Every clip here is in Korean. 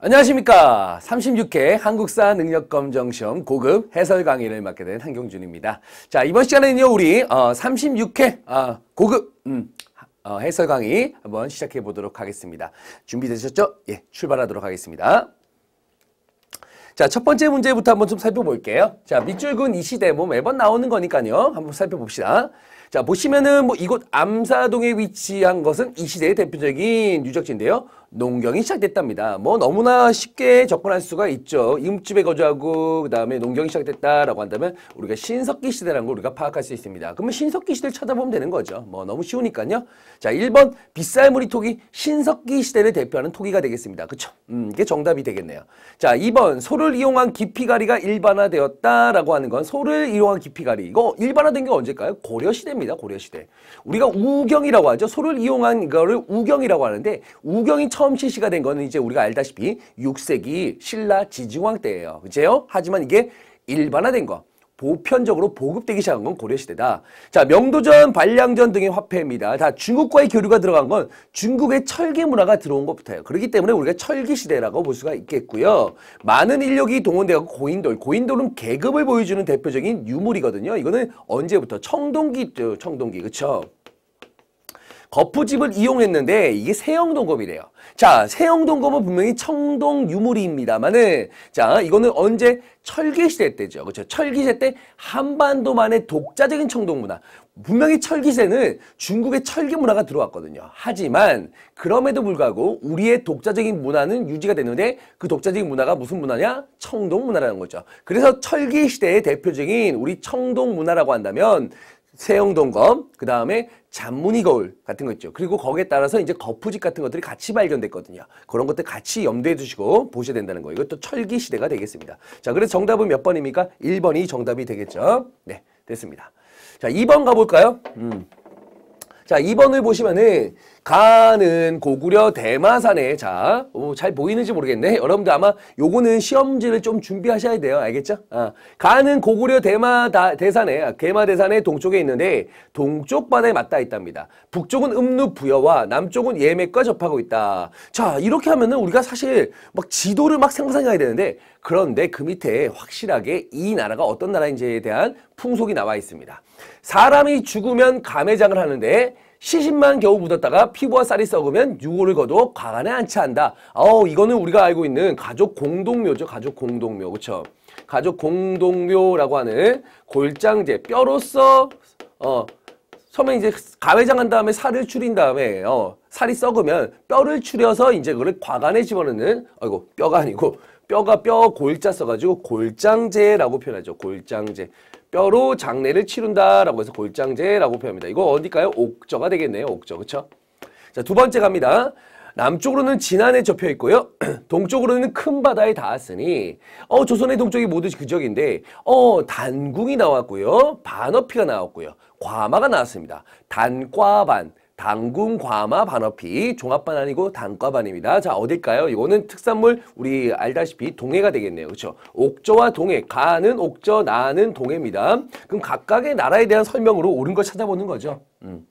안녕하십니까. 36회 한국사 능력검정시험 고급 해설 강의를 맡게 된 한경준입니다. 자, 이번 시간에는요, 우리 어, 36회 어, 아, 고급 음, 어, 해설 강의 한번 시작해 보도록 하겠습니다. 준비되셨죠? 예, 출발하도록 하겠습니다. 자, 첫 번째 문제부터 한번 좀 살펴볼게요. 자, 밑줄근 이 시대 뭐 매번 나오는 거니까요. 한번 살펴봅시다. 자, 보시면은 뭐 이곳 암사동에 위치한 것은 이 시대의 대표적인 유적지인데요. 농경이 시작됐답니다. 뭐 너무나 쉽게 접근할 수가 있죠. 이집에 거주하고 그다음에 농경이 시작됐다라고 한다면 우리가 신석기 시대라는 걸 우리가 파악할 수 있습니다. 그러면 신석기 시대를 찾아보면 되는 거죠. 뭐 너무 쉬우니까요. 자, 1번 빗살무리 토기 신석기 시대를 대표하는 토기가 되겠습니다. 그죠 음, 이게 정답이 되겠네요. 자, 2번 소를 이용한 깊이가리가 일반화되었다라고 하는 건 소를 이용한 깊이가리. 이거 일반화된 게 언제일까요? 고려 시대입니다. 고려 시대. 우리가 우경이라고 하죠. 소를 이용한 거를 우경이라고 하는데 우경이 처음 실시가 된 거는 이제 우리가 알다시피 6세기 신라 지중왕 때예요. 그제요? 하지만 이게 일반화된 거. 보편적으로 보급되기 시작한 건 고려시대다. 자, 명도전, 반량전 등의 화폐입니다. 다 중국과의 교류가 들어간 건 중국의 철기 문화가 들어온 것부터예요. 그렇기 때문에 우리가 철기 시대라고 볼 수가 있겠고요. 많은 인력이 동원되고 고인돌, 고인돌은 계급을 보여주는 대표적인 유물이거든요. 이거는 언제부터? 청동기, 청동기, 그렇죠? 거푸집을 이용했는데 이게 세형동검이래요. 자, 세형동검은 분명히 청동 유물입니다만은 자, 이거는 언제 철기시대 때죠. 그렇죠? 철기시대 때 한반도만의 독자적인 청동문화. 분명히 철기세는 중국의 철기 문화가 들어왔거든요. 하지만 그럼에도 불구하고 우리의 독자적인 문화는 유지가 됐는데그 독자적인 문화가 무슨 문화냐? 청동 문화라는 거죠. 그래서 철기시대의 대표적인 우리 청동 문화라고 한다면 세형동검, 그 다음에 잔무늬 거울 같은 거 있죠. 그리고 거기에 따라서 이제 거푸집 같은 것들이 같이 발견됐거든요. 그런 것들 같이 염두에 두시고 보셔야 된다는 거예요. 이것도 철기 시대가 되겠습니다. 자, 그래서 정답은 몇 번입니까? 1번이 정답이 되겠죠. 네, 됐습니다. 자, 2번 가볼까요? 음. 자, 2번을 보시면은 가는 고구려 대마산에 자, 오, 어, 잘 보이는지 모르겠네. 여러분들 아마 요거는 시험지를 좀 준비하셔야 돼요. 알겠죠? 아, 가는 고구려 대마 다, 대산에 개마 아, 대산의 동쪽에 있는데 동쪽 반에 맞닿아 있답니다. 북쪽은 음루 부여와 남쪽은 예맥과 접하고 있다. 자, 이렇게 하면은 우리가 사실 막 지도를 막 상상해야 되는데 그런데 그 밑에 확실하게 이 나라가 어떤 나라인지에 대한 풍속이 나와 있습니다. 사람이 죽으면 감회장을 하는데 시신만 겨우 묻었다가 피부와 쌀이 썩으면 유골을 거둬 과간에 안치한다. 어, 이거는 우리가 알고 있는 가족 공동묘죠. 가족 공동묘. 그렇죠? 가족 공동묘라고 하는 골장제 뼈로서 어 처음에 이제 가회장한 다음에 살을 추린 다음에 어 살이 썩으면 뼈를 추려서 이제 그걸 과간에 집어넣는 아이고 뼈가 아니고 뼈가 뼈 골자 써가지고 골장제라고 표현하죠. 골장제. 뼈로 장례를 치른다라고 해서 골장제라고 표현합니다. 이거 어디일까요? 옥저가 되겠네요. 옥저. 그쵸 자, 두 번째 갑니다. 남쪽으로는 진안에 접혀 있고요. 동쪽으로는 큰 바다에 닿았으니 어 조선의 동쪽이 모두 그 지역인데 어 단궁이 나왔고요. 반어피가 나왔고요. 과마가 나왔습니다. 단과반 당군 과마 반어피 종합반 아니고 단과반입니다. 자 어딜까요? 이거는 특산물 우리 알다시피 동해가 되겠네요. 그렇죠? 옥저와 동해 가는 옥저 나는 동해입니다. 그럼 각각의 나라에 대한 설명으로 옳은 걸 찾아보는 거죠. 음.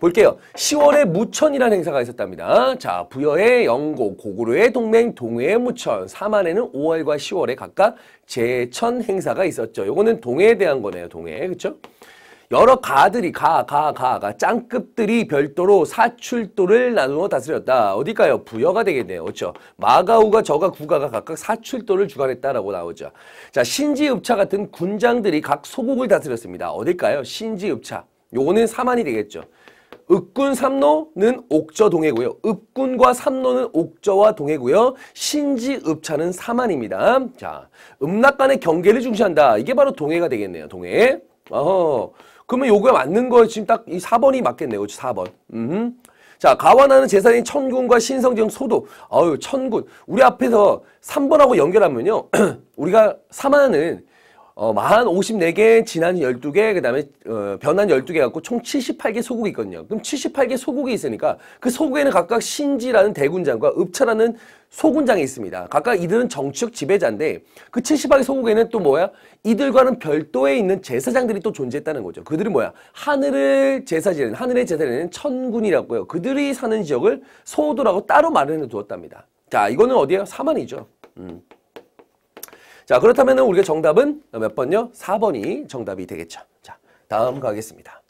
볼게요. 10월에 무천이라는 행사가 있었답니다. 자, 부여의 영고, 고구려의 동맹, 동해의 무천, 사만에는 5월과 10월에 각각 제천 행사가 있었죠. 요거는 동해에 대한 거네요, 동해. 그렇죠? 여러 가들이 가, 가, 가, 가 짱급들이 별도로 사출도를 나누어 다스렸다. 어디까요 부여가 되겠네요. 그렇죠? 마가우가 저가 구가가 각각 사출도를 주관했다라고 나오죠. 자, 신지읍차 같은 군장들이 각 소국을 다스렸습니다. 어딜까요? 신지읍차. 요거는 사만이 되겠죠. 읍군 삼로는 옥저 동해고요. 읍군과 삼로는 옥저와 동해고요. 신지 읍차는 사만입니다. 자, 읍락 간의 경계를 중시한다. 이게 바로 동해가 되겠네요. 동해. 어허. 그러면 요거에 맞는 거 지금 딱 이 4번이 맞겠네요. 그 그렇죠? 4번. 음. 자, 가완하는 재산인 천군과 신성정 소도. 아유 천군. 우리 앞에서 3번하고 연결하면요. 우리가 사만은 어, 만 54개, 지난 12개, 그 다음에 어, 변한 12개 갖고 총 78개 소국이 있거든요. 그럼 78개 소국이 있으니까 그 소국에는 각각 신지라는 대군장과 읍차라는 소군장이 있습니다. 각각 이들은 정치적 지배자인데 그 70박의 소국에는 또 뭐야? 이들과는 별도에 있는 제사장들이 또 존재했다는 거죠. 그들이 뭐야? 하늘을 제사 지내는 하늘의 제사 지내는 천군이라고요. 그들이 사는 지역을 소도라고 따로 마련해 두었답니다. 자, 이거는 어디예요? 사만이죠. 음. 자, 그렇다면 우리가 정답은 몇 번요? 4번이 정답이 되겠죠. 자, 다음 가겠습니다.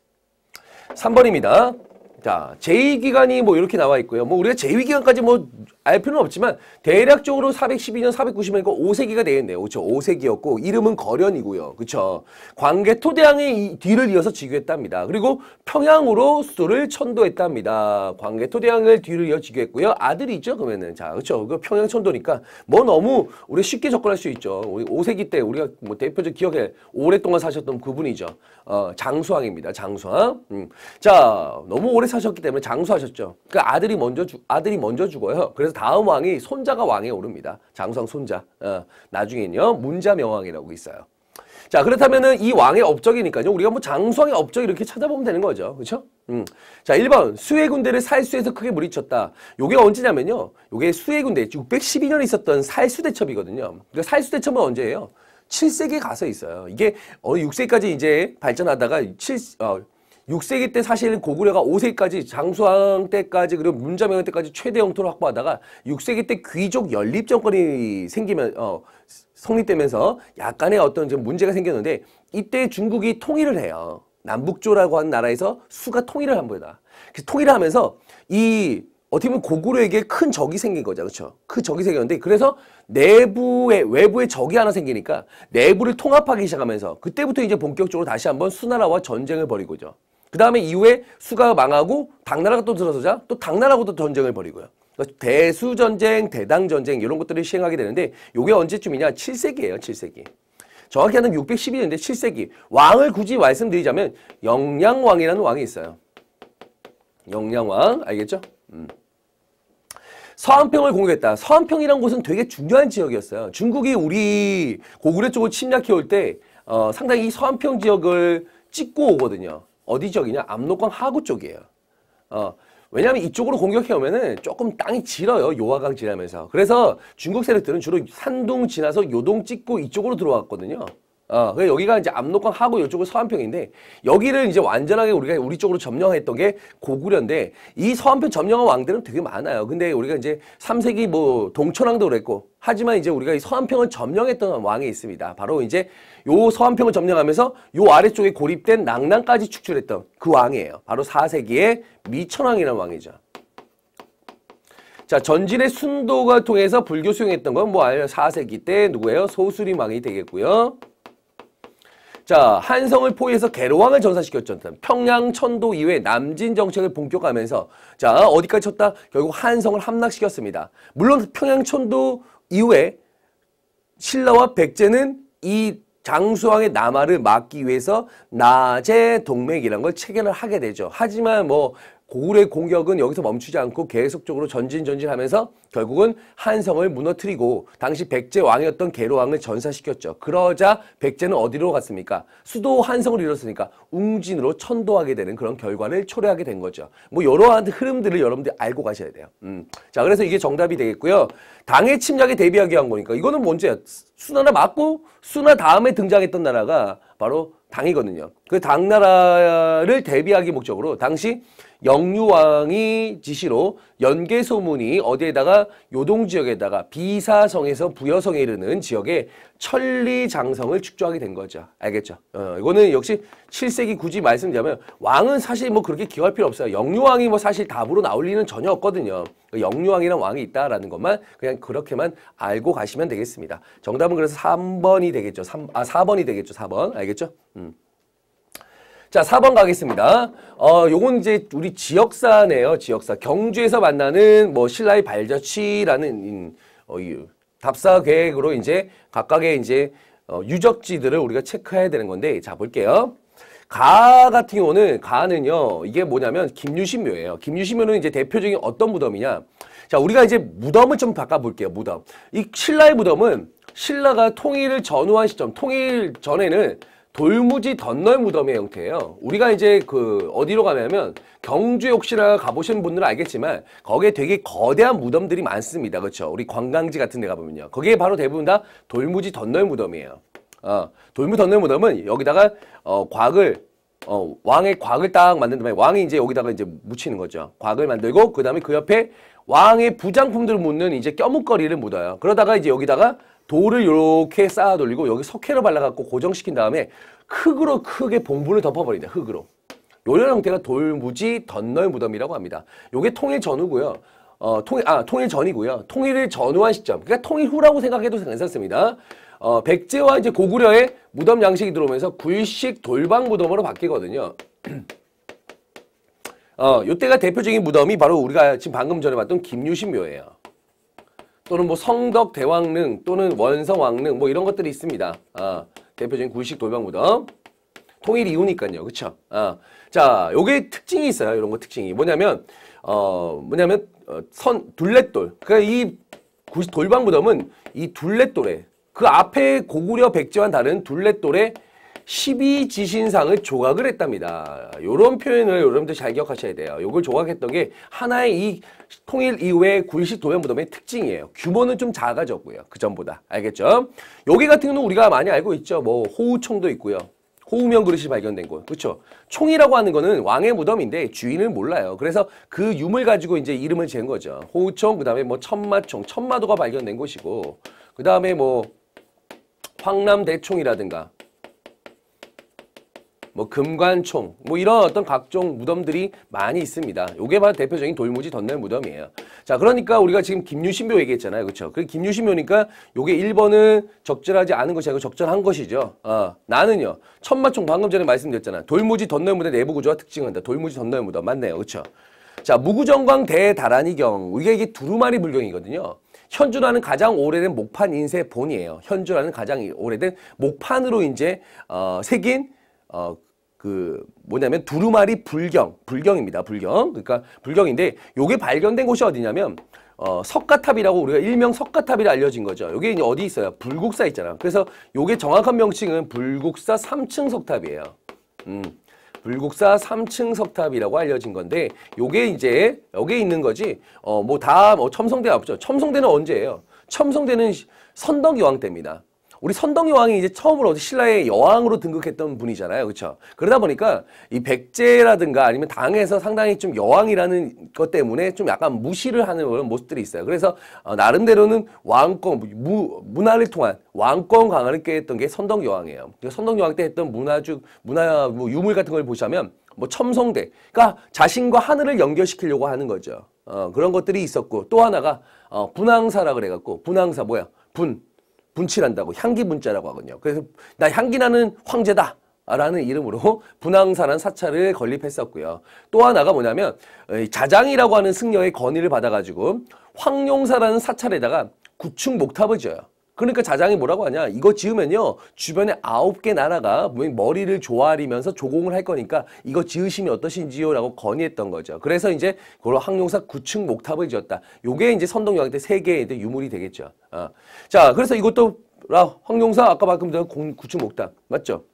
3번입니다. 자, 제의기간이 뭐 이렇게 나와 있고요. 뭐 우리가 제의기간까지 뭐알 필요는 없지만 대략적으로 412년 490년이니까 5세기가 되겠네요. 그렇죠. 5세기였고 이름은 거련이고요. 그렇죠. 광개토대왕의 뒤를 이어서 지위했답니다 그리고 평양으로 수도를 천도했답니다. 광개토대왕을 뒤를 이어 지위했고요 아들이 있죠. 그러면은 자 그렇죠. 그 평양 천도니까 뭐 너무 우리 쉽게 접근할 수 있죠. 우리 5세기 때 우리가 뭐 대표적 기억에 오랫동안 사셨던 그분이죠. 어, 장수왕입니다. 장수왕. 음. 자 너무 오래 사셨기 때문에 장수하셨죠. 그 그러니까 아들이 먼저 주, 아들이 먼저 죽어요. 그래서 다음 왕이 손자가 왕에 오릅니다. 장성 손자. 어, 나중에는요 문자 명왕이라고 있어요. 자 그렇다면은 이 왕의 업적이니까요 우리가 뭐 장수왕의 업적 이렇게 찾아보면 되는 거죠 그렇죠? 음. 자 1번 수해 군대를 살수에서 크게 물리쳤다 요게 언제냐면요 요게 수해 군대 612년에 있었던 살수대첩이거든요 그러니까 살수대첩은 언제예요? 7세기에 가서 있어요 이게 어느 6세기까지 이제 발전하다가 7, 어, 6세기 때 사실 고구려가 5세기까지 장수왕 때까지 그리고 문자명 때까지 최대 영토를 확보하다가 6세기 때 귀족 연립 정권이 생기면 어 성립되면서 약간의 어떤 좀 문제가 생겼는데 이때 중국이 통일을 해요. 남북조라고 하는 나라에서 수가 통일을 한 거다. 그래서 통일을 하면서 이 어떻게 보면 고구려에게 큰 적이 생긴 거죠. 그렇죠? 그 적이 생겼는데 그래서 내부에 외부에 적이 하나 생기니까 내부를 통합하기 시작하면서 그때부터 이제 본격적으로 다시 한번 수나라와 전쟁을 벌이고죠. 그 다음에 이후에 수가 망하고 당나라가 또 들어서자 또 당나라하고도 전쟁을 벌이고요. 그러니까 대수전쟁, 대당전쟁 이런 것들을 시행하게 되는데 이게 언제쯤이냐? 7세기예요. 7세기. 정확히 는 612년인데 7세기. 왕을 굳이 말씀드리자면 영양왕이라는 왕이 있어요. 영양왕 알겠죠? 음. 서한평을 공격했다. 서한평이란 곳은 되게 중요한 지역이었어요. 중국이 우리 고구려 쪽을 침략해 올 때, 어, 상당히 서한평 지역을 찍고 오거든요. 어디 지역이냐? 압록강 하구 쪽이에요. 어, 왜냐하면 이쪽으로 공격해오면은 조금 땅이 질어요. 요화강 지나면서. 그래서 중국 세력들은 주로 산동 지나서 요동 찍고 이쪽으로 들어왔거든요. 어, 여기가 이제 압록강 하고 이쪽은 서안평인데 여기를 이제 완전하게 우리가 우리 쪽으로 점령했던 게 고구려인데 이서안평 점령한 왕들은 되게 많아요. 근데 우리가 이제 3세기 뭐 동천왕도 그랬고 하지만 이제 우리가 이서안평을 점령했던 왕이 있습니다. 바로 이제 요 서한평을 점령하면서 요 아래쪽에 고립된 낭랑까지 축출했던 그 왕이에요. 바로 4세기의 미천왕이라는 왕이죠. 자, 전진의 순도가 통해서 불교 수용했던 건 뭐 아니에요? 4세기 때 누구예요? 소수림 왕이 되겠고요. 자, 한성을 포위해서 개로왕을 전사시켰던 평양 천도 이외 남진 정책을 본격하면서 자, 어디까지 쳤다? 결국 한성을 함락시켰습니다. 물론 평양 천도 이후에 신라와 백제는 이 장수왕의 남하를 막기 위해서 낮에 동맹이라는 걸 체결을 하게 되죠. 하지만 뭐 고구려의 공격은 여기서 멈추지 않고 계속적으로 전진 전진하면서 결국은 한성을 무너뜨리고 당시 백제 왕이었던 계로왕을 전사시켰죠. 그러자 백제는 어디로 갔습니까? 수도 한성을 잃었으니까 웅진으로 천도하게 되는 그런 결과를 초래하게 된 거죠. 뭐 여러한 흐름들을 여러분들이 알고 가셔야 돼요. 음. 자 그래서 이게 정답이 되겠고요. 당의 침략에 대비하기 위한 거니까 이거는 뭔지 수나라 맞고 수나 다음에 등장했던 나라가 바로 당이거든요. 그 당나라를 대비하기 목적으로 당시 영유왕이 지시로 연개소문이 어디에다가 요동 지역에다가 비사성에서 부여성에 이르는 지역에 천리장성을 축조하게 된 거죠. 알겠죠? 어, 이거는 역시 7세기 굳이 말씀드리면 왕은 사실 뭐 그렇게 기할 여 필요 없어요. 영유왕이 뭐 사실 답으로 나올 리는 전혀 없거든요. 그 영유왕이란 왕이 있다라는 것만 그냥 그렇게만 알고 가시면 되겠습니다. 정답은 그래서 3번이 되겠죠. 3, 아 4번이 되겠죠. 4번. 알겠죠? 음. 자, 4번 가겠습니다. 어, 요건 이제 우리 지역사네요. 지역사. 경주에서 만나는 뭐 신라의 발자취라는 어, 이 답사 계획으로 이제 각각의 이제 어, 유적지들을 우리가 체크해야 되는 건데 자, 볼게요. 가 같은 경우는 가는요. 이게 뭐냐면 김유신묘예요. 김유신묘는 이제 대표적인 어떤 무덤이냐? 자, 우리가 이제 무덤을 좀 바꿔 볼게요. 무덤. 이 신라의 무덤은 신라가 통일을 전후한 시점, 통일 전에는 돌무지 덧널 무덤의 형태예요. 우리가 이제 그 어디로 가냐면 경주 혹시나 가보신 분들은 알겠지만 거기에 되게 거대한 무덤들이 많습니다. 그렇죠? 우리 관광지 같은 데 가보면요. 거기에 바로 대부분 다 돌무지 덧널 무덤이에요. 어, 돌무지 덧널 무덤은 여기다가 어, 곽을 어, 왕의 곽을 딱 만든 다음에 왕이 이제 여기다가 이제 묻히는 거죠. 곽을 만들고 그다음에 그 옆에 왕의 부장품들을 묻는 이제 껴묵거리를 묻어요. 그러다가 이제 여기다가 돌을 이렇게 쌓아 돌리고 여기 석회를 발라갖고 고정시킨 다음에 흙으로 크게 봉분을 덮어버린다. 흙으로. 요런 형태가 돌무지 덧널 무덤이라고 합니다. 요게 통일 전후고요. 어, 통일, 아, 통일 전이고요. 통일을 전후한 시점. 그러니까 통일 후라고 생각해도 괜찮습니다. 어, 백제와 이제 고구려의 무덤 양식이 들어오면서 불식 돌방 무덤으로 바뀌거든요. 어, 요때가 대표적인 무덤이 바로 우리가 지금 방금 전에 봤던 김유신묘예요. 또는 뭐 성덕 대왕릉 또는 원성왕릉 뭐 이런 것들이 있습니다. 아, 대표적인 구식 돌방무덤. 통일 이후니까요. 그쵸? 아, 자, 요게 특징이 있어요. 이런 거 특징이. 뭐냐면, 어, 뭐냐면, 어, 선, 둘레돌. 그니까 이 구식 돌방무덤은 이 둘레돌에, 그 앞에 고구려 백제와는 다른 둘레돌에 12지신상을 조각을 했답니다. 요런 표현을 여러분들 잘 기억하셔야 돼요. 요걸 조각했던 게 하나의 이 통일 이후에구식 도면 무덤의 특징이에요. 규모는 좀 작아졌고요. 그 전보다. 알겠죠? 여기 같은 경우는 우리가 많이 알고 있죠. 뭐 호우총도 있고요. 호우명 그릇이 발견된 곳. 그렇죠? 총이라고 하는 거는 왕의 무덤인데 주인을 몰라요. 그래서 그 유물 가지고 이제 이름을 지은 거죠. 호우총, 그다음에 뭐 천마총, 천마도가 발견된 곳이고 그다음에 뭐 황남대총이라든가 뭐 금관총 뭐 이런 어떤 각종 무덤들이 많이 있습니다. 요게 바로 대표적인 돌무지 덧날 무덤이에요. 자 그러니까 우리가 지금 김유신묘 얘기했잖아요. 그렇죠? 그 김유신묘니까 요게 1번은 적절하지 않은 것이 아니고 적절한 것이죠. 어, 나는요. 천마총 방금 전에 말씀드렸잖아. 돌무지 덧날 무덤 내부 구조와 특징한다. 돌무지 덧날 무덤 맞네요. 그렇죠? 자 무구정광 대다란이경 이게 이게 두루마리 불경이거든요. 현주라는 가장 오래된 목판 인쇄본이에요. 현주라는 가장 오래된 목판으로 이제 어, 새긴 어, 그 뭐냐면 두루마리 불경, 불경입니다. 불경. 그러니까 불경인데 요게 발견된 곳이 어디냐면 어, 석가탑이라고 우리가 일명 석가탑이라 알려진 거죠. 요게 이제 어디 있어요? 불국사 있잖아. 그래서 요게 정확한 명칭은 불국사 3층 석탑이에요. 음. 불국사 3층 석탑이라고 알려진 건데 요게 이제 여기에 있는 거지 어 뭐 다뭐 뭐, 뭐 첨성대가 없죠. 첨성대는 언제예요? 첨성대는 선덕여왕 때입니다. 우리 선덕 여왕이 이제 처음으로 신라의 여왕으로 등극했던 분이잖아요. 그렇죠? 그러다 보니까 이 백제라든가 아니면 당에서 상당히 좀 여왕이라는 것 때문에 좀 약간 무시를 하는 그런 모습들이 있어요. 그래서 어, 나름대로는 왕권 무, 문화를 통한 왕권 강화를 꾀했던 게 선덕 여왕이에요. 그러니까 선덕 여왕 때 했던 문화적 문화 뭐 유물 같은 걸 보자면 뭐 첨성대 그러니까 자신과 하늘을 연결시키려고 하는 거죠. 어, 그런 것들이 있었고 또 하나가 어, 분황사라 그래갖고 분황사 뭐야 분 분칠한다고 향기 분자라고 하거든요. 그래서 나 향기 나는 황제다. 라는 이름으로 분황사란 사찰을 건립했었고요. 또 하나가 뭐냐면 자장이라고 하는 승려의 건의를 받아가지고 황룡사라는 사찰에다가 구층 목탑을 지어요. 그러니까 자장이 뭐라고 하냐 이거 지으면요 주변에 아홉 개 나라가 머리를 조아리면서 조공을 할 거니까 이거 지으시면 어떠신지요 라고 건의했던 거죠 그래서 이제 그걸 항룡사 9층 목탑을 지었다 요게 이제 선동여왕 때 세개의 유물이 되겠죠 아. 자 그래서 이것도 라, 황룡사 아까 말씀드린 9층 목탑 맞죠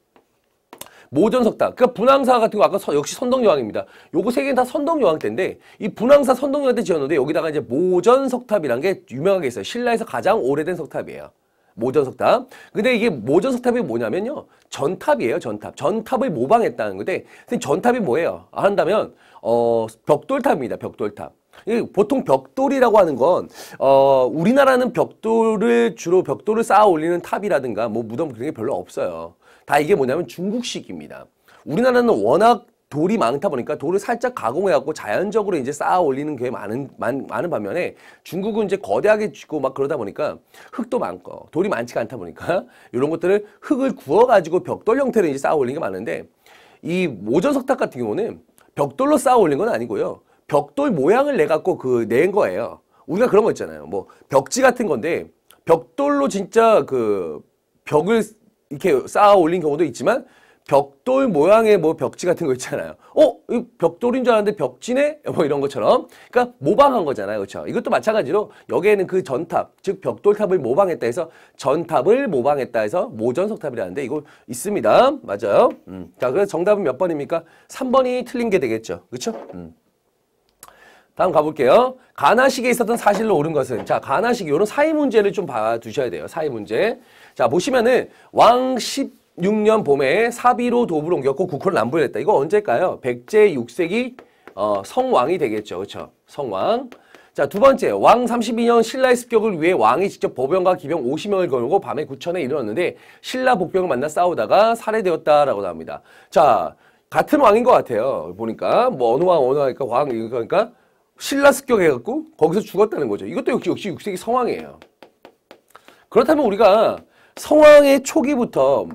모전석당. 그러니까 분황사 같은 거 아까 서, 역시 선동여왕입니다. 요거 세 개는 다 선동여왕 때인데 이 분황사 선동여왕 때 지었는데 여기다가 이제 모전석탑이란 게 유명하게 있어요. 신라에서 가장 오래된 석탑이에요. 모전석탑. 근데 이게 모전석탑이 뭐냐면요. 전탑이에요, 전탑. 전탑을 모방했다는 건데, 선생님, 전탑이 뭐예요? 한다면, 어, 벽돌탑입니다, 벽돌탑. 보통 벽돌이라고 하는 건, 어, 우리나라는 벽돌을, 주로 벽돌을 쌓아 올리는 탑이라든가, 뭐, 무덤 그런 게 별로 없어요. 다 이게 뭐냐면 중국식입니다. 우리나라는 워낙 돌이 많다 보니까 돌을 살짝 가공해갖고 자연적으로 이제 쌓아 올리는 게 많은, 많, 많은 반면에 중국은 이제 거대하게 짓고 막 그러다 보니까 흙도 많고 돌이 많지가 않다 보니까 이런 것들을 흙을 구워가지고 벽돌 형태로 이제 쌓아 올린 게 많은데 이 모전 석탑 같은 경우는 벽돌로 쌓아 올린 건 아니고요. 벽돌 모양을 내갖고 그 낸 거예요. 우리가 그런 거 있잖아요. 뭐 벽지 같은 건데 벽돌로 진짜 그 벽을 이렇게 쌓아 올린 경우도 있지만 벽돌 모양의 뭐 벽지 같은 거 있잖아요. 어? 이 벽돌인 줄 알았는데 벽지네? 뭐 이런 것처럼. 그러니까 모방한 거잖아요. 그렇죠? 이것도 마찬가지로 여기에는 그 전탑, 즉 벽돌탑을 모방했다 해서 전탑을 모방했다 해서 모전석탑이라는데 이거 있습니다. 맞아요. 음. 자, 그래서 정답은 몇 번입니까? 3번이 틀린 게 되겠죠. 그렇죠? 음. 다음 가볼게요. 가나식에 있었던 사실로 옳은 것은 자 가나식 이런 사회 문제를 좀 봐두셔야 돼요. 사회 문제. 자, 보시면은 왕 16년 봄에 사비로 도읍을 옮겼고 국호를 남부에 했다. 이거 언제일까요? 백제 6세기 어, 성왕이 되겠죠. 그렇죠? 성왕. 자, 두 번째, 왕 32년 신라의 습격을 위해 왕이 직접 보병과 기병 50명을 거느고 밤에 구천에 이르렀는데 신라 복병을 만나 싸우다가 살해되었다라고 나옵니다. 자, 같은 왕인 것 같아요. 보니까 뭐 어느 왕 어느 왕이니까 왕 그러니까 신라 습격해갖고 거기서 죽었다는 거죠. 이것도 역시, 역시 6세기 성왕이에요. 그렇다면 우리가 성황의 초기부터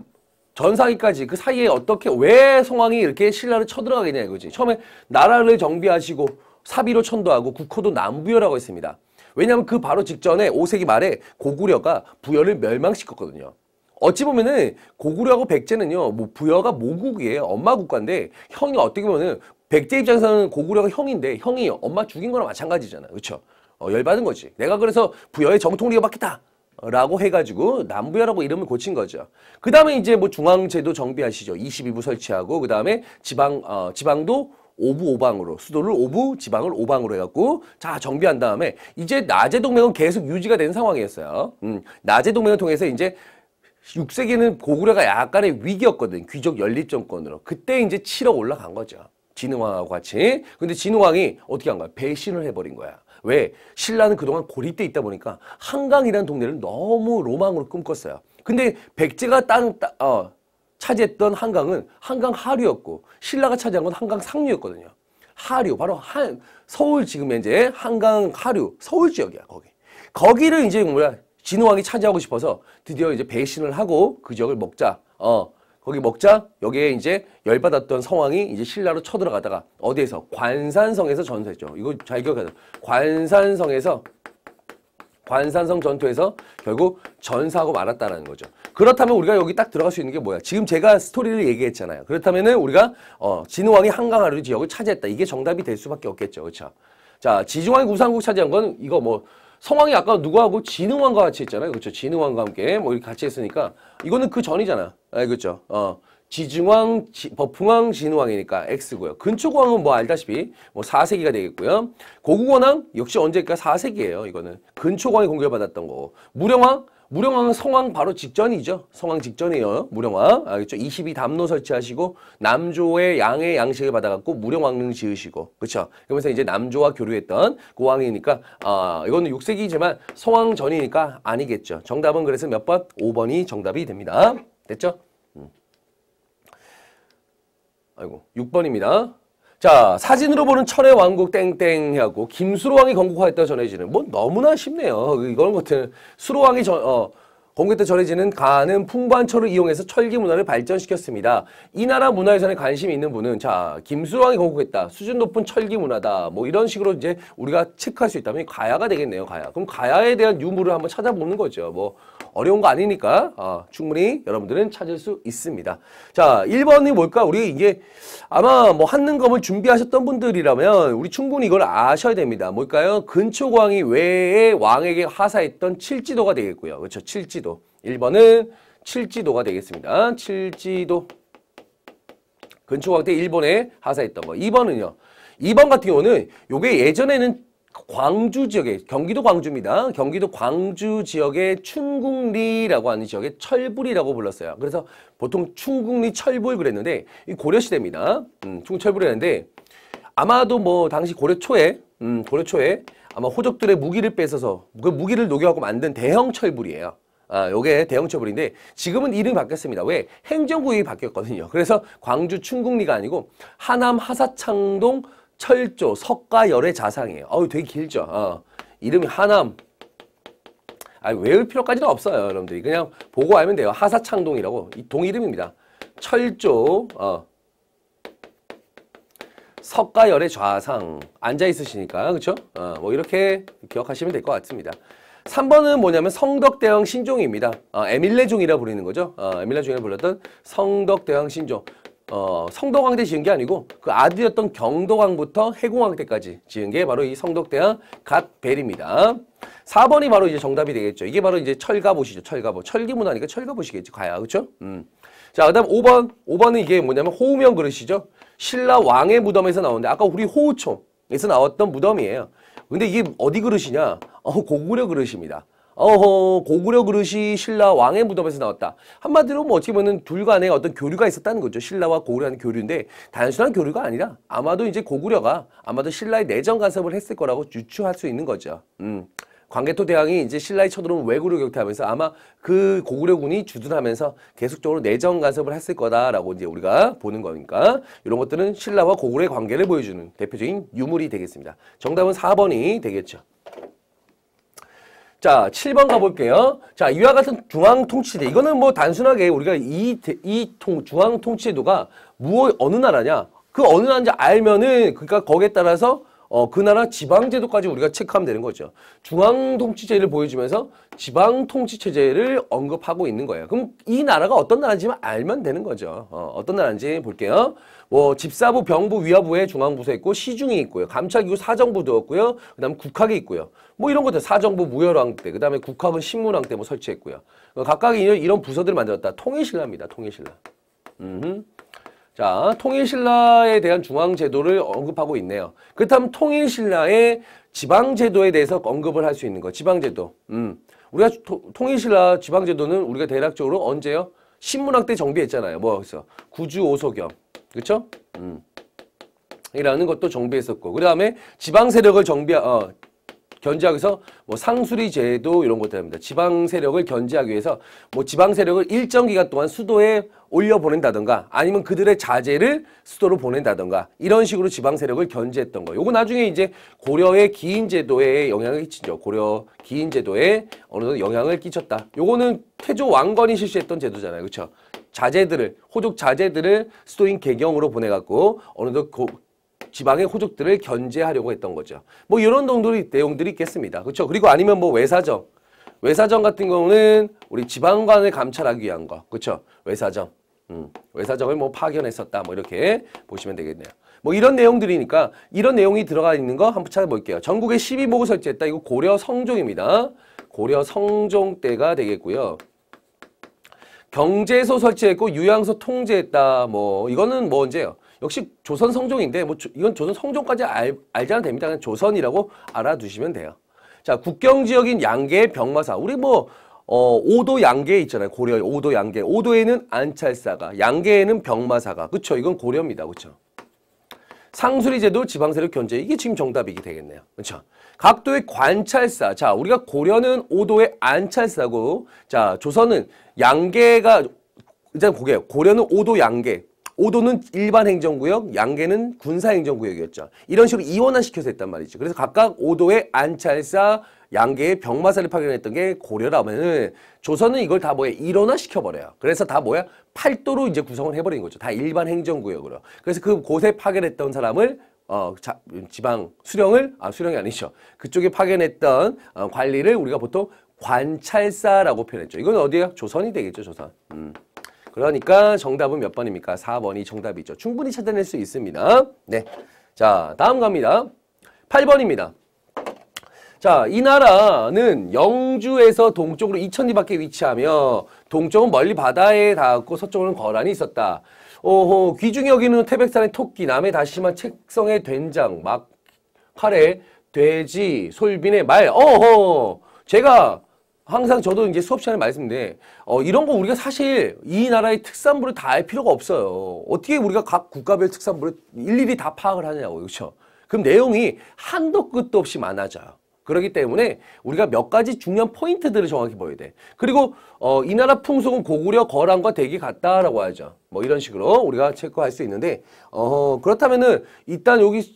전사기까지 그 사이에 어떻게 왜 성황이 이렇게 신라를 쳐들어가겠냐 이거지. 처음에 나라를 정비하시고 사비로 천도하고 국호도 남부여라고 했습니다. 왜냐하면 그 바로 직전에 5세기 말에 고구려가 부여를 멸망시켰거든요. 어찌 보면은 고구려하고 백제는요, 뭐 부여가 모국이에요. 엄마 국가인데 형이 어떻게 보면은 백제 입장에서는 고구려가 형인데 형이 엄마 죽인 거나 마찬가지잖아. 그렇죠? 어, 열받은 거지. 내가 그래서 부여의 정통리가 바뀌다. 라고 해가지고 남부야라고 이름을 고친 거죠. 그 다음에 이제 뭐 중앙제도 정비하시죠. 22부 설치하고 그 다음에 지방 어, 지방도 오부오방으로 수도를 오부 지방을 오방으로 해갖고 자 정비한 다음에 이제 낮의 동맹은 계속 유지가 된 상황이었어요. 음, 낮의 동맹을 통해서 이제 6세기는 고구려가 약간의 위기였거든. 귀족 연립정권으로. 그때 이제 치러 올라간 거죠. 진흥왕하고 같이. 근데 진흥왕이 어떻게 한 거야? 배신을 해버린 거야. 왜? 신라는 그동안 고립돼 있다 보니까 한강이라는 동네를 너무 로망으로 꿈꿨어요. 근데 백제가 땅, 땅 어, 차지했던 한강은 한강 하류였고 신라가 차지한 건 한강 상류였거든요. 하류 바로 한 서울 지금 현재 한강 하류 서울 지역이야 거기. 거기를 이제 뭐야 진왕이 차지하고 싶어서 드디어 이제 배신을 하고 그 지역을 먹자. 어 거기 먹자 여기에 이제 열받았던 성왕이 이제 신라로 쳐들어가다가 어디에서 관산성에서 전사했죠 이거 잘 기억하세요. 관산성에서 관산성 전투에서 결국 전사하고 말았다라는 거죠. 그렇다면 우리가 여기 딱 들어갈 수 있는 게 뭐야? 지금 제가 스토리를 얘기했잖아요. 그렇다면은 우리가 어, 진흥왕이 한강하류 지역을 차지했다. 이게 정답이 될 수밖에 없겠죠. 그렇죠? 자, 지중왕이 구상국 차지한 건 이거 뭐 성왕이 아까 누구하고 진흥왕과 같이 했잖아요. 그렇죠? 진흥왕과 함께 뭐 이렇게 같이 했으니까 이거는 그 전이잖아. 아, 그렇죠. 어. 지중왕 지, 버풍왕, 진왕이니까 X고요. 근초공왕은뭐 알다시피 뭐 4세기가 되겠고요. 고국원왕 역시 언제일까 4세기예요. 이거는 근초공왕이 공격받았던 거 무령왕 무령왕은 성왕 바로 직전이죠. 성왕 직전이에요. 무령왕. 알겠죠? 아, 그렇죠. 22담로 설치하시고 남조의 양의 양식을 받아갖고 무령왕릉 지으시고 그렇죠? 그러면서 이제 남조와 교류했던 고왕이니까 그 아 이거는 6세기지만 성왕 전이니까 아니겠죠. 정답은 그래서 몇 번? 5번이 정답이 됩니다. 됐죠? 아이고 6번입니다. 자 사진으로 보는 철의 왕국 땡땡 하고 김수로 왕이 건국하였다 전해지는 뭐 너무나 쉽네요. 이런 것들 뭐 수로 왕이 전, 어, 공개 때 전해지는 가는 풍부한철을 이용해서 철기 문화를 발전시켰습니다. 이 나라 문화유산에 관심이 있는 분은 자 김수왕이 건국했다. 수준 높은 철기 문화다. 뭐 이런 식으로 이제 우리가 체크할 수 있다면 가야가 되겠네요. 가야. 그럼 가야에 대한 유물을 한번 찾아보는 거죠. 뭐 어려운 거 아니니까 어, 충분히 여러분들은 찾을 수 있습니다. 자, 1번이 뭘까? 우리 이게 아마 뭐 한능검을 준비하셨던 분들이라면 우리 충분히 이걸 아셔야 됩니다. 뭘까요? 근초광이 외에 왕에게 하사했던 칠지도가 되겠고요. 그렇죠? 칠지도. 1번은 칠지도가 되겠습니다. 칠지도. 근초광 때 일본에 하사했던 거. 2번은요. 2번 같은 경우는 요게 예전에는 광주 지역에 경기도 광주입니다. 경기도 광주 지역의 충궁리라고 하는 지역에 철불이라고 불렀어요. 그래서 보통 충궁리 철불 그랬는데 이 고려 시대입니다. 음, 충철불이었는데 아마도 뭐 당시 고려 초에 음, 고려 초에 아마 호족들의 무기를 뺏어서 그 무기를 녹여하고 만든 대형 철불이에요. 아, 요게 대형 철불인데 지금은 이름이 바뀌었습니다. 왜? 행정구역이 바뀌었거든요. 그래서 광주 충궁리가 아니고 하남 하사창동 철조, 석가, 열의 자상이에요. 어우, 되게 길죠. 어. 이름이 하남. 아 외울 필요까지는 없어요, 여러분들이. 그냥 보고 알면 돼요. 하사창동이라고. 이 동 이름입니다. 철조, 어. 석가, 열의 좌상. 앉아있으시니까, 그쵸? 어, 뭐, 이렇게 기억하시면 될 것 같습니다. 3번은 뭐냐면 성덕대왕 신종입니다. 어, 에밀레종이라 부르는 거죠. 어, 에밀레종이라 불렀던 성덕대왕 신종. 어, 성덕왕 때 지은 게 아니고 그 아들이었던 경덕왕부터 해공왕 때까지 지은 게 바로 이 성덕대왕 갓벨입니다. 4번이 바로 이제 정답이 되겠죠. 이게 바로 이제 철가보시죠. 철가보. 철기문화니까 철가보시겠죠 가야. 그쵸 음. 자, 그다음 5번. 5번은 이게 뭐냐면 호우명 그릇이죠. 신라 왕의 무덤에서 나오는데 아까 우리 호우총에서 나왔던 무덤이에요. 근데 이게 어디 그릇이냐? 어, 고구려 그릇입니다. 어허 고구려 그릇이 신라 왕의 무덤에서 나왔다. 한마디로 뭐 어떻게 보면 둘 간에 어떤 교류가 있었다는 거죠. 신라와 고구려의 교류인데 단순한 교류가 아니라 아마도 이제 고구려가 아마도 신라의 내정 간섭을 했을 거라고 유추할 수 있는 거죠. 음. 광개토 대왕이 이제 신라에 쳐들어온 왜구를 격퇴하면서 아마 그 고구려군이 주둔하면서 계속적으로 내정 간섭을 했을 거다라고 이제 우리가 보는 거니까 이런 것들은 신라와 고구려의 관계를 보여주는 대표적인 유물이 되겠습니다. 정답은 4번이 되겠죠. 자, 7번 가볼게요. 자, 이와 같은 중앙통치제. 이거는 뭐 단순하게 우리가 이, 이 통, 중앙통치제도가 무어 어느 나라냐. 그 어느 나라인지 알면은, 그니까 거기에 따라서 어, 그 나라 지방제도까지 우리가 체크하면 되는 거죠. 중앙통치체를 보여주면서 지방통치체제를 언급하고 있는 거예요. 그럼 이 나라가 어떤 나라인지 알면 되는 거죠. 어, 어떤 나라인지 볼게요. 뭐 집사부, 병부, 위화부에 중앙부서 있고 시중이 있고요. 감찰기구 사정부도 없고요그 다음 국학이 있고요. 뭐 이런 것들 사정부 무혈왕 때, 그다음에 국화부 신문왕 때 뭐 설치했고요. 각각 이런, 이런 부서들을 만들었다. 통일신라입니다. 통일신라. 음흠. 자, 통일신라에 대한 중앙제도를 언급하고 있네요. 그렇다면 통일신라의 지방제도에 대해서 언급을 할 수 있는 거. 지방제도. 음. 우리가 토, 통일신라 지방제도는 우리가 대략적으로 언제요? 신문왕 때 정비했잖아요. 뭐 그래서 구주 오소겸. 그렇죠? 음. 이라는 것도 정비했었고 그 다음에 지방 세력을 정비 어, 견제하기 위해서 뭐 상수리 제도 이런 것도 합니다. 지방 세력을 견제하기 위해서 뭐 지방 세력을 일정 기간 동안 수도에 올려보낸다던가 아니면 그들의 자재를 수도로 보낸다던가 이런 식으로 지방 세력을 견제했던 거. 요거 나중에 이제 고려의 기인 제도에 영향을 끼치죠. 고려 기인 제도에 어느 정도 영향을 끼쳤다. 요거는 태조 왕건이 실시했던 제도잖아요. 그렇죠? 자재들을 호족 자재들을 수도인 개경으로 보내갖고 어느 정도 지방의 호족들을 견제하려고 했던 거죠. 뭐 이런 동들이, 내용들이 있겠습니다. 그렇죠? 그리고 아니면 뭐 외사정. 외사정 같은 경우는 우리 지방관을 감찰하기 위한 거. 그렇죠? 외사정. 음, 외사정을 뭐 파견했었다. 뭐 이렇게 보시면 되겠네요. 뭐 이런 내용들이니까 이런 내용이 들어가 있는 거 한번 찾아볼게요. 전국에 12목을 설치했다. 이거 고려 성종입니다. 고려 성종 때가 되겠고요. 경제소 설치했고 유양소 통제했다. 뭐 이거는 뭐 언제요? 역시 조선 성종인데 뭐 조, 이건 조선 성종까지 알, 알지 않아도 됩니다. 그냥 조선이라고 알아두시면 돼요. 자 국경 지역인 양계 병마사 우리 뭐 어, 오도 양계에 있잖아요. 고려 오도 양계. 오도에는 안찰사가, 양계에는 병마사가. 그쵸? 이건 고려입니다. 그쵸? 상수리 제도, 지방세력 견제. 이게 지금 정답이기 되겠네요. 그쵸? 각도의 관찰사. 자, 우리가 고려는 오도의 안찰사고, 자, 조선은 양계가, 이제 고개 고려는 오도 양계. 오도는 일반 행정구역, 양계는 군사행정구역이었죠. 이런 식으로 이원화시켜서 했단 말이죠. 그래서 각각 오도의 안찰사, 양계의 병마사를 파견했던 게 고려라면은 조선은 이걸 다 뭐에 일원화 시켜버려요. 그래서 다 뭐야? 팔도로 이제 구성을 해버린 거죠. 다 일반 행정구역으로. 그래서 그 곳에 파견했던 사람을 어, 자, 지방 수령을 아 수령이 아니죠. 그쪽에 파견했던 어, 관리를 우리가 보통 관찰사라고 표현했죠. 이건 어디야 조선이 되겠죠, 조선. 음. 그러니까 정답은 몇 번입니까? 4번이 정답이죠. 충분히 찾아낼 수 있습니다. 네. 자, 다음 갑니다. 8번입니다. 자, 이 나라는 영주에서 동쪽으로 2 0 0 0리 밖에 위치하며 동쪽은 멀리 바다에 닿았고 서쪽은 거란이 있었다. 어호 귀중히 여기는 태백산의 토끼, 남해 다시마, 책성의 된장, 막, 카레, 돼지, 솔빈의 말. 어허, 제가 항상 저도 이제 수업 시간에 말씀드리데 어, 이런 거 우리가 사실 이 나라의 특산물을 다 알 필요가 없어요. 어떻게 우리가 각 국가별 특산물을 일일이 다 파악을 하냐고 그렇죠? 그럼 내용이 한도 끝도 없이 많아져요. 그렇기 때문에 우리가 몇 가지 중요한 포인트들을 정확히 보여야 돼. 그리고 어, 이 나라 풍속은 고구려, 거란과 대기 같다라고 하죠. 뭐 이런 식으로 우리가 체크할 수 있는데 어, 그렇다면은 일단 여기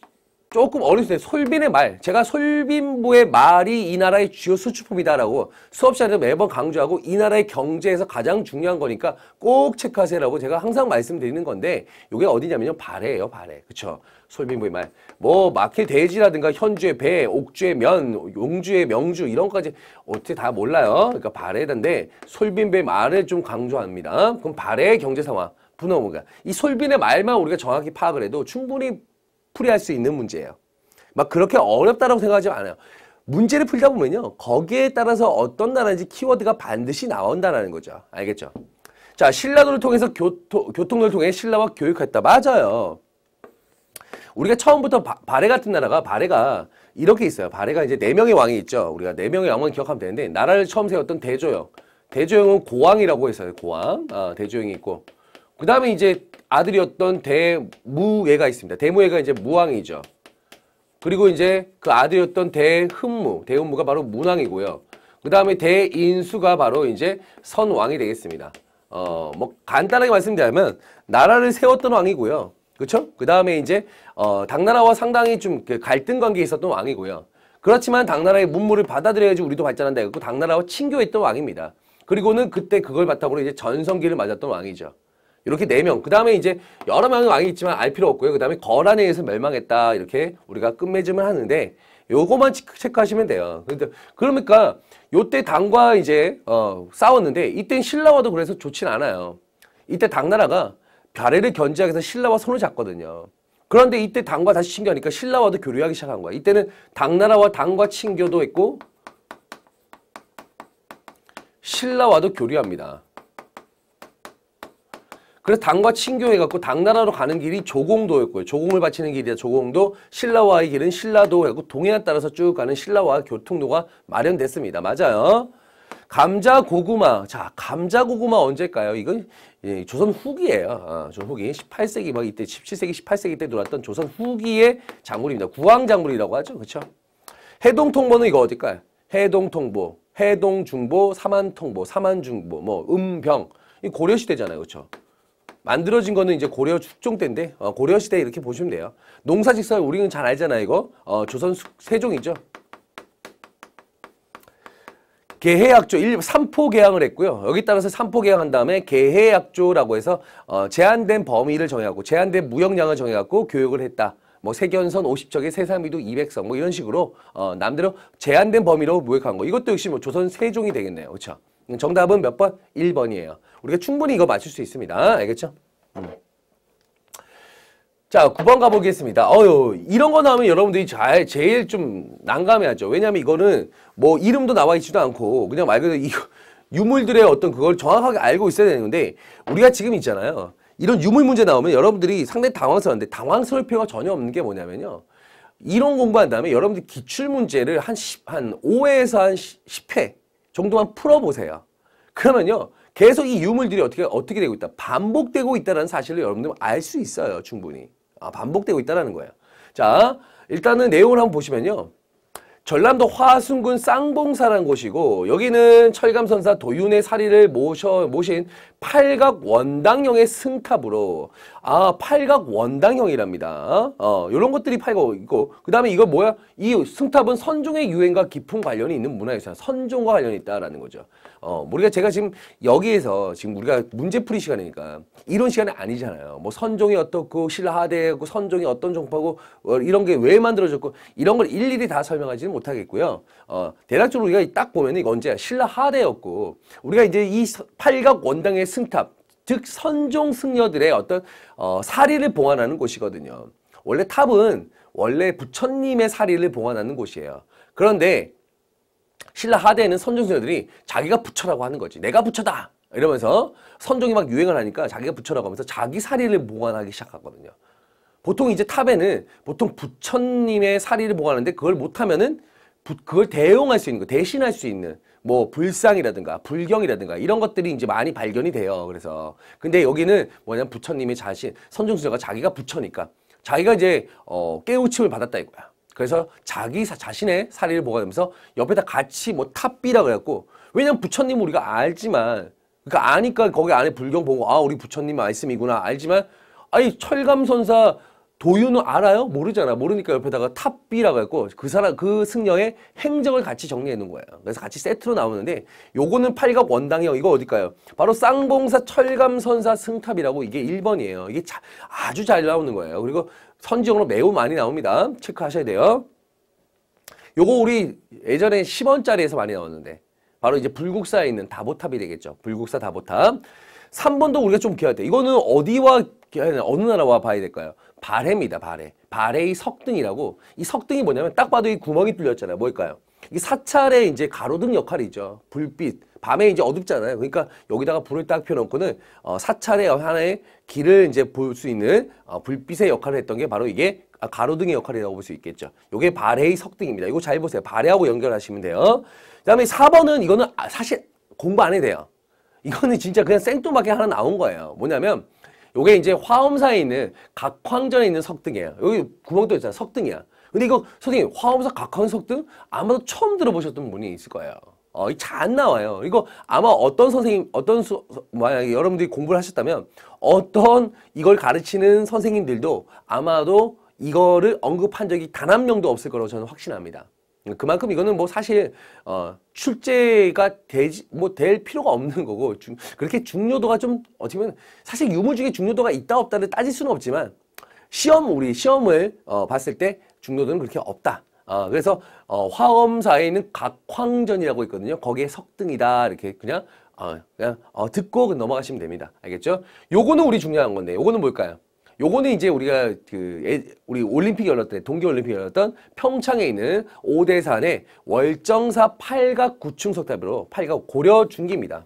조금 어렸을 때 솔빈의 말, 제가 솔빈부의 말이 이 나라의 주요 수출품이다라고 수업시간에 매번 강조하고 이 나라의 경제에서 가장 중요한 거니까 꼭 체크하세요라고 제가 항상 말씀드리는 건데 이게 어디냐면요 발해예요 발해, 그쵸 솔빈부의 말, 뭐 마켓 돼지라든가 현주의 배, 옥주의 면, 용주의 명주 이런 까지 어떻게 다 몰라요? 그러니까 발해던데 솔빈부의 말을 좀 강조합니다. 그럼 발해의 경제 상황. 분홍가 이 솔빈의 말만 우리가 정확히 파악을 해도 충분히 풀이할 수 있는 문제예요. 막 그렇게 어렵다고 생각하지 않아요. 문제를 풀다 보면요. 거기에 따라서 어떤 나라인지 키워드가 반드시 나온다는 거죠. 알겠죠? 자, 신라도를 통해서 교통, 교통을 통해 신라와 교육했다. 맞아요. 우리가 처음부터 바, 바레 같은 나라가 바레가 이렇게 있어요. 바레가 이제 네 명의 왕이 있죠. 우리가 네 명의 왕만 기억하면 되는데 나라를 처음 세웠던 대조영. 대조영은 고왕이라고 했어요. 고왕. 아, 대조영이 있고 그 다음에 이제 아들이었던 대무예가 있습니다. 대무예가 이제 무왕이죠. 그리고 이제 그 아들이었던 대흠무, 대흠무가 바로 문왕이고요. 그 다음에 대인수가 바로 이제 선왕이 되겠습니다. 어, 뭐 간단하게 말씀드리면 나라를 세웠던 왕이고요. 그렇죠? 그 다음에 이제 어, 당나라와 상당히 좀그 갈등 관계에 있었던 왕이고요. 그렇지만 당나라의 문물을 받아들여야지 우리도 발전한다. 해리고 당나라와 친교했던 왕입니다. 그리고는 그때 그걸 바탕으로 이제 전성기를 맞았던 왕이죠. 이렇게 네명 그다음에 이제 여러 명의 왕이 있지만 알 필요 없고요. 그다음에 거란에 의해서 멸망했다. 이렇게 우리가 끝맺음을 하는데 요거만 체크하시면 돼요. 근데 그러니까 요때 당과 이제 어, 싸웠는데 이때 신라와도 그래서 좋진 않아요. 이때 당나라가 벼레를 견제하기 위해서 신라와 손을 잡거든요. 그런데 이때 당과 다시 친교하니까 신라와도 교류하기 시작한 거야. 이때는 당나라와 당과 친교도 있고 신라와도 교류합니다. 그래서 당과 친교해갖고 당나라로 가는 길이 조공도였고요. 조공을 바치는 길이다. 조공도 신라와의 길은 신라도 하고 동해안 따라서 쭉 가는 신라와 교통도가 마련됐습니다. 맞아요. 감자 고구마. 자, 감자 고구마 언제일까요? 이건 예, 조선 후기예요. 아, 조선 후기. 18세기 막 이때 17세기 18세기 때 들어왔던 조선 후기의 작물입니다. 구황 작물이라고 하죠. 그렇죠? 해동 통보는 이거 어딜까요? 해동 통보, 해동 중보, 사만 통보, 사만 중보, 뭐 음병. 이 고려 시대잖아요. 그렇죠? 만들어진 거는 이제 고려 축종 때인데 어, 고려 시대 이렇게 보시면 돼요. 농사직설 우리는 잘 알잖아요. 이거 어, 조선 세종이죠. 개해약조 1 삼포 개항을 했고요. 여기 따라서 삼포 개항한 다음에 개해약조라고 해서 어, 제한된 범위를 정해갖고 제한된 무역량을 정해갖고 교육을 했다. 뭐 세견선 50척에 세삼위도 200성 뭐 이런 식으로 어, 남대로 제한된 범위로 무역한 거. 이것도 역시 뭐 조선 세종이 되겠네요. 그렇죠? 정답은 몇 번? 1번이에요. 우리가 충분히 이거 맞출 수 있습니다. 알겠죠? 음. 자, 9번 가보겠습니다. 어유 이런 거 나오면 여러분들이 잘, 제일 좀 난감해하죠. 왜냐면 이거는 뭐 이름도 나와 있지도 않고 그냥 말 그대로 이 유물들의 어떤 그걸 정확하게 알고 있어야 되는 데 우리가 지금 있잖아요. 이런 유물 문제 나오면 여러분들이 상당히 당황스러운데 당황스러울 필요가 전혀 없는 게 뭐냐면요. 이론 공부한 다음에 여러분들 기출 문제를 한, 10, 한 5회에서 한 10, 회 정도만 풀어보세요. 그러면요. 계속 이 유물들이 어떻게 어떻게 되고 있다. 반복되고 있다는 사실을 여러분들 알 수 있어요. 충분히. 아, 반복되고 있다는 거예요. 자, 일단은 내용을 한번 보시면요. 전남도 화순군 쌍봉사라는 곳이고 여기는 철감선사 도윤의 사리를 모셔, 모신 팔각 원당형의 승탑으로 아 팔각 원당형이랍니다. 어 이런 것들이 팔각 있고 그 다음에 이거 뭐야? 이 승탑은 선종의 유행과 깊은 관련이 있는 문화유산 선종과 관련이 있다라는 거죠. 어 우리가 제가 지금 여기에서 지금 우리가 문제풀이 시간이니까 이런 시간이 아니잖아요. 뭐 선종이 어떻고 신라하대고 선종이 어떤 종파고 어, 이런 게 왜 만들어졌고 이런 걸 일일이 다 설명하지는 못하겠고요. 어, 대략적으로 우리가 딱 보면 이거 언제야? 신라 하대였고 우리가 이제 이 팔각 원당의 승탑 즉 선종 승려들의 어떤 어, 사리를 봉안하는 곳이거든요. 원래 탑은 원래 부처님의 사리를 봉안하는 곳이에요. 그런데 신라 하대에는 선종 승려들이 자기가 부처라고 하는 거지. 내가 부처다. 이러면서 선종이 막 유행을 하니까 자기가 부처라고 하면서 자기 사리를 봉안하기 시작하거든요. 보통 이제 탑에는 보통 부처님의 사리를 봉하는데 그걸 못하면은 그걸 대용할 수 있는 거, 대신할 수 있는 뭐 불상이라든가 불경이라든가 이런 것들이 이제 많이 발견이 돼요. 그래서 근데 여기는 뭐냐면 부처님이 자신 선종수자가 자기가 부처니까 자기가 이제 어, 깨우침을 받았다 이거야. 그래서 자기 사, 자신의 사리를 보관하면서 옆에다 같이 뭐 탑비라 그래고 왜냐면 부처님 우리가 알지만 그러니까 아니까 거기 안에 불경 보고 아 우리 부처님 말씀이구나 알지만 아니 철감선사 도윤은 알아요? 모르잖아. 모르니까 옆에다가 탑비라고 했고 그 사람 그 승려의 행적을 같이 정리해 놓은 거예요. 그래서 같이 세트로 나오는데 요거는 팔각 원당형 이 이거 어딜까요? 바로 쌍봉사 철감선사 승탑이라고 이게 1번이에요. 이게 자, 아주 잘 나오는 거예요. 그리고 선지형으로 매우 많이 나옵니다. 체크하셔야 돼요. 요거 우리 예전에 10원짜리에서 많이 나왔는데 바로 이제 불국사에 있는 다보탑이 되겠죠. 불국사 다보탑. 3번도 우리가 좀 기억해야 돼. 이거는 어디와 어느 나라와 봐야 될까요? 바레입니다. 바레. 바레의 석등이라고 이 석등이 뭐냐면 딱 봐도 이 구멍이 뚫렸잖아요. 뭘까요? 이게 사찰의 이제 가로등 역할이 죠 불빛. 밤에 이제 어둡잖아요. 그러니까 여기다가 불을 딱 펴놓고는 어, 사찰의 하나의 길을 이제 볼 수 있는 어, 불빛의 역할을 했던 게 바로 이게 가로등의 역할이라고 볼 수 있겠죠. 요게 발해의 석등입니다. 이거 잘 보세요. 발해하고 연결하시면 돼요. 그 다음에 4번은 이거는 사실 공부 안 해도 돼요. 이거는 진짜 그냥 생뚱맞게 하나 나온 거예요. 뭐냐면 요게 이제 화엄사에 있는 각황전에 있는 석등이에요. 여기 구멍도 있잖아. 석등이야. 근데 이거 선생님 화엄사 각황석등 아마도 처음 들어보셨던 분이 있을 거예요. 어, 이 잘안 나와요. 이거 아마 어떤 선생님, 어떤 수, 만약에 여러분들이 공부를 하셨다면 어떤 이걸 가르치는 선생님들도 아마도 이거를 언급한 적이 단 한 명도 없을 거라고 저는 확신합니다. 그만큼 이거는 뭐 사실 어, 출제가 되지 뭐 될 필요가 없는 거고 중, 그렇게 중요도가 좀 어떻게 보면 사실 유무 중에 중요도가 있다 없다를 따질 수는 없지만 시험 우리 시험을 어, 봤을 때 중요도는 그렇게 없다. 어, 그래서 어, 화엄사에 있는 각황전이라고 있거든요. 거기에 석등이다 이렇게 그냥 어, 그냥 어, 듣고 넘어가시면 됩니다. 알겠죠? 요거는 우리 중요한 건데 요거는 뭘까요? 요거는 이제 우리가 그 우리 올림픽 열렸던 동계 올림픽 열렸던 평창에 있는 오대산의 월정사 팔각 구충 석탑으로 팔각 고려 중기입니다.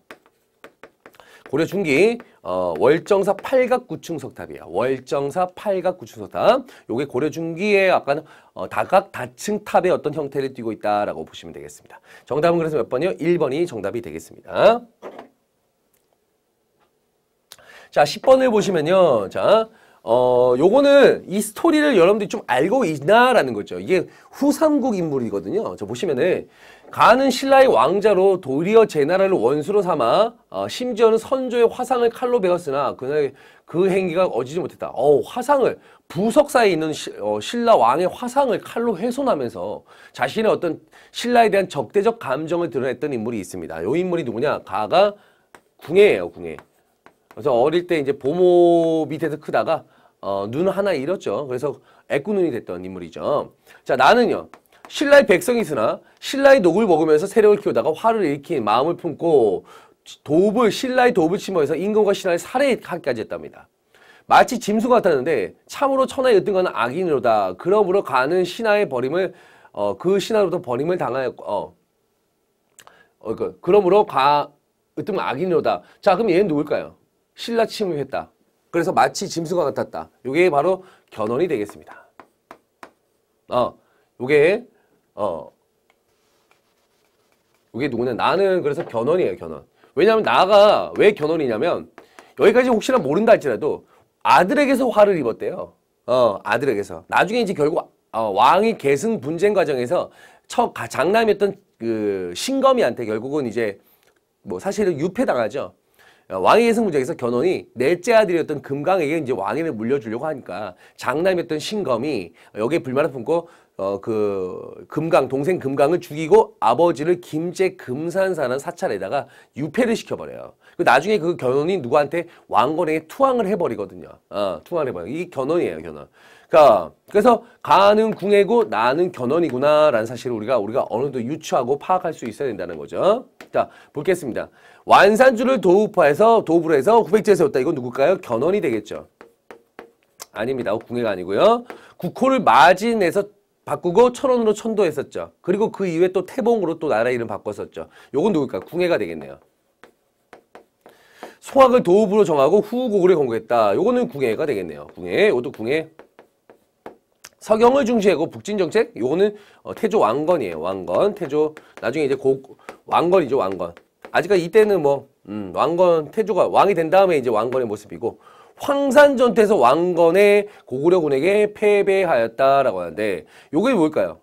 고려 중기 어, 월정사 팔각 구충 석탑이에요. 월정사 팔각 구충 석탑. 요게 고려 중기의 약간 어, 다각 다층 탑의 어떤 형태를 띠고 있다라고 보시면 되겠습니다. 정답은 그래서 몇 번이요? 1번이 정답이 되겠습니다. 자, 10번을 보시면요. 자, 어, 요거는 이 스토리를 여러분들이 좀 알고 있나라는 거죠. 이게 후삼국 인물이거든요. 저 보시면은 가는 신라의 왕자로 도리어 제 나라를 원수로 삼아 어, 심지어는 선조의 화상을 칼로 베었으나 그날 그 행위가 어지지 못했다. 어, 화상을 부석 사에 있는 시, 어, 신라 왕의 화상을 칼로 훼손하면서 자신의 어떤 신라에 대한 적대적 감정을 드러냈던 인물이 있습니다. 요 인물이 누구냐? 가가 궁예예요, 궁예. 그래서 어릴 때 이제 보모 밑에서 크다가 어, 눈 하나 잃었죠. 그래서 애꾸눈이 됐던 인물이죠. 자 나는요. 신라의 백성이 으나 신라의 녹을 먹으면서 세력을 키우다가 화를 일으 마음을 품고 도읍을 신라의 도읍을 침범해서 임금과 신하를 살해하기까지 했답니다. 마치 짐승 같았는데 참으로 천하의 으뜸가는 악인으로다. 그러므로 가는 신하의 버림을 어, 그 신하로부터 버림을 당하였고 어, 어, 그, 그러므로 가 으뜸 악인이로다. 자 그럼 얘는 누굴까요? 신라 침입했다. 그래서 마치 짐승과 같았다. 이게 바로 견훤이 되겠습니다. 어, 요게 어, 요게 누구냐? 나는 그래서 견훤이에요, 견훤. 왜냐면 나가 왜 견훤이냐면 여기까지 혹시나 모른다 할지라도 아들에게서 화를 입었대요. 어, 아들에게서. 나중에 이제 결국 어, 왕이 계승 분쟁 과정에서 첫 장남이었던 그 신검이한테 결국은 이제 뭐 사실은 유패당하죠. 어, 왕의 계승부작에서 견훤이 넷째 아들이었던 금강에게 이제 왕위를 물려주려고 하니까 장남이었던 신검이 여기에 불만을 품고 어, 그 금강 동생 금강을 죽이고 아버지를 김제 금산사는 사찰에다가 유폐를 시켜버려요. 그 나중에 그 견훤이 누구한테 왕건에게 투항을 해버리거든요. 어, 투항을 해버려. 이 견훤이에요, 견훤. 그러니까 그래서 가는 궁예고 나는 견훤이구나라는 사실을 우리가 우리가 어느 정도 유추하고 파악할 수 있어야 된다는 거죠. 자, 보겠습니다. 완산주를 도읍화해서 도읍으로 해서 구백제에 세웠다. 이건 누굴까요? 견훤이 되겠죠. 아닙니다. 어, 궁예가 아니고요. 국호를 마진해서 바꾸고 천원으로 천도했었죠. 그리고 그 이후에 또 태봉으로 또 나라 이름 바꿨었죠. 요건 누굴까? 요 궁예가 되겠네요. 소학을 도읍으로 정하고 후고구려 공격했다 요거는 궁예가 되겠네요. 궁예, 요것도 궁예. 서경을 중시하고 북진 정책, 요거는 어, 태조 왕건이에요. 왕건, 태조. 나중에 이제 고, 왕건이죠, 왕건. 아직까지 이때는 뭐 음, 왕건 태조가 왕이 된 다음에 이제 왕건의 모습이고 황산전투에서 왕건의 고구려군에게 패배하였다라고 하는데 요게 뭘까요?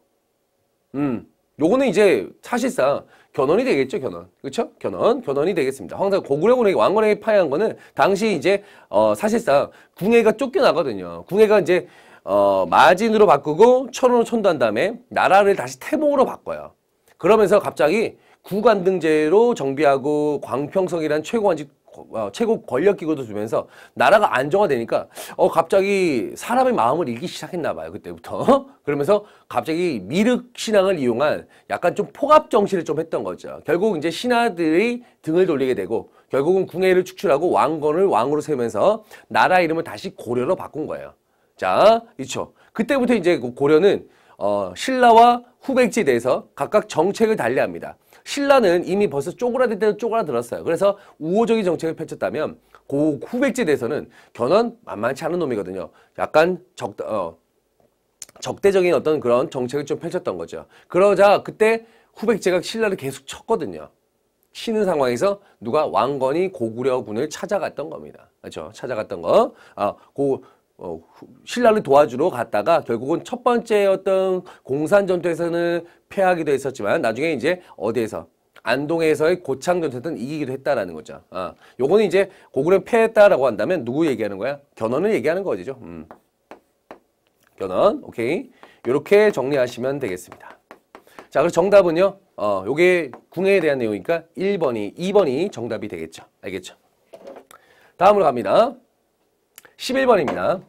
음, 요거는 이제 사실상 견훤이 되겠죠, 견훤. 그렇죠? 견훤, 견훤이 되겠습니다. 황산 고구려군에게 왕건에게 파해한 거는 당시 이제 어, 사실상 궁예가 쫓겨나거든요. 궁예가 이제 어, 마진으로 바꾸고 천으로 천도한 다음에 나라를 다시 태몽으로 바꿔요. 그러면서 갑자기 구관등제로 정비하고 광평성이라는 최고관직 어, 최고 권력기구도 주면서 나라가 안정화되니까 어 갑자기 사람의 마음을 읽기 시작했나 봐요 그때부터 그러면서 갑자기 미륵 신앙을 이용한 약간 좀 폭압 정신을 좀 했던 거죠 결국 이제 신하들이 등을 돌리게 되고 결국은 궁예를 축출하고 왕건을 왕으로 세우면서 나라 이름을 다시 고려로 바꾼 거예요 자그렇 그때부터 이제 그 고려는 어, 신라와 후백제에 대해서 각각 정책을 달리합니다 신라는 이미 벌써 쪼그라들 때는 쪼그라들었어요. 그래서 우호적인 정책을 펼쳤다면 고 후백제에 대해서는 견훤 만만치 않은 놈이거든요. 약간 적, 어, 적대적인 어떤 그런 정책을 좀 펼쳤던 거죠. 그러자 그때 후백제가 신라를 계속 쳤거든요. 치는 상황에서 누가 왕건이 고구려군을 찾아갔던 겁니다. 그렇죠? 찾아갔던 거. 아, 고 어, 신라를 도와주러 갔다가 결국은 첫 번째 어떤 공산 전투에서는 패하기도 했었지만 나중에 이제 어디에서 안동에서의 고창 전투는 이기기도 했다라는 거죠. 아, 요거는 이제 고구려 패했다라고 한다면 누구 얘기하는 거야? 견훤을 얘기하는 거죠. 음. 견훤, 오케이. 이렇게 정리하시면 되겠습니다. 자, 그럼 정답은요. 어, 요게 궁예에 대한 내용이니까 1번이, 2번이 정답이 되겠죠. 알겠죠? 다음으로 갑니다. 11번입니다.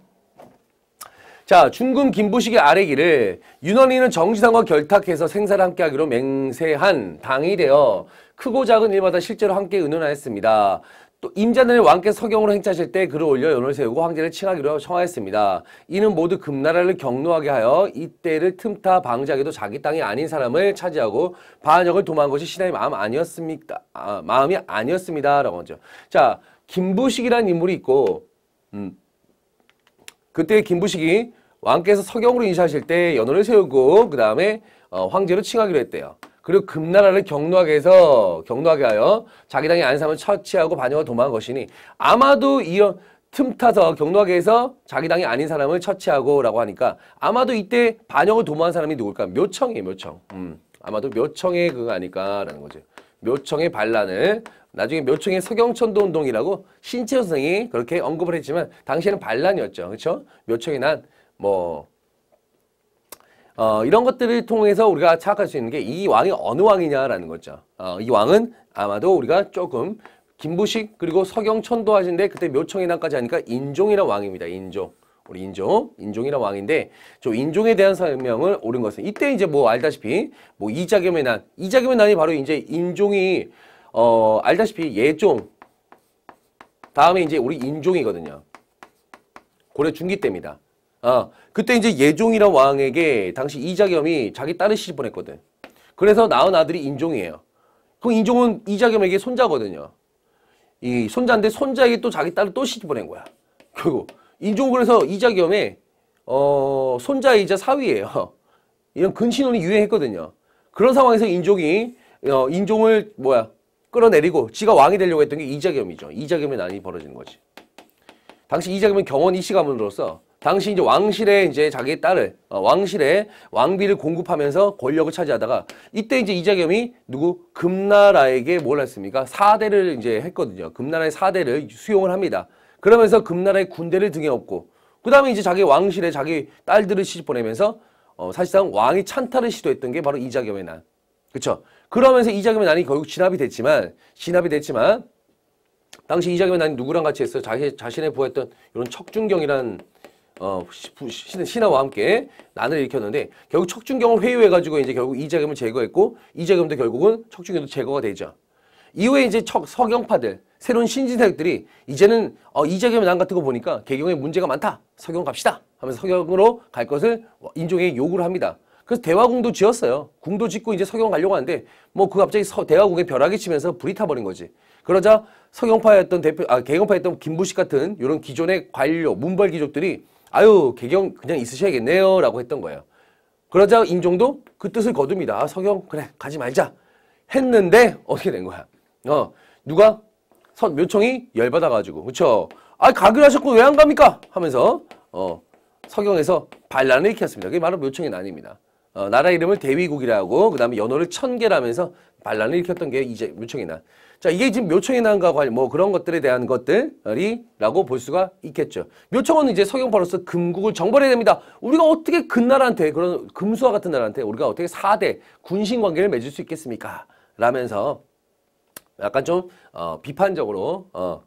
자, 중금 김부식의 아래기를 윤원희는 정지상과 결탁해서 생사를 함께하기로 맹세한 당이되어 크고 작은 일마다 실제로 함께 의논하였습니다. 또 임자들의 왕께 서경으로 서 행차하실 때 글을 올려 연을 세우고 황제를 칭하기로 청하였습니다. 이는 모두 금나라를 경노하게 하여 이때를 틈타 방지하기도 자기 땅이 아닌 사람을 차지하고 반역을 도모한 것이 신하의 마음 아니었습니까? 아, 마음이 아니었습니다. 라고 하죠. 자, 김부식이라는 인물이 있고 음, 그때 김부식이 왕께서 서경으로 인사하실때 연호를 세우고 그 다음에 어, 황제로 칭하기로 했대요. 그리고 금나라를 경로하게 해서 경로하게 하여 자기 당의 안삼을 처치하고 반영을 도망한 것이니 아마도 이런 틈타서 경로하게 해서 자기 당이 아닌 사람을 처치하고 라고 하니까 아마도 이때 반영을 도모한 사람이 누굴까? 묘청이에요 묘청. 음, 아마도 묘청의 그거 아닐까라는 거죠. 묘청의 반란을 나중에 묘청의 서경천도 운동이라고 신채호 선생이 그렇게 언급을 했지만 당시에는 반란이었죠. 그렇죠? 묘청이난 뭐 어, 이런 것들을 통해서 우리가 착각할 수 있는 게 이 왕이 어느 왕이냐라는 거죠. 어, 이 왕은 아마도 우리가 조금 김부식 그리고 서경 천도하신데 그때 묘청이나까지 하니까 인종이란 왕입니다. 인종. 우리 인종, 인종이란 왕인데 저 인종에 대한 설명을 옳은 것은 이때 이제 뭐 알다시피 뭐 이자겸의 난, 이자겸의 난이 바로 이제 인종이 어 알다시피 예종 다음에 이제 우리 인종이거든요. 고려 중기 때입니다. 아, 그때 이제 예종이란 왕에게 당시 이자겸이 자기 딸을 시집보냈거든. 그래서 낳은 아들이 인종이에요. 그럼 인종은 이자겸에게 손자거든요. 이 손자인데 손자에게 또 자기 딸을 또 시집보낸 거야. 그리고 인종은 그래서 이자겸의 어, 손자이자 사위예요. 이런 근신혼이 유행했거든요. 그런 상황에서 인종이 어, 인종을 뭐야 끌어내리고 지가 왕이 되려고 했던 게 이자겸이죠. 이자겸의 난이 벌어지는 거지. 당시 이자겸은 경원 이씨 가문으로서 당시 이제 왕실에 이제 자기 딸을 어, 왕실에 왕비를 공급하면서 권력을 차지하다가 이때 이제 이자겸이 누구 금나라에게 뭘 했습니까? 사대를 이제 했거든요. 금나라의 사대를 수용을 합니다. 그러면서 금나라의 군대를 등에 업고 그다음에 이제 자기 왕실에 자기 딸들을 시집 보내면서 어, 사실상 왕이 찬탈을 시도했던 게 바로 이자겸의 난. 그렇죠? 그러면서 이자겸의 난이 결국 진압이 됐지만 진압이 됐지만 당시 이자겸의 난이 누구랑 같이 했어요? 자기 자신의 부하했던 이런 척준경이란 어, 신하와 함께 난을 일으켰는데 결국 척준경을 회유해가지고 이제 결국 이자겸을 제거했고 이자겸도 결국은 척준경도 제거가 되죠. 이후에 이제 척, 서경파들 새로운 신진세력들이 이제는 어, 이자겸이 난 같은 거 보니까 개경에 문제가 많다. 서경 갑시다. 하면서 서경으로 갈 것을 인종에 요구를 합니다. 그래서 대화궁도 지었어요. 궁도 짓고 이제 서경 가려고 하는데 뭐 그 갑자기 서, 대화궁에 벼락이 치면서 불이 타버린 거지. 그러자 서경파였던 대표, 아, 개경파였던 김부식 같은 이런 기존의 관료, 문벌 귀족들이 아유 개경 그냥 있으셔야겠네요 라고 했던 거예요. 그러자 인종도 그 뜻을 거둡니다. 아, 서경 그래 가지 말자 했는데 어떻게 된 거야. 어 누가 선 묘청이 열받아가지고 그쵸? 아 가기로 하셨고 왜 안 갑니까? 하면서 어 서경에서 반란을 일으켰습니다. 그게 바로 묘청이 난입니다. 어, 나라 이름을 대위국이라고 그 다음에 연호를 천개라면서 반란을 일으켰던 게 이제 묘청이나. 자, 이게 지금 묘청이나과 관련 뭐 그런 것들에 대한 것들이라고 볼 수가 있겠죠. 묘청은 이제 서경파로서 금국을 정벌해야 됩니다. 우리가 어떻게 금나라한테 그 그런 금수와 같은 나라한테 우리가 어떻게 사대 군신 관계를 맺을 수 있겠습니까? 라면서 약간 좀 어, 비판적으로 어,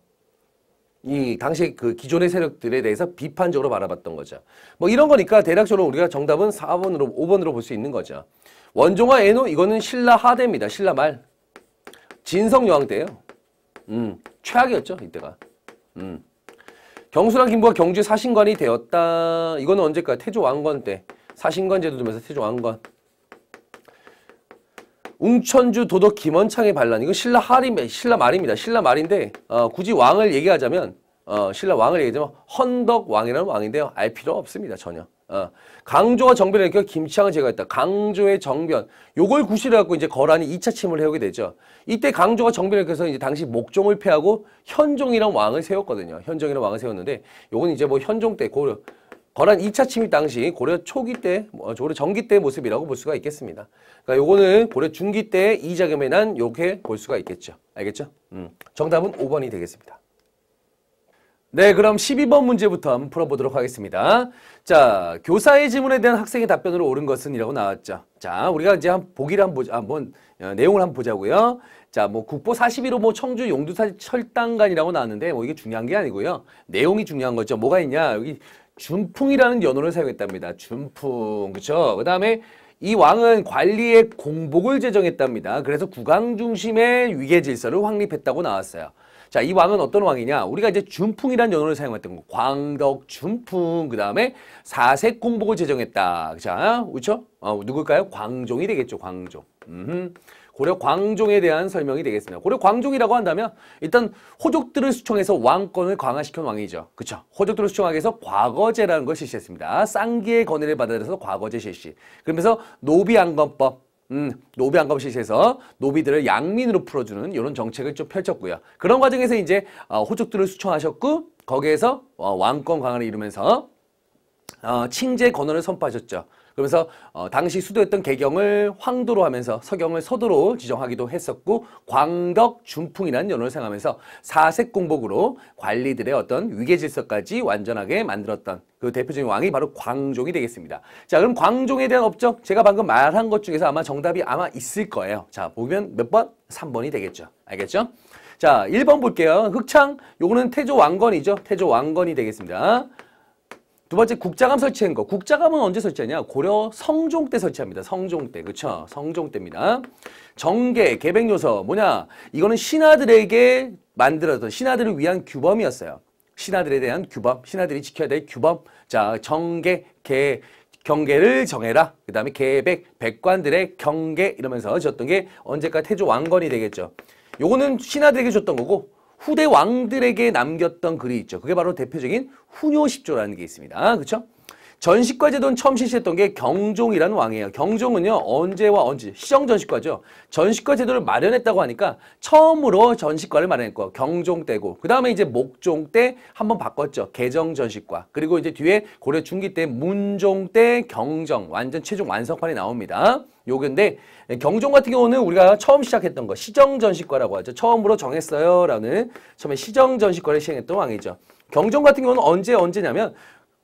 이 당시 그 기존의 세력들에 대해서 비판적으로 바라봤던 거죠. 뭐 이런 거니까 대략적으로 우리가 정답은 4번으로 5번으로 볼 수 있는 거죠. 원종화 에노 이거는 신라 하대입니다. 신라 말. 진성 여왕 때예요. 음, 최악이었죠 이때가. 음. 경수랑 김부가 경주 사신관이 되었다. 이거는 언제까? 태조 왕건 때. 사신관 제도 들면서 태조 왕건. 웅천주 도덕 김원창의 반란. 이건 신라 하림, 신라 말입니다. 신라 말인데 어, 굳이 왕을 얘기하자면 어, 신라 왕을 얘기하자면 헌덕 왕이라는 왕인데요. 알 필요 없습니다. 전혀. 어, 강조와 정변의 결 김치향을 제거했다. 강조의 정변. 요걸 구실해 갖고 이제 거란이 이차 침을 해오게 되죠. 이때 강조와 정변을 해서 이제 당시 목종을 패하고 현종이랑 왕을 세웠거든요. 현종이랑 왕을 세웠는데 요건 이제 뭐 현종 때 고려 거란 이차 침입 당시 고려 초기 때, 뭐 어, 고려 전기 때 모습이라고 볼 수가 있겠습니다. 그러니까 요거는 고려 중기 때 이자겸에 난 요렇게 볼 수가 있겠죠. 알겠죠? 음. 정답은 오번이 되겠습니다. 네, 그럼 12번 문제부터 한번 풀어보도록 하겠습니다. 자, 교사의 질문에 대한 학생의 답변으로 옳은 것은 이라고 나왔죠. 자, 우리가 이제 한 보기를 한번 보자. 한번 어, 내용을 한번 보자고요. 자, 뭐 국보 41호 뭐 청주 용두사 철당간이라고 나왔는데 뭐 이게 중요한 게 아니고요. 내용이 중요한 거죠. 뭐가 있냐? 여기 준풍이라는 연호를 사용했답니다. 준풍. 그렇죠? 그다음에 이 왕은 관리의 공복을 제정했답니다. 그래서 국왕 중심의 위계 질서를 확립했다고 나왔어요. 자, 이 왕은 어떤 왕이냐? 우리가 이제 준풍이라는 연호를 사용했던 거. 광덕, 준풍, 그 다음에 사색 공복을 제정했다. 자, 그렇죠? 어, 누굴까요? 광종이 되겠죠, 광종. 음흠. 고려 광종에 대한 설명이 되겠습니다. 고려 광종이라고 한다면 일단 호족들을 수청해서 왕권을 강화시킨 왕이죠. 그렇죠. 호족들을 수청하기 위해서 과거제라는 걸 실시했습니다. 쌍기의 건의를 받아들여서 과거제 실시. 그러면서 노비안건법, 음, 노비 안검실에서 노비들을 양민으로 풀어주는 이런 정책을 좀 펼쳤고요. 그런 과정에서 이제 어, 호족들을 수청하셨고 거기에서 어, 왕권 강화를 이루면서 어, 칭제 권한을 선포하셨죠. 그러면서 어, 당시 수도였던 개경을 황도로 하면서 서경을 서도로 지정하기도 했었고 광덕 중풍이라는 연호를 사용하면서 사색 공복으로 관리들의 어떤 위계 질서까지 완전하게 만들었던 그 대표적인 왕이 바로 광종이 되겠습니다. 자, 그럼 광종에 대한 업적 제가 방금 말한 것 중에서 아마 정답이 아마 있을 거예요. 자, 보면 몇 번? 3번이 되겠죠. 알겠죠? 자, 1번 볼게요. 흑창, 요거는 태조 왕건이죠. 태조 왕건이 되겠습니다. 두 번째 국자감 설치한 거. 국자감은 언제 설치하냐? 고려 성종 때 설치합니다. 성종 때. 그쵸? 성종 때입니다. 정계, 개백요서 뭐냐? 이거는 신하들에게 만들어서 신하들을 위한 규범이었어요. 신하들에 대한 규범, 신하들이 지켜야 될 규범. 자, 정계, 개 경계를 정해라. 그 다음에 계백, 백관들의 경계 이러면서 지었던게 언제까 지 태조 왕건이 되겠죠. 요거는 신하들에게 줬던 거고 후대 왕들에게 남겼던 글이 있죠. 그게 바로 대표적인 훈요십조라는 게 있습니다. 그렇죠? 전식과 제도는 처음 실시했던 게 경종이라는 왕이에요. 경종은요 언제와 언제 시정전식과죠. 전식과 제도를 마련했다고 하니까 처음으로 전식과를 마련했고 경종 때고 그 다음에 이제 목종 때 한번 바꿨죠. 개정전식과 그리고 이제 뒤에 고려 중기 때 문종 때 경정 완전 최종 완성판이 나옵니다. 요건데 경종 같은 경우는 우리가 처음 시작했던 거 시정전시과라고 하죠. 처음으로 정했어요 라는 처음에 시정전시과를 시행했던 왕이죠. 경종 같은 경우는 언제 언제냐면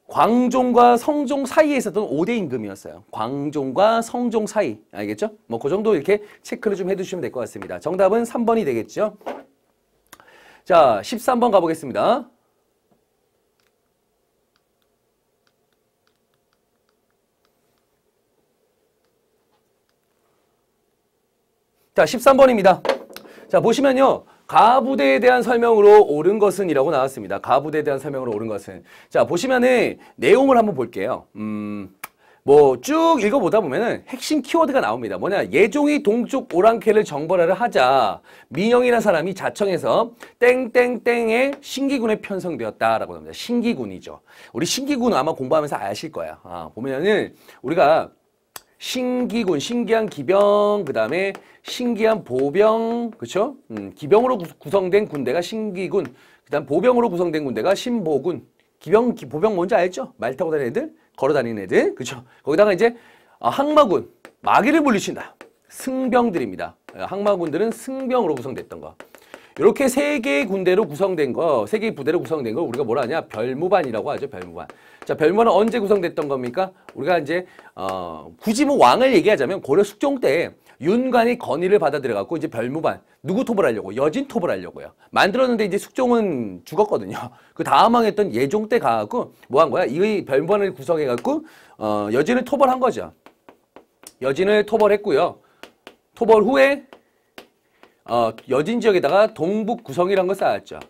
광종과 성종 사이에 있었던 5대 임금이었어요. 광종과 성종 사이. 알겠죠? 뭐 그 정도 이렇게 체크를 좀 해두시면 될 것 같습니다. 정답은 3번이 되겠죠? 자, 13번 가보겠습니다. 자, 13번입니다. 자, 보시면요. 가부대에 대한 설명으로 옳은 것은 이라고 나왔습니다. 가부대에 대한 설명으로 옳은 것은. 자, 보시면은 내용을 한번 볼게요. 음, 뭐 쭉 읽어보다 보면은 핵심 키워드가 나옵니다. 뭐냐. 예종이 동쪽 오랑캐를 정벌하려 하자. 민영이라는 사람이 자청해서 땡땡땡의 신기군에 편성되었다라고 합니다. 신기군이죠. 우리 신기군 아마 공부하면서 아실 거야. 아, 보면은 우리가 신기군, 신기한 기병, 그 다음에 신기한 보병, 그쵸? 음, 기병으로 구성된 군대가 신기군, 그 다음 보병으로 구성된 군대가 신보군. 기병, 기, 보병 뭔지 알죠? 말 타고 다니는 애들, 걸어 다니는 애들, 그쵸? 거기다가 이제 어, 항마군, 마귀를 물리친다. 승병들입니다. 예, 항마군들은 승병으로 구성됐던 거. 이렇게 세 개의 군대로 구성된 거, 세 개의 부대로 구성된 걸 우리가 뭐라 하냐? 별무반이라고 하죠. 별무반. 자, 별무반은 언제 구성됐던 겁니까? 우리가 이제 어, 굳이 뭐 왕을 얘기하자면 고려 숙종 때 윤관이 건의를 받아들여 갖고 이제 별무반 누구 톱을 하려고 여진 톱을 하려고요. 만들었는데 이제 숙종은 죽었거든요. 그 다음 왕했던 예종 때 가갖고 뭐 한 거야? 이 별무반을 구성해 갖고 어, 여진을 토벌한 거죠. 여진을 토벌했고요. 토벌 후에 어, 여진 지역에다가 동북 구성이란 걸 쌓았죠.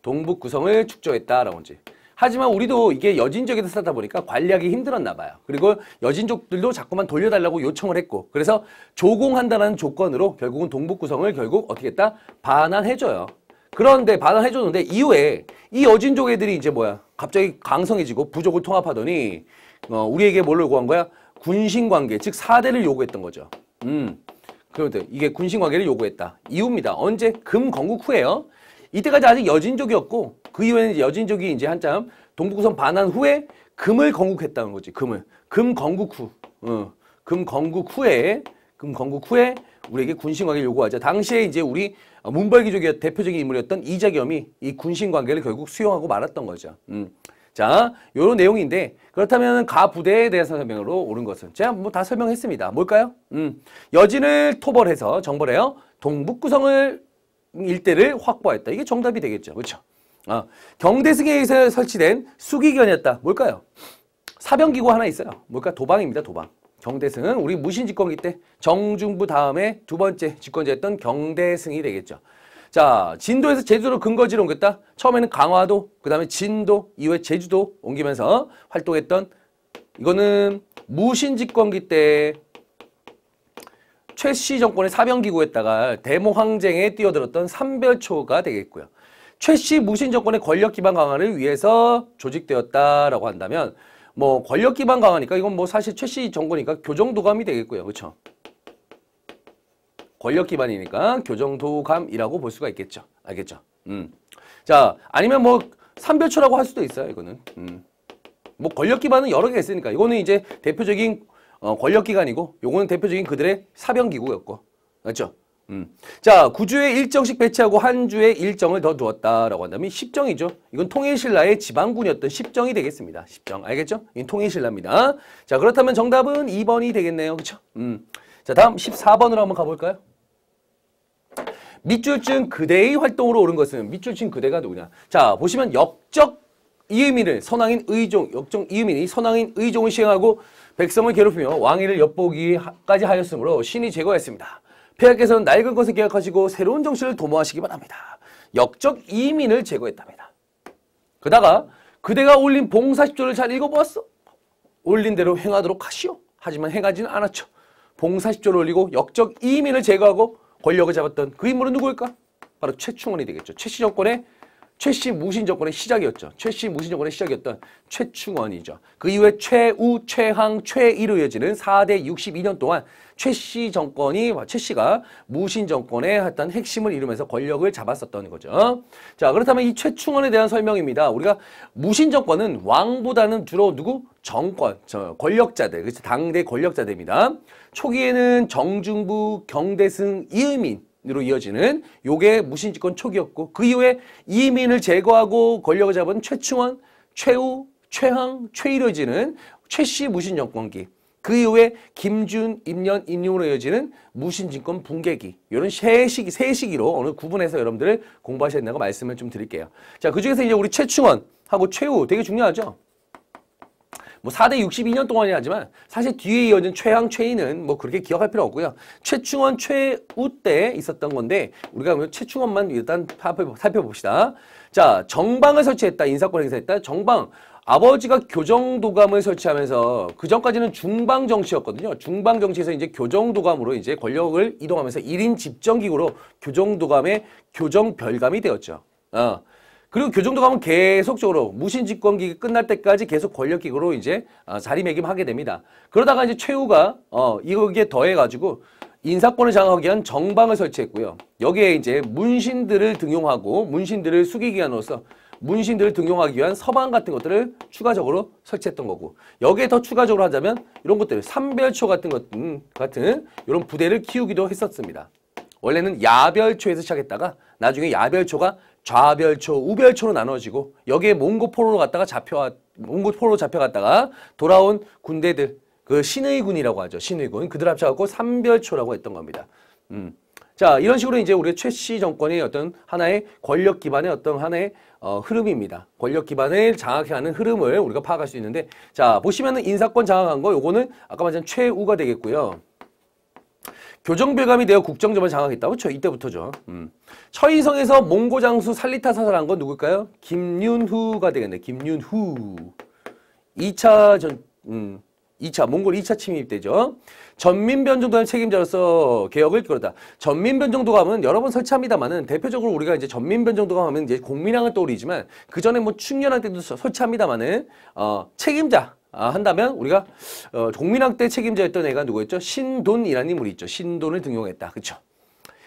동북 구성을 축적했다라고 지 하지만 우리도 이게 여진 지역에서 쌓다 보니까 관리하기 힘들었나 봐요. 그리고 여진족들도 자꾸만 돌려달라고 요청을 했고 그래서 조공한다는 조건으로 결국은 동북 구성을 결국 어떻게 했다? 반환해줘요. 그런데 반환해줬는데 이후에 이 여진족 애들이 이제 뭐야 갑자기 강성해지고 부족을 통합하더니 어, 우리에게 뭘 요구한 거야? 군신관계 즉 사대를 요구했던 거죠. 음. 그런데 이게 군신 관계를 요구했다. 이유입니다 언제? 금건국 후에요. 이때까지 아직 여진족이었고 그 이후에는 여진족이 이제 한참 동북선 반환 후에 금을 건국했다는 거지. 금을. 금건국 후. 어. 금건국 후에 금건국 후에 우리에게 군신 관계를 요구하자. 당시에 이제 우리 문벌기족의 대표적인 인물이었던 이자겸이 이 군신 관계를 결국 수용하고 말았던 거죠. 음. 자, 요런 내용인데 그렇다면 가부대에 대한 설명으로 옳은 것은 제가 뭐 다 설명했습니다. 뭘까요? 음, 여진을 토벌해서 정벌해요. 동북구성을 음, 일대를 확보했다. 이게 정답이 되겠죠. 그렇죠? 어, 경대승에 의해서 설치된 수기견이었다. 뭘까요? 사병기구 하나 있어요. 뭘까? 도방입니다. 도방. 경대승은 우리 무신집권기 때 정중부 다음에 두 번째 집권자였던 경대승이 되겠죠. 자, 진도에서 제주도로 근거지로 옮겼다. 처음에는 강화도, 그 다음에 진도, 이후에 제주도 옮기면서 활동했던 이거는 무신집권기 때 최씨 정권의 사병기구에다가 대모항쟁에 뛰어들었던 삼별초가 되겠고요. 최씨 무신 정권의 권력 기반 강화를 위해서 조직되었다라고 한다면 뭐 권력 기반 강화니까 이건 뭐 사실 최씨 정권이니까 교정도감이 되겠고요. 그렇죠? 권력 기반이니까 교정도감이라고 볼 수가 있겠죠. 알겠죠? 음. 자, 아니면 뭐 삼별초라고 할 수도 있어요. 이거는. 음. 뭐 권력 기반은 여러 개가 있으니까 이거는 이제 대표적인 어, 권력 기관이고 요거는 대표적인 그들의 사병 기구였고. 맞죠? 음. 자, 구주에 일정씩 배치하고 한 주에 일정을 더 두었다라고 한다면 십정이죠 이건 통일신라의 지방군이었던 십정이 되겠습니다. 십정 알겠죠? 이건 통일신라입니다. 자, 그렇다면 정답은 2번이 되겠네요. 그렇죠? 음. 자, 다음 14번으로 한번 가볼까요? 밑줄친 그대의 활동으로 오른 것은 밑줄친 그대가 누구냐? 자, 보시면 역적 이의민을 선왕인 의종, 역적 이의민이 선왕인 의종을 시행하고 백성을 괴롭히며 왕위를 엿보기까지 하였으므로 신이 제거했습니다. 폐하께서는 낡은 것을 계약하시고 새로운 정신을 도모하시기 바랍니다. 역적 이민을 제거했답니다. 그다가 그대가 올린 봉사 십조를잘 읽어보았어? 올린 대로 행하도록 하시오. 하지만 행하지는 않았죠. 봉사 십조를 올리고 역적 이민을 제거하고 권력을 잡았던 그 인물은 누구일까? 바로 최충원이 되겠죠. 최씨 정권의 최씨 무신 정권의 시작이었죠. 최씨 무신 정권의 시작이었던 최충원이죠. 그 이후에 최우, 최항, 최이로 이어지는 4대 62년 동안 최씨 정권이, 최씨가 무신 정권의 어떤 핵심을 이루면서 권력을 잡았었던 거죠. 자, 그렇다면 이 최충원에 대한 설명입니다. 우리가 무신 정권은 왕보다는 주로 누구? 정권, 저 권력자들, 그렇죠. 당대 권력자들입니다. 초기에는 정중부, 경대승, 이의민 으로 이어지는 요게 무신집권 초기였고 그 이후에 이민을 의 제거하고 권력을 잡은 최충원, 최우, 최항, 최일어지는 최씨 무신 정권기 그 이후에 김준, 임년, 임용으로 이어지는 무신진권 붕괴기 이런 세 시기, 세 시기로 어느 구분해서 여러분들을 공부하셨냐고 말씀을 좀 드릴게요 자 그중에서 이제 우리 최충원하고 최우 되게 중요하죠 뭐 4대 62년 동안이 하지만 사실 뒤에 이어진 최양 최인은 뭐 그렇게 기억할 필요 없고요. 최충원, 최우 때 있었던 건데 우리가 보면 최충원만 일단 살펴봅시다. 자, 정방을 설치했다. 인사권 행사했다. 정방. 아버지가 교정도감을 설치하면서 그 전까지는 중방 정치였거든요. 중방 정치에서 이제 교정도감으로 이제 권력을 이동하면서 일인 집정기구로 교정도감의 교정별감이 되었죠. 어. 그리고 교정도 그 가면 계속적으로 무신집권기가 끝날 때까지 계속 권력기구로 이제 어, 자리매김하게 됩니다. 그러다가 이제 최후가 어, 이거에 더해가지고 인사권을 장악하기 위한 정방을 설치했고요. 여기에 이제 문신들을 등용하고 문신들을 수기기관으로서 문신들을 등용하기 위한 서방 같은 것들을 추가적으로 설치했던 거고 여기에 더 추가적으로 하자면 이런 것들 삼별초 같은 것 음, 같은 이런 부대를 키우기도 했었습니다. 원래는 야별초에서 시작했다가 나중에 야별초가 좌별초, 우별초로 나눠지고 여기에 몽고포로로 갔다가 잡혀 와 몽고포로 잡혀갔다가 돌아온 군대들 그 신의군이라고 하죠. 신의군 그들 합쳐갖고 삼별초라고 했던 겁니다. 음. 자 이런 식으로 이제 우리 최씨 정권의 어떤 하나의 권력 기반의 어떤 하나의 어, 흐름입니다. 권력 기반을 장악해가는 흐름을 우리가 파악할 수 있는데 자 보시면은 인사권 장악한 거 요거는 아까 말했던 최우가 되겠고요. 교정배감이 되어 국정점을 장악했다. 고렇죠 이때부터죠. 음. 처인성에서 몽고 장수 살리타 사살한 건 누굴까요? 김윤후가 되겠네. 김윤후. 2차 전, 음, 2차, 몽골 2차 침입 때죠. 전민변정도의 책임자로서 개혁을 끌었다 전민변정도감은 여러 번 설치합니다만은 대표적으로 우리가 이제 전민변정도감 하면 이제 공민왕을 떠올리지만 그전에 뭐 충렬한 때도 설치합니다만은 어, 책임자, 아, 한다면 우리가 어, 종민왕 때 책임자였던 애가 누구였죠? 신돈이라는 인물이 있죠. 신돈을 등용했다. 그렇죠?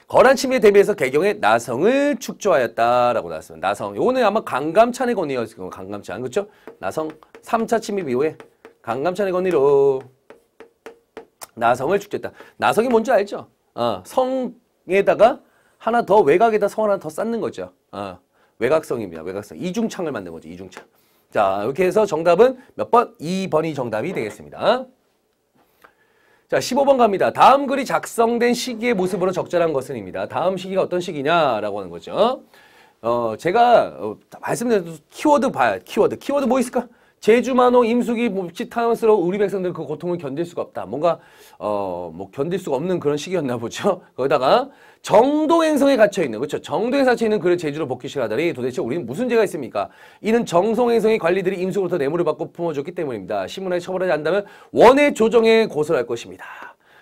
거란 침입에 대비해서 개경에 나성을 축조하였다라고 나왔습니다. 나성. 요거는 아마 강감찬의 건의였을 거예요. 강감찬. 그렇죠? 나성 3차 침입 이후에 강감찬의 건의로 나성을 축조했다. 나성이 뭔지 알죠? 어, 성에다가 하나 더 외곽에다 성 하나 더 쌓는 거죠. 어, 외곽성입니다. 외곽성. 이중창을 만든 거죠. 이중창. 자, 이렇게 해서 정답은 몇 번? 2번이 정답이 되겠습니다. 자, 15번 갑니다. 다음 글이 작성된 시기의 모습으로 적절한 것은입니다. 다음 시기가 어떤 시기냐라고 하는 거죠. 어, 제가 어, 말씀드렸던 키워드 봐요. 키워드. 키워드 뭐 있을까? 제주만호 임숙이 묵직탐스러운 우리 백성들 그 고통을 견딜 수가 없다. 뭔가 어뭐 견딜 수가 없는 그런 시기였나 보죠. 거기다가 정동행성에 갇혀 있는 그렇죠. 정동행성에 갇혀 있는 그를 제주로 복귀시하더니 도대체 우리는 무슨 죄가 있습니까? 이는 정성행성의 관리들이 임숙으로부터 뇌물을 받고 품어줬기 때문입니다. 신문에 처벌하지 않다면 원의 조정에 고소를 할 것입니다.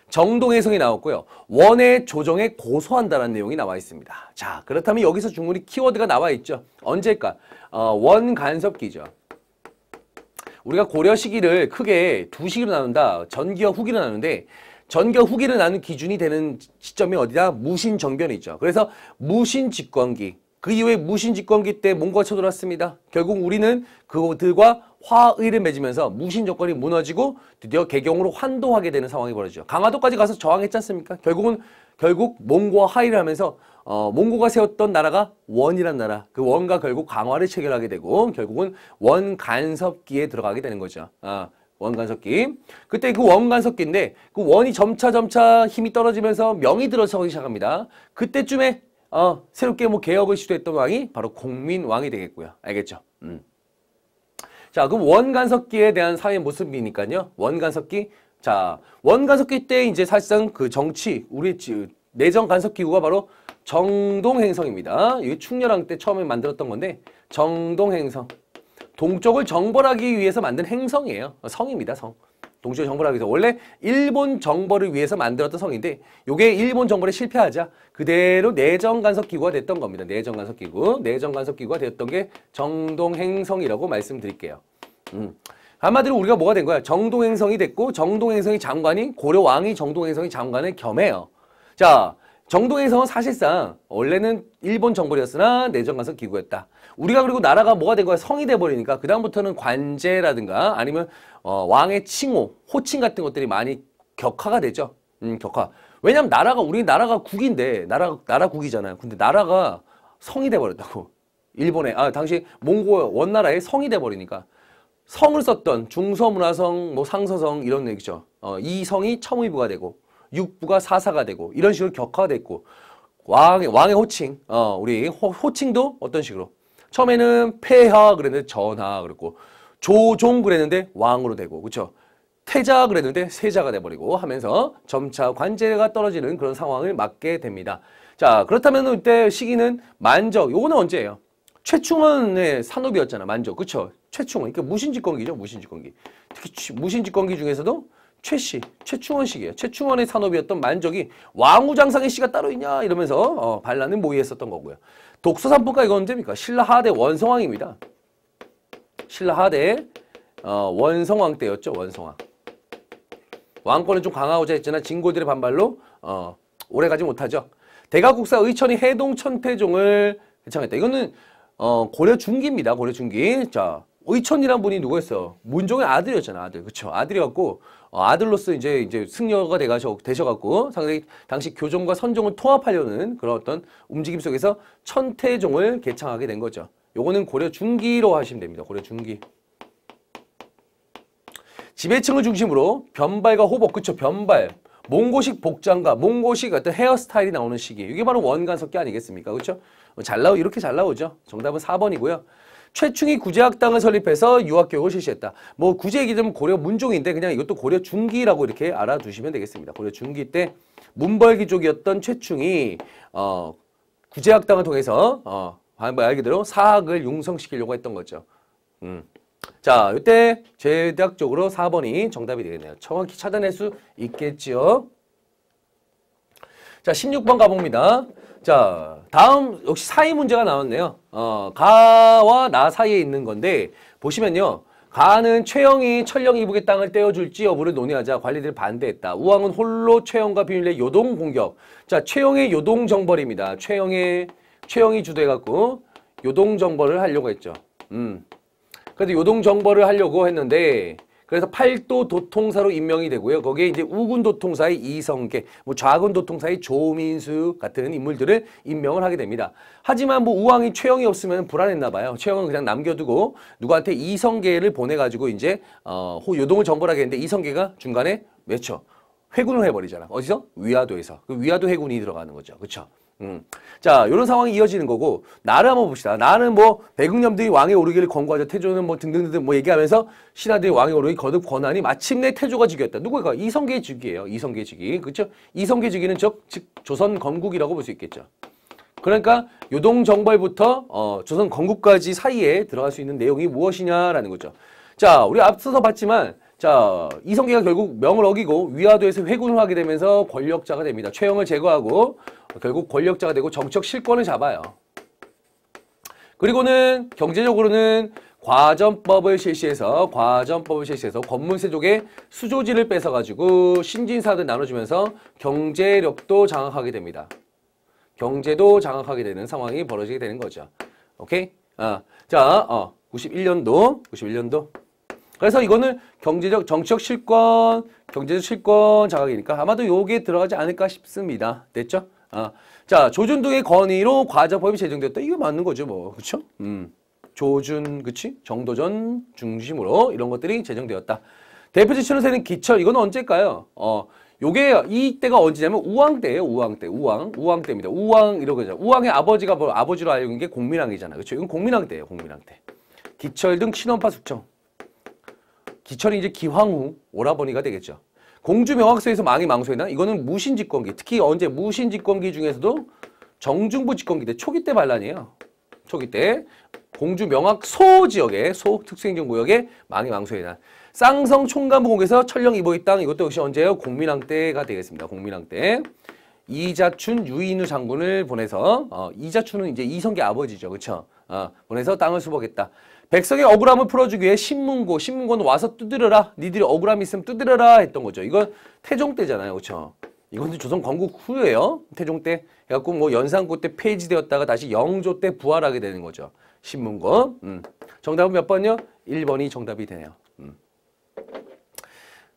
정동행성이 나왔고요. 원의 조정에 고소한다는 내용이 나와 있습니다. 자, 그렇다면 여기서 중문이 키워드가 나와 있죠. 언제일까? 어, 원간섭기죠. 우리가 고려 시기를 크게 두 시기로 나눈다. 전기와 후기로 나누는데 전기와 후기를 나눈 기준이 되는 시점이 어디다? 무신 정변이 있죠. 그래서 무신 집권기. 그 이후에 무신 집권기 때 몽고가 쳐들어왔습니다. 결국 우리는 그들과 화의를 맺으면서 무신 정권이 무너지고 드디어 개경으로 환도하게 되는 상황이 벌어지죠. 강화도까지 가서 저항했지 않습니까? 결국은 결국 몽고와 화의를 하면서 어, 몽고가 세웠던 나라가 원이란 나라 그 원과 결국 강화를 체결하게 되고 결국은 원간섭기에 들어가게 되는 거죠. 아, 원간섭기. 그때 그 원간섭기인데 그 원이 점차 점차 힘이 떨어지면서 명이 들어서기 시작합니다. 그때쯤에 어, 새롭게 뭐 개혁을 시도했던 왕이 바로 공민왕이 되겠고요. 알겠죠? 음. 자, 그럼 원간섭기에 대한 사회 모습이니까요. 원간섭기. 자, 원간섭기 때 이제 사실상 그 정치, 우리 내정 간섭기구가 바로 정동행성입니다. 이 충렬왕 때 처음에 만들었던 건데 정동행성. 동쪽을 정벌하기 위해서 만든 행성이에요. 성입니다. 성. 동쪽을 정벌하기 위해서. 원래 일본 정벌을 위해서 만들었던 성인데 이게 일본 정벌에 실패하자 그대로 내정간섭기구가 됐던 겁니다. 내정간섭기구. 내정간섭기구가 되었던 게 정동행성이라고 말씀드릴게요. 음. 한마디로 우리가 뭐가 된 거야? 정동행성이 됐고 정동행성이 장관이 고려왕이 정동행성이 장관을 겸해요. 자 정동에서 사실상 원래는 일본 정벌이었으나 내정간섭 기구였다. 우리가 그리고 나라가 뭐가 된 거야? 성이 돼버리니까 그 다음부터는 관제라든가 아니면 어, 왕의 칭호, 호칭 같은 것들이 많이 격화가 되죠. 음, 격화. 왜냐면 하 나라가 우리 나라가 국인데 나라 나라 국이잖아요. 근데 나라가 성이 돼버렸다고. 일본에 아 당시 몽고 원나라의 성이 돼버리니까 성을 썼던 중서문화성, 뭐 상서성 이런 얘기죠. 어, 이 성이 처음 의부가 되고 육부가 사사가 되고 이런 식으로 격화됐고 왕의, 왕의 호칭, 어, 우리 호, 칭도 어떤 식으로 처음에는 폐하 그랬는데 전하 그랬고 조종 그랬는데 왕으로 되고 그쵸죠 태자 그랬는데 세자가 돼버리고 하면서 점차 관제가 떨어지는 그런 상황을 맞게 됩니다. 자 그렇다면 이때 시기는 만적 요거는 언제예요? 최충원의 산업이었잖아 만적 그쵸? 최충원 그러니까 무신집권기죠 무신집권기 특히 무신집권기 중에서도 최씨, 최충원 씨기에요 최충원의 산업이었던 만적이 왕우장상의 씨가 따로 있냐 이러면서 어, 반란을 모의했었던 거고요. 독서산포가 이건 언제니까 신라 하대 원성왕입니다. 신라 하대 어, 원성왕 때였죠. 원성왕. 왕권은 좀 강하고자 화 했지만 진고들의 반발로 어, 오래가지 못하죠. 대가국사 의천이 해동 천태종을 해창했다 이거는 어, 고려 중기입니다. 고려 중기. 자, 의천이란 분이 누구였어? 문종의 아들이었잖아, 아들. 그쵸. 아들이었고, 어, 아들로서 이제, 이제 승려가 돼가셔 되셔갖고, 상당히 당시 교종과 선종을 통합하려는 그런 어떤 움직임 속에서 천태종을 개창하게 된 거죠. 요거는 고려 중기로 하시면 됩니다. 고려 중기. 지배층을 중심으로 변발과 호복, 그쵸. 변발. 몽고식 복장과 몽고식 어떤 헤어스타일이 나오는 시기. 이게 바로 원간석기 아니겠습니까? 그쵸? 어, 잘 나오, 이렇게 잘 나오죠. 정답은 4번이고요. 최충이 구제학당을 설립해서 유학교육을 실시했다. 뭐구이 얘기하면 고려 문종인데 그냥 이것도 고려 중기라고 이렇게 알아두시면 되겠습니다. 고려 중기 때 문벌기족이었던 최충이 어, 구제학당을 통해서 어, 말 그대로 뭐 사학을 융성시키려고 했던 거죠. 음. 자, 이때 제대학적으로 4번이 정답이 되겠네요. 정확히 찾아낼 수 있겠지요. 자, 16번 가봅니다. 자, 다음 역시 사이 문제가 나왔네요. 어, 가와 나 사이에 있는 건데 보시면요. 가는 최영이 철령 이북의 땅을 떼어줄지 여부를 논의하자 관리들이 반대했다. 우왕은 홀로 최영과 비밀의 요동 공격. 자, 최영의 요동 정벌입니다. 최영의 최영이 주도해갖고 요동 정벌을 하려고 했죠. 음. 그래도 요동 정벌을 하려고 했는데 그래서 팔도 도통사로 임명이 되고요. 거기에 이제 우군 도통사의 이성계, 뭐 좌군 도통사의 조민수 같은 인물들을 임명을 하게 됩니다. 하지만 뭐 우왕이 최영이 없으면 불안했나 봐요. 최영은 그냥 남겨두고 누구한테 이성계를 보내가지고 이제 어, 호 요동을 정벌하게 했는데 이성계가 중간에 외쳐 회군을 해버리잖아. 어디서? 위화도에서. 그 위화도 회군이 들어가는 거죠. 그렇죠? 음. 자, 이런 상황이 이어지는 거고 나를 한번 봅시다. 나는 뭐 백응염들이 왕에 오르기를 권고하자. 태조는 뭐 등등등 뭐 얘기하면서 신하들이 왕에 오르기 거듭 권한이 마침내 태조가 즉위했다. 누구까 이성계의 즉위예요. 이성계의 즉위. 그쵸 이성계 즉위는 즉, 즉 조선 건국이라고 볼 수 있겠죠. 그러니까 요동 정벌부터 어, 조선 건국까지 사이에 들어갈 수 있는 내용이 무엇이냐라는 거죠. 자, 우리 앞서서 봤지만 자, 이성계가 결국 명을 어기고 위화도에서 회군을 하게 되면서 권력자가 됩니다. 최영을 제거하고 결국 권력자가 되고 정책 실권을 잡아요. 그리고는 경제적으로는 과점법을 실시해서 과점법을 실시해서 권문세족의 수조지를 뺏어가지고 신진사들 나눠주면서 경제력도 장악하게 됩니다. 경제도 장악하게 되는 상황이 벌어지게 되는 거죠. 오케이? 아, 자, 어, 91년도, 91년도. 그래서 이거는 경제적, 정치적 실권, 경제적 실권 자각이니까 아마도 요게 들어가지 않을까 싶습니다. 됐죠? 아, 자, 조준동의 건의로 과자법이 제정되었다 이거 맞는 거죠, 뭐. 그쵸? 음. 조준, 그치? 정도전 중심으로 이런 것들이 제정되었다. 대표적 출호세는 기철. 이건 언제일까요? 어, 요게 이때가 언제냐면 우왕 때예요. 우왕 때. 우왕. 우왕 때입니다. 우왕 이러고 하죠. 우왕의 아버지가 뭐 아버지로 알고 있는 게 공민왕이잖아. 그렇죠? 이건 공민왕 때예요. 공민왕 때. 기철 등 친원파 숙청. 기철이 이제 기황후 오라버니가 되겠죠. 공주명학서에서 망이 망소에나 이거는 무신집권기 특히 언제 무신집권기 중에서도 정중부 집권기 때 초기 때 반란이에요. 초기 때공주명학소 지역에 소 특수행정구역에 망이 망소에나 쌍성 총감부공에서 철령 이보의 땅 이것도 역시 언제요? 공민왕 때가 되겠습니다. 공민왕 때 이자춘 유인우 장군을 보내서 어, 이자춘은 이제 이성계 아버지죠. 그렇죠? 어, 보내서 땅을 수복했다. 백성의 억울함을 풀어주기 위해 신문고, 신문고는 와서 두드려라. 니들이 억울함이 있으면 두드려라 했던 거죠. 이건 태종 때잖아요. 그렇죠? 이건 조선 건국 후예요. 태종 때 해갖고 뭐 연산고 때 폐지되었다가 다시 영조 때 부활하게 되는 거죠. 신문고. 음. 정답은 몇 번이요? 1번이 정답이 되네요. 음.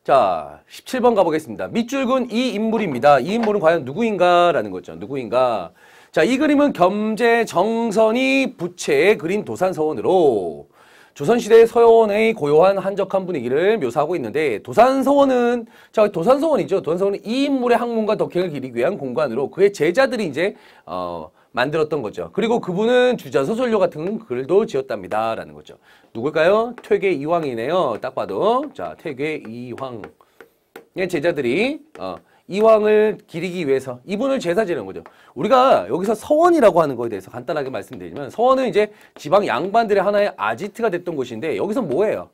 자, 17번 가보겠습니다. 밑줄 근이 인물입니다. 이 인물은 과연 누구인가라는 거죠. 누구인가. 자, 이 그림은 겸재 정선이 부채에 그린 도산 서원으로 조선시대 서원의 고요한 한적한 분위기를 묘사하고 있는데 도산서원은 자 도산서원이죠. 도산서원은 이 인물의 학문과 덕행을 기리기 위한 공간으로 그의 제자들이 이제 어 만들었던 거죠. 그리고 그분은 주자 소설료 같은 글도 지었답니다. 라는 거죠. 누굴까요? 퇴계 이황이네요. 딱 봐도 자 퇴계 이황의 제자들이 어 이왕을 기리기 위해서 이분을 제사 지는 거죠. 우리가 여기서 서원이라고 하는 거에 대해서 간단하게 말씀드리면 서원은 이제 지방 양반들의 하나의 아지트가 됐던 곳인데 여기서 뭐예요?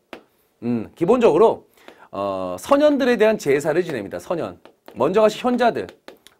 음, 기본적으로 어, 선현들에 대한 제사를 지냅니다. 선현. 먼저가 현자들.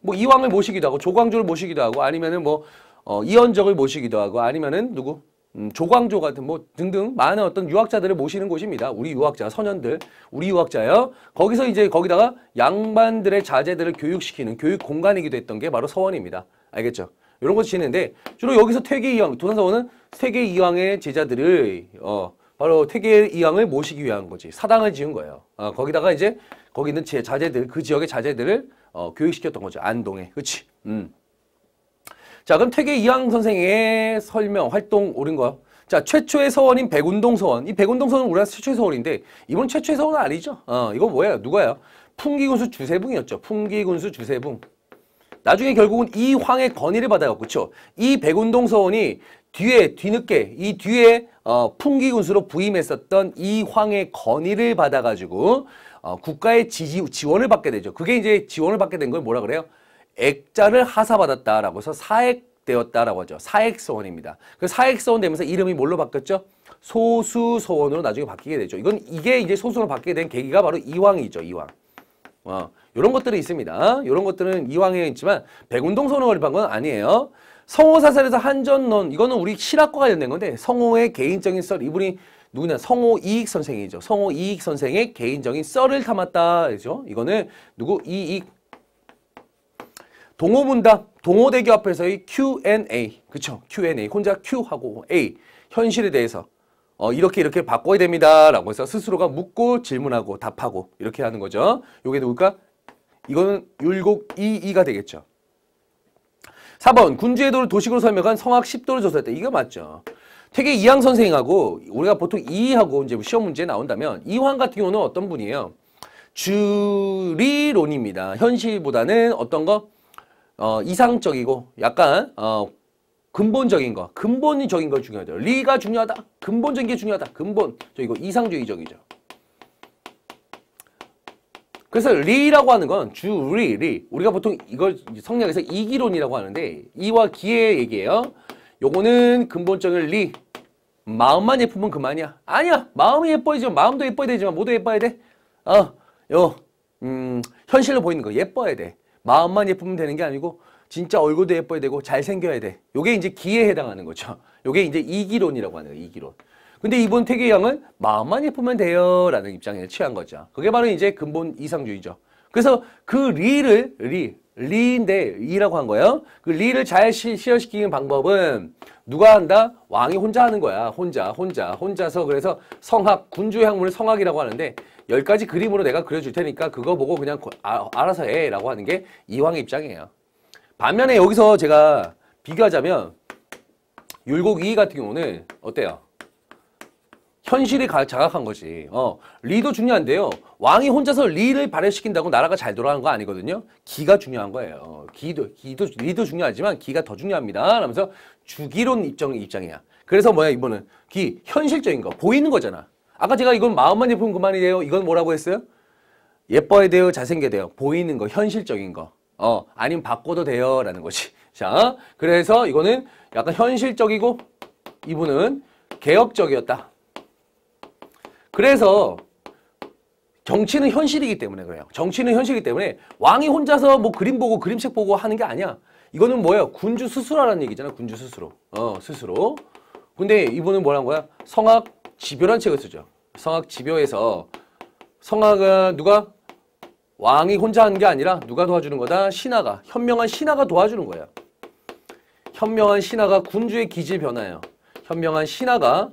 뭐 이왕을 모시기도 하고 조광조를 모시기도 하고 아니면은 뭐 어, 이현적을 모시기도 하고 아니면은 누구? 음, 조광조 같은 뭐 등등 많은 어떤 유학자들을 모시는 곳입니다. 우리 유학자, 선현들, 우리 유학자요. 거기서 이제 거기다가 양반들의 자제들을 교육시키는 교육 공간이기도 했던 게 바로 서원입니다. 알겠죠? 이런 것이 지는데 주로 여기서 퇴계 이황, 도산서원은 퇴계 이황의 제자들을 어 바로 퇴계 이황을 모시기 위한 거지 사당을 지은 거예요. 어, 거기다가 이제 거기 있는 제 자제들 그 지역의 자제들을 어, 교육시켰던 거죠 안동에, 그렇지? 음. 자, 그럼 퇴계 이항 선생의 설명, 활동 옳은가요? 자, 최초의 서원인 백운동 서원. 이 백운동 서원은 우리나라 최초의 서원인데 이번 최초의 서원은 아니죠. 어, 이거 뭐예요? 누가요? 풍기군수 주세붕이었죠. 풍기군수 주세붕. 나중에 결국은 이 황의 건의를 받아요 그렇죠. 이 백운동 서원이 뒤에 뒤늦게 이 뒤에 어, 풍기군수로 부임했었던 이 황의 건의를 받아가지고 어, 국가의 지지, 지원을 받게 되죠. 그게 이제 지원을 받게 된 걸 뭐라 그래요? 액자를 하사받았다라고 해서 사액되었다라고 하죠. 사액소원입니다. 그 사액소원 되면서 이름이 뭘로 바뀌었죠? 소수소원으로 나중에 바뀌게 되죠. 이건 이게 이제 소수로 바뀌게 된 계기가 바로 이왕이죠. 이왕. 어, 이런 것들은 있습니다. 이런 것들은 이왕에 있지만 백운동 선언을 건립한 건 아니에요. 성호사설에서 한전론 이거는 우리 실학과 관련된 건데 성호의 개인적인 썰 이분이 누구냐 성호 이익 선생이죠. 성호 이익 선생의 개인적인 썰을 담았다. 그죠? 이거는 누구 이익 동호문답, 동호대교 앞에서의 Q&A, 그쵸? Q&A, 혼자 Q하고 A, 현실에 대해서 어, 이렇게 이렇게 바꿔야 됩니다. 라고 해서 스스로가 묻고 질문하고 답하고 이렇게 하는 거죠. 요게 누굴까? 이거는 율곡 22가 되겠죠. 4번 군주의 도를 도식으로 설명한 성악 10도를 조사했다. 이거 맞죠. 되게 이항 선생하고 우리가 보통 이하고 이제 시험 문제 나온다면 이황 같은 경우는 어떤 분이에요? 주리론입니다. 현실보다는 어떤 거? 어, 이상적이고 약간 어, 근본적인 거, 근본적인 걸 중요하죠. 리가 중요하다. 근본적인 게 중요하다. 근본. 저 이거 이상주의적이죠. 그래서 리라고 하는 건 주 리, 리. 우리가 보통 이걸 성략에서 이기론이라고 하는데 이와 기의 얘기예요. 요거는 근본적인 리. 마음만 예쁘면 그만이야. 아니야. 마음이 예뻐야지만 마음도 예뻐야 되지만 모두 예뻐야 돼. 어, 요, 음, 현실로 보이는 거 예뻐야 돼. 마음만 예쁘면 되는 게 아니고 진짜 얼굴도 예뻐야 되고 잘생겨야 돼. 요게 이제 기에 해당하는 거죠. 요게 이제 이기론이라고 하는 거예요. 이기론. 근데 이번 태계 양은 마음만 예쁘면 돼요 라는 입장에 취한 거죠. 그게 바로 이제 근본 이상주의죠. 그래서 그 리를 리 리인데 이라고 한 거예요. 그 리를 잘 시, 실현시키는 방법은 누가 한다? 왕이 혼자 하는 거야. 혼자, 혼자, 혼자서 그래서 성학, 군주의 학문을 성학이라고 하는데 10가지 그림으로 내가 그려줄 테니까 그거 보고 그냥 아, 알아서 해 라고 하는 게이왕의 입장이에요. 반면에 여기서 제가 비교하자면 율곡 이 같은 경우는 어때요? 현실이 자각한 거지. 어, 리도 중요한데요. 왕이 혼자서 리를 발휘시킨다고 나라가 잘 돌아가는 거 아니거든요. 기가 중요한 거예요. 어, 기도, 기도, 리도 중요하지만 기가 더 중요합니다. 라면서 주기론 입장, 입장이야. 그래서 뭐야, 이번은? 기, 현실적인 거, 보이는 거잖아. 아까 제가 이건 마음만 예쁜 그만이에요. 이건 뭐라고 했어요? 예뻐야 돼요. 잘생겨야 돼요. 보이는 거, 현실적인 거. 어, 아니면 바꿔도 돼요. 라는 거지. 자, 그래서 이거는 약간 현실적이고 이분은 개혁적이었다. 그래서 정치는 현실이기 때문에 그래요. 정치는 현실이기 때문에 왕이 혼자서 뭐 그림 보고 그림책 보고 하는 게 아니야. 이거는 뭐예요? 군주 스스로라는 얘기잖아. 군주 스스로. 어, 스스로. 근데 이분은 뭐라는 거야? 성악 지별한 책을 쓰죠. 성악 집요에서 성악은 누가 왕이 혼자 하는 게 아니라 누가 도와주는 거다? 신하가. 현명한 신하가 도와주는 거야. 현명한 신하가 군주의 기질 변화예요. 현명한 신하가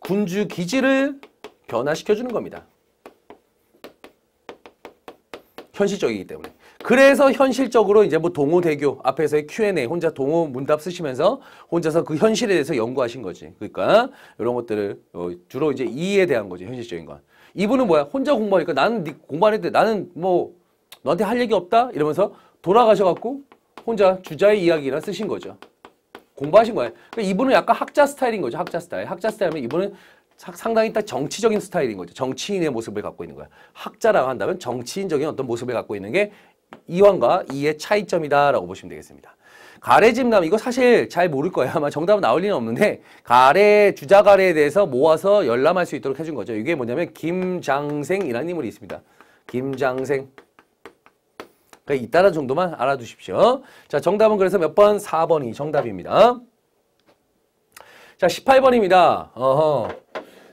군주 기질을 변화시켜주는 겁니다. 현실적이기 때문에. 그래서 현실적으로 이제 뭐 동호대교 앞에서의 Q&A 혼자 동호 문답 쓰시면서 혼자서 그 현실에 대해서 연구하신 거지. 그러니까 이런 것들을 어, 주로 이제 이에 대한 거지 현실적인 건. 이분은 뭐야? 혼자 공부하니까 나는 네 공부하는데 나는 뭐 너한테 할 얘기 없다 이러면서 돌아가셔갖고 혼자 주자의 이야기나 쓰신 거죠. 공부하신 거예요. 그러니까 이분은 약간 학자 스타일인 거죠. 학자 스타일. 학자 스타일하면 이분은 상당히 딱 정치적인 스타일인 거죠. 정치인의 모습을 갖고 있는 거야. 학자라고 한다면 정치인적인 어떤 모습을 갖고 있는 게 이완과이의 차이점이다라고 보시면 되겠습니다. 가래집남 이거 사실 잘 모를 거예요. 아마 정답은 나올 리는 없는데 가래 주자가래에 대해서 모아서 열람할 수 있도록 해준 거죠. 이게 뭐냐면 김장생이라는 인물이 있습니다. 김장생. 그러니까 이따라 정도만 알아두십시오. 자 정답은 그래서 몇 번? 4번이 정답입니다. 자 18번입니다. 어허.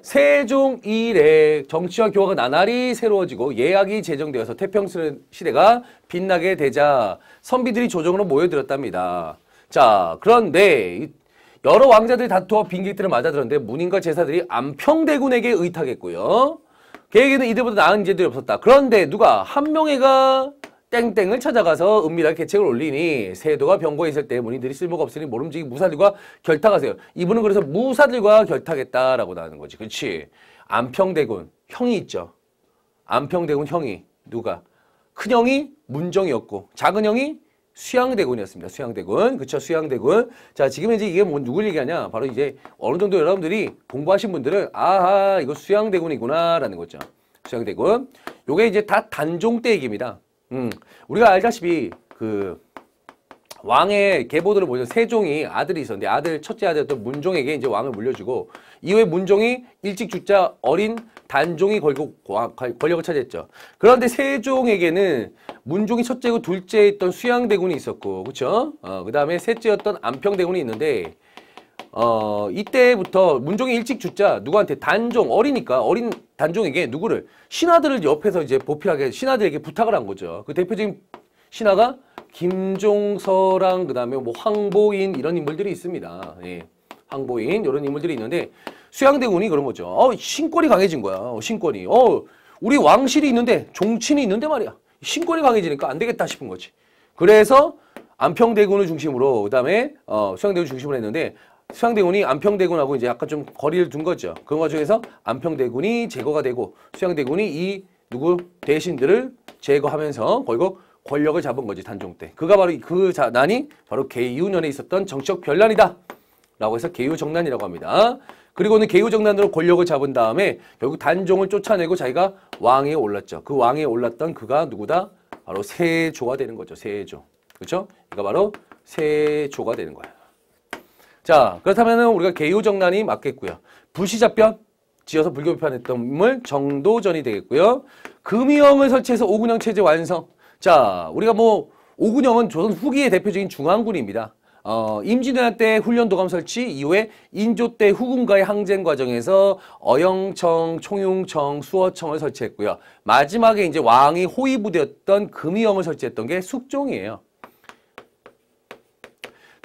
세종 이래 정치와 교화가 나날이 새로워지고 예약이 제정되어서 태평 시대가 빛나게 되자 선비들이 조정으로 모여들었답니다. 자 그런데 여러 왕자들이 다투어 빈객들을 맞아들었는데 문인과 제사들이 안평대군에게 의탁했고요. 계획에는 이들보다 나은 제들이 없었다. 그런데 누가 한명회가 땡땡을 찾아가서 은밀하게 계책을 올리니 세도가 병고에 있을 때 문인들이 쓸모가 없으니 모름지기 무사들과 결탁하세요. 이분은 그래서 무사들과 결탁했다라고 나는 거지. 그렇지? 안평대군 형이 있죠. 안평대군 형이 누가? 큰형이 문정이었고 작은형이 수양대군이었습니다. 수양대군. 그쵸, 수양대군. 자, 지금 이제 이게 뭐, 누굴 얘기하냐. 바로 이제 어느 정도 여러분들이 공부하신 분들은, 아하, 이거 수양대군이구나, 라는 거죠. 수양대군. 요게 이제 다 단종 때 얘기입니다. 음, 우리가 알다시피 그 왕의 계보들을 보면 세종이 아들이 있었는데 아들 첫째 아들였던 문종에게 이제 왕을 물려주고 이후에 문종이 일찍 죽자 어린 단종이 걸고 권력을 차지했죠. 그런데 세종에게는 문종이 첫째고 둘째 있던 수양대군이 있었고 그렇죠? 어, 그다음에 셋째였던 안평대군이 있는데 어, 이때부터 문종이 일찍 죽자 누구한테 단종 어리니까 어린 단종에게 누구를 신하들을 옆에서 이제 보필하게 신하들에게 부탁을 한 거죠. 그 대표적인 신하가 김종서랑 그다음에 뭐 황보인 이런 인물들이 있습니다. 예. 황보인 이런 인물들이 있는데 수양대군이 그런 거죠. 어, 신권이 강해진 거야. 어, 신권이. 어, 우리 왕실이 있는데 종친이 있는데 말이야. 신권이 강해지니까 안 되겠다 싶은 거지. 그래서 안평대군을 중심으로 그다음에 어, 수양대군 중심으로 했는데 수양대군이 안평대군하고 이제 약간 좀 거리를 둔 거죠. 그런 과정에서 안평대군이 제거가 되고 수양대군이 이 누구 대신들을 제거하면서 결국 권력을 잡은 거지 단종 때. 그가 바로 그 난이 바로 계유년에 있었던 정치적 변란이다. 라고 해서 계유정난이라고 합니다. 그리고는 계유정난으로 권력을 잡은 다음에 결국 단종을 쫓아내고 자기가 왕에 올랐죠. 그 왕에 올랐던 그가 누구다? 바로 세조가 되는 거죠. 세조. 그렇죠? 그러니까 바로 세조가 되는 거야. 자, 그렇다면 은 우리가 개요정란이 맞겠고요. 부시자변 지어서 불교비판했던물 정도전이 되겠고요. 금이형을 설치해서 오군형 체제 완성. 자, 우리가 뭐 오군형은 조선 후기의 대표적인 중앙군입니다. 어, 임진왜란 때 훈련도감 설치 이후에 인조 때 후군과의 항쟁 과정에서 어영청, 총용청, 수어청을 설치했고요. 마지막에 이제 왕이 호위부대였던 금이형을 설치했던 게 숙종이에요.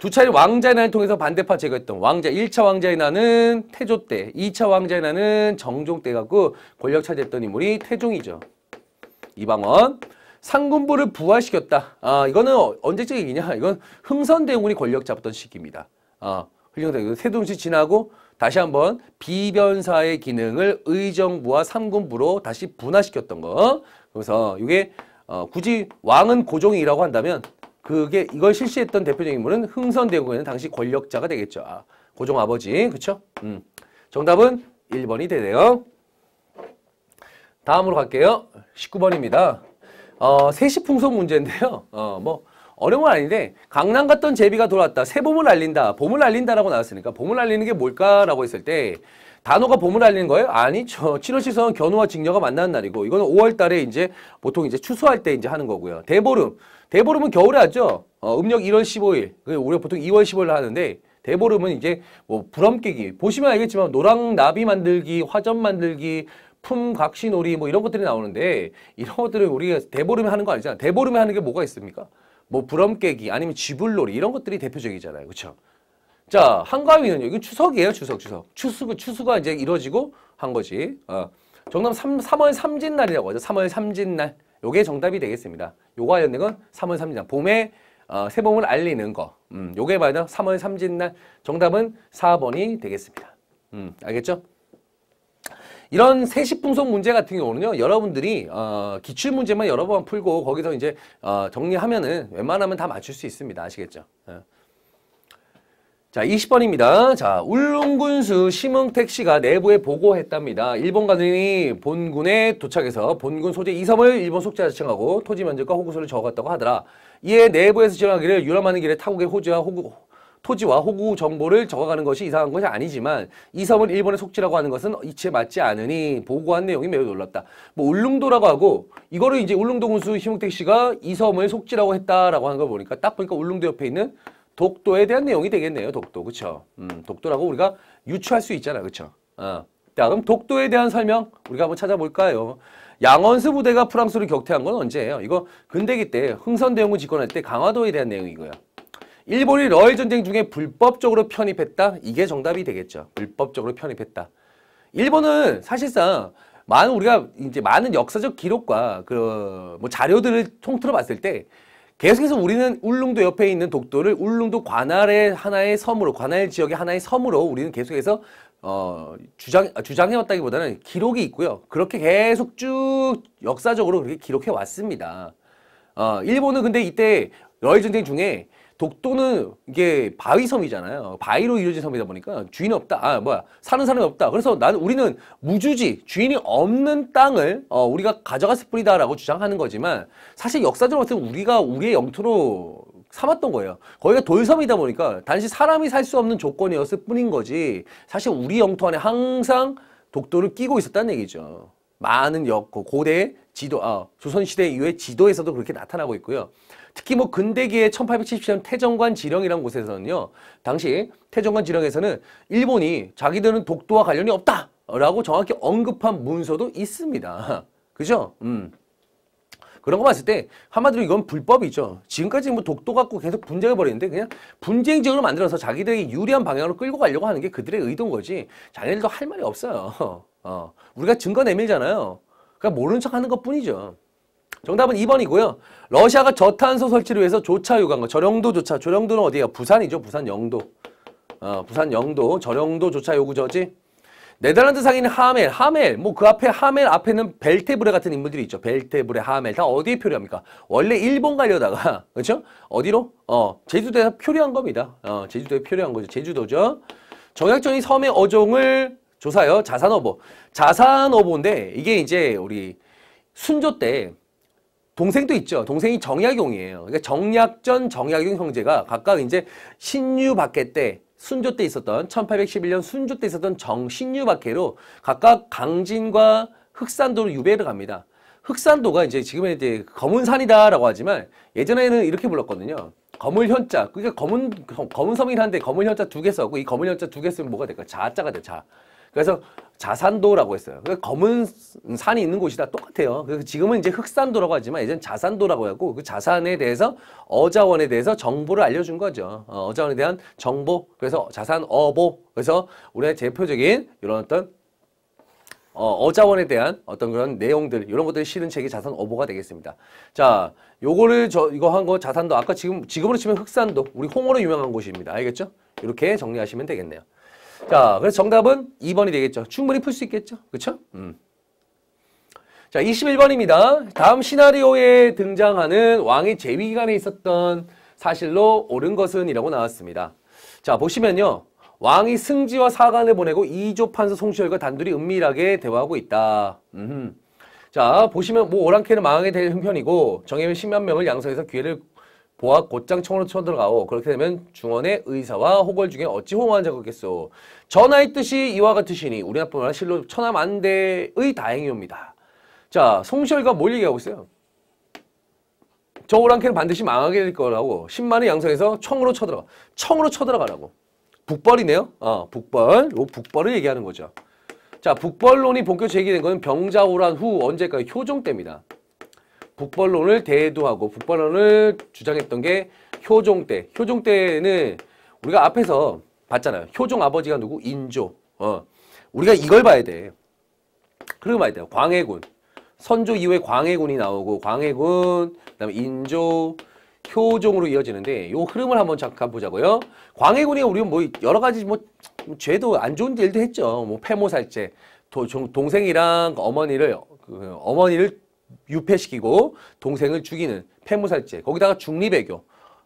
두 차례 왕자의 난을 통해서 반대파 제거했던 왕자 1차 왕자의 난은 태조 때, 2차 왕자의 난은 정종 때 갖고 권력 차지했던 인물이 태종이죠. 이방원. 상군부를 부활시켰다. 아, 이거는 언제적 얘기냐? 이건 흥선대군이 권력 잡았던 시기입니다. 아, 흥선대군 세종시 지나고 다시 한번 비변사의 기능을 의정부와 삼군부로 다시 분화시켰던 거. 그래서 이게 어, 굳이 왕은 고종이라고 한다면 그게 이걸 실시했던 대표적 인물은 흥선대군은 당시 권력자가 되겠죠. 아, 고종 아버지. 그쵸? 음. 정답은 1번이 되네요. 다음으로 갈게요. 19번입니다. 어, 세시풍속 문제인데요. 어, 뭐 어려운 건 아닌데 강남 갔던 제비가 돌아왔다. 새봄을 알린다. 봄을 알린다라고 나왔으니까 봄을 알리는 게 뭘까라고 했을 때 단어가 봄을 알리는 거예요? 아니죠. 친어시선 견우와 직녀가 만나는 날이고 이거는 5월 달에 이제 보통 이제 추수할 때 이제 하는 거고요. 대보름. 대보름은 겨울에 하죠. 어, 음력 1월 15일. 우리가 보통 2월 15일 하는데 대보름은 이제 뭐 부럼깨기. 보시면 알겠지만 노랑나비 만들기, 화전 만들기, 품각시놀이 뭐 이런 것들이 나오는데 이런 것들을 우리가 대보름에 하는 거 아니잖아. 대보름에 하는 게 뭐가 있습니까? 뭐 부럼깨기 아니면 지불놀이 이런 것들이 대표적이잖아요. 그렇죠? 자, 한가위는요. 이거 추석이에요. 추석, 추석. 추수가, 그 추수가 이제 이루어지고 한 거지. 어. 정답 삼 3월 삼진날이라고 하죠. 3월 삼진날. 요게 정답이 되겠습니다. 요거 연등은 3월 3일 봄에 어, 새봄을 알리는 거. 음, 요게 맞아. 3월 3일 날 정답은 4번이 되겠습니다. 음, 알겠죠? 이런 세시풍속 문제 같은 경우는요 여러분들이 어, 기출 문제만 여러 번 풀고 거기서 이제 어, 정리하면은 웬만하면 다 맞출 수 있습니다 아시겠죠? 예. 자, 20번입니다. 자, 울릉군수 심흥택 씨가 내부에 보고했답니다. 일본 가능이 본군에 도착해서 본군 소재 이섬을 일본 속지라 지칭하고 토지 면적과 호구소를 적었다고 하더라. 이에 내부에서 지나가기를 유람하는 길에 타국의 호지와 호구, 토지와 호구 정보를 적어가는 것이 이상한 것이 아니지만 이 섬을 일본의 속지라고 하는 것은 이치에 맞지 않으니 보고한 내용이 매우 놀랍다. 뭐 울릉도라고 하고 이거를 이제 울릉도 군수 심흥택 씨가 이 섬을 속지라고 했다라고 하는 걸 보니까 딱 보니까 울릉도 옆에 있는 독도에 대한 내용이 되겠네요. 독도. 그렇죠? 음, 독도라고 우리가 유추할 수 있잖아. 그렇죠? 어. 자, 그럼 독도에 대한 설명 우리가 한번 찾아볼까요? 양원수 부대가 프랑스를 격퇴한 건 언제예요? 이거 근대기 때 흥선대원군 집권할 때 강화도에 대한 내용이고요. 일본이 러일 전쟁 중에 불법적으로 편입했다? 이게 정답이 되겠죠. 불법적으로 편입했다. 일본은 사실상 많은 우리가 이제 많은 역사적 기록과 그 뭐 자료들을 통틀어 봤을 때 계속해서 우리는 울릉도 옆에 있는 독도를 울릉도 관할의 하나의 섬으로 관할 지역의 하나의 섬으로 우리는 계속해서 어, 주장 아, 주장해왔다기보다는 기록이 있고요. 그렇게 계속 쭉 역사적으로 그렇게 기록해 왔습니다. 어, 일본은 근데 이때 러일 전쟁 중에 독도는 이게 바위섬이잖아요. 바위로 이루어진 섬이다 보니까 주인이 없다. 아, 뭐야. 사는 사람이 없다. 그래서 나는 우리는 무주지, 주인이 없는 땅을 어, 우리가 가져갔을 뿐이다라고 주장하는 거지만 사실 역사적으로 봤을 때 우리가 우리의 영토로 삼았던 거예요. 거기가 돌섬이다 보니까 단지 사람이 살 수 없는 조건이었을 뿐인 거지 사실 우리 영토 안에 항상 독도를 끼고 있었다는 얘기죠. 많은 역, 고대 지도, 아, 조선시대 이후의 지도에서도 그렇게 나타나고 있고요. 특히 뭐 근대기의 1877년 태정관 지령이라는 곳에서는요. 당시 태정관 지령에서는 일본이 자기들은 독도와 관련이 없다라고 정확히 언급한 문서도 있습니다. 그죠? 음. 그런 거 봤을 때 한마디로 이건 불법이죠. 지금까지 뭐 독도 갖고 계속 분쟁을벌리는데 그냥 분쟁지역으로 만들어서 자기들에게 유리한 방향으로 끌고 가려고 하는 게 그들의 의도인 거지. 자기들도 할 말이 없어요. 어. 우리가 증거 내밀잖아요. 그러니까 모르는 척 하는 것 뿐이죠. 정답은 2번이고요. 러시아가 저탄소 설치를 위해서 조차 요구과 저령도 조차. 저령도는 어디예요? 부산이죠. 부산 영도. 어, 부산 영도. 저령도 조차 요구 저지. 네덜란드 상인 하멜, 하멜, 뭐 그 앞에 하멜 앞에는 벨테브레 같은 인물들이 있죠. 벨테브레, 하멜 다 어디에 표류합니까? 원래 일본 가려다가 그렇죠? 어디로? 어 제주도에서 표류한 겁니다. 어 제주도에 표류한 거죠. 제주도죠. 정약전이 섬의 어종을 조사요. 자산어보, 자산어보인데 이게 이제 우리 순조 때 동생도 있죠. 동생이 정약용이에요. 그러니까 정약전, 정약용 형제가 각각 이제 신유 박해 때 순조 때 있었던 1811년 순조 때 있었던 정신유 박해로 각각 강진과 흑산도로 유배를 갑니다. 흑산도가 이제 지금에 이제 검은산이다라고 하지만 예전에는 이렇게 불렀거든요. 검을현자. 그러니까 검은 검은섬이긴 한데 검을현자 두 개 써고 이 검을현자 두 개 쓰면 뭐가 될까? 자자가 돼. 자. 그래서 자산도라고 했어요. 그러니까 검은 산이 있는 곳이다 똑같아요. 그래서 지금은 이제 흑산도라고 하지만 예전 자산도라고 하고 그 자산에 대해서 어자원에 대해서 정보를 알려준 거죠. 어, 자원에 대한 정보 그래서 자산 어보 그래서 우리의 대표적인 이런 어떤 어, 어자원에 대한 어떤 그런 내용들 이런 것들이 실은 책이 자산 어보가 되겠습니다. 자, 요거를 저 이거 한 거 자산도 아까 지금 지금으로 치면 흑산도 우리 홍어로 유명한 곳입니다. 알겠죠? 이렇게 정리하시면 되겠네요. 자, 그래서 정답은 2번이 되겠죠. 충분히 풀 수 있겠죠. 그렇죠? 음. 자, 21번입니다. 다음 시나리오에 등장하는 왕의 재위 기간에 있었던 사실로 옳은 것은 이라고 나왔습니다. 자, 보시면요. 왕이 승지와 사관을 보내고 이조 판서 송시열과 단둘이 은밀하게 대화하고 있다. 음흠. 자, 보시면 뭐 오랑캐는 망하게 될 형편이고 정해면 10만 명을 양성해서 기회를 보아 곧장 청원으로 쳐들어가오. 그렇게 되면 중원의 의사와 호걸 중에 어찌 호응한 자겠소. 전하의 뜻이 이와 같으시니 우리나뿐만 아니라 실로 천하만대의 다행이옵니다. 자, 송시열과 뭘 얘기하고 있어요? 저 오랑캐는 반드시 망하게 될 거라고 10만의 양성에서 청으로 쳐들어가. 청으로 쳐들어가라고. 북벌이네요. 어, 북벌. 요 북벌을 얘기하는 거죠. 자, 북벌론이 본격 제기된 건 병자호란 후 언제까지 효종 때입니다. 북벌론을 대두하고 북벌론을 주장했던 게 효종 때. 효종 때는 우리가 앞에서 봤잖아요. 효종 아버지가 누구? 인조. 어. 우리가 이걸 봐야 돼. 그리고 봐야 돼요. 광해군. 선조 이후에 광해군이 나오고 광해군, 그다음에 인조, 효종으로 이어지는데 요 흐름을 한번 잠깐 보자고요. 광해군이 우리 뭐 여러 가지 뭐 죄도 안 좋은 일도 했죠. 뭐 패모살제, 동생이랑 그 어머니를 그 어머니를 유폐시키고 동생을 죽이는 패무살제 거기다가 중립외교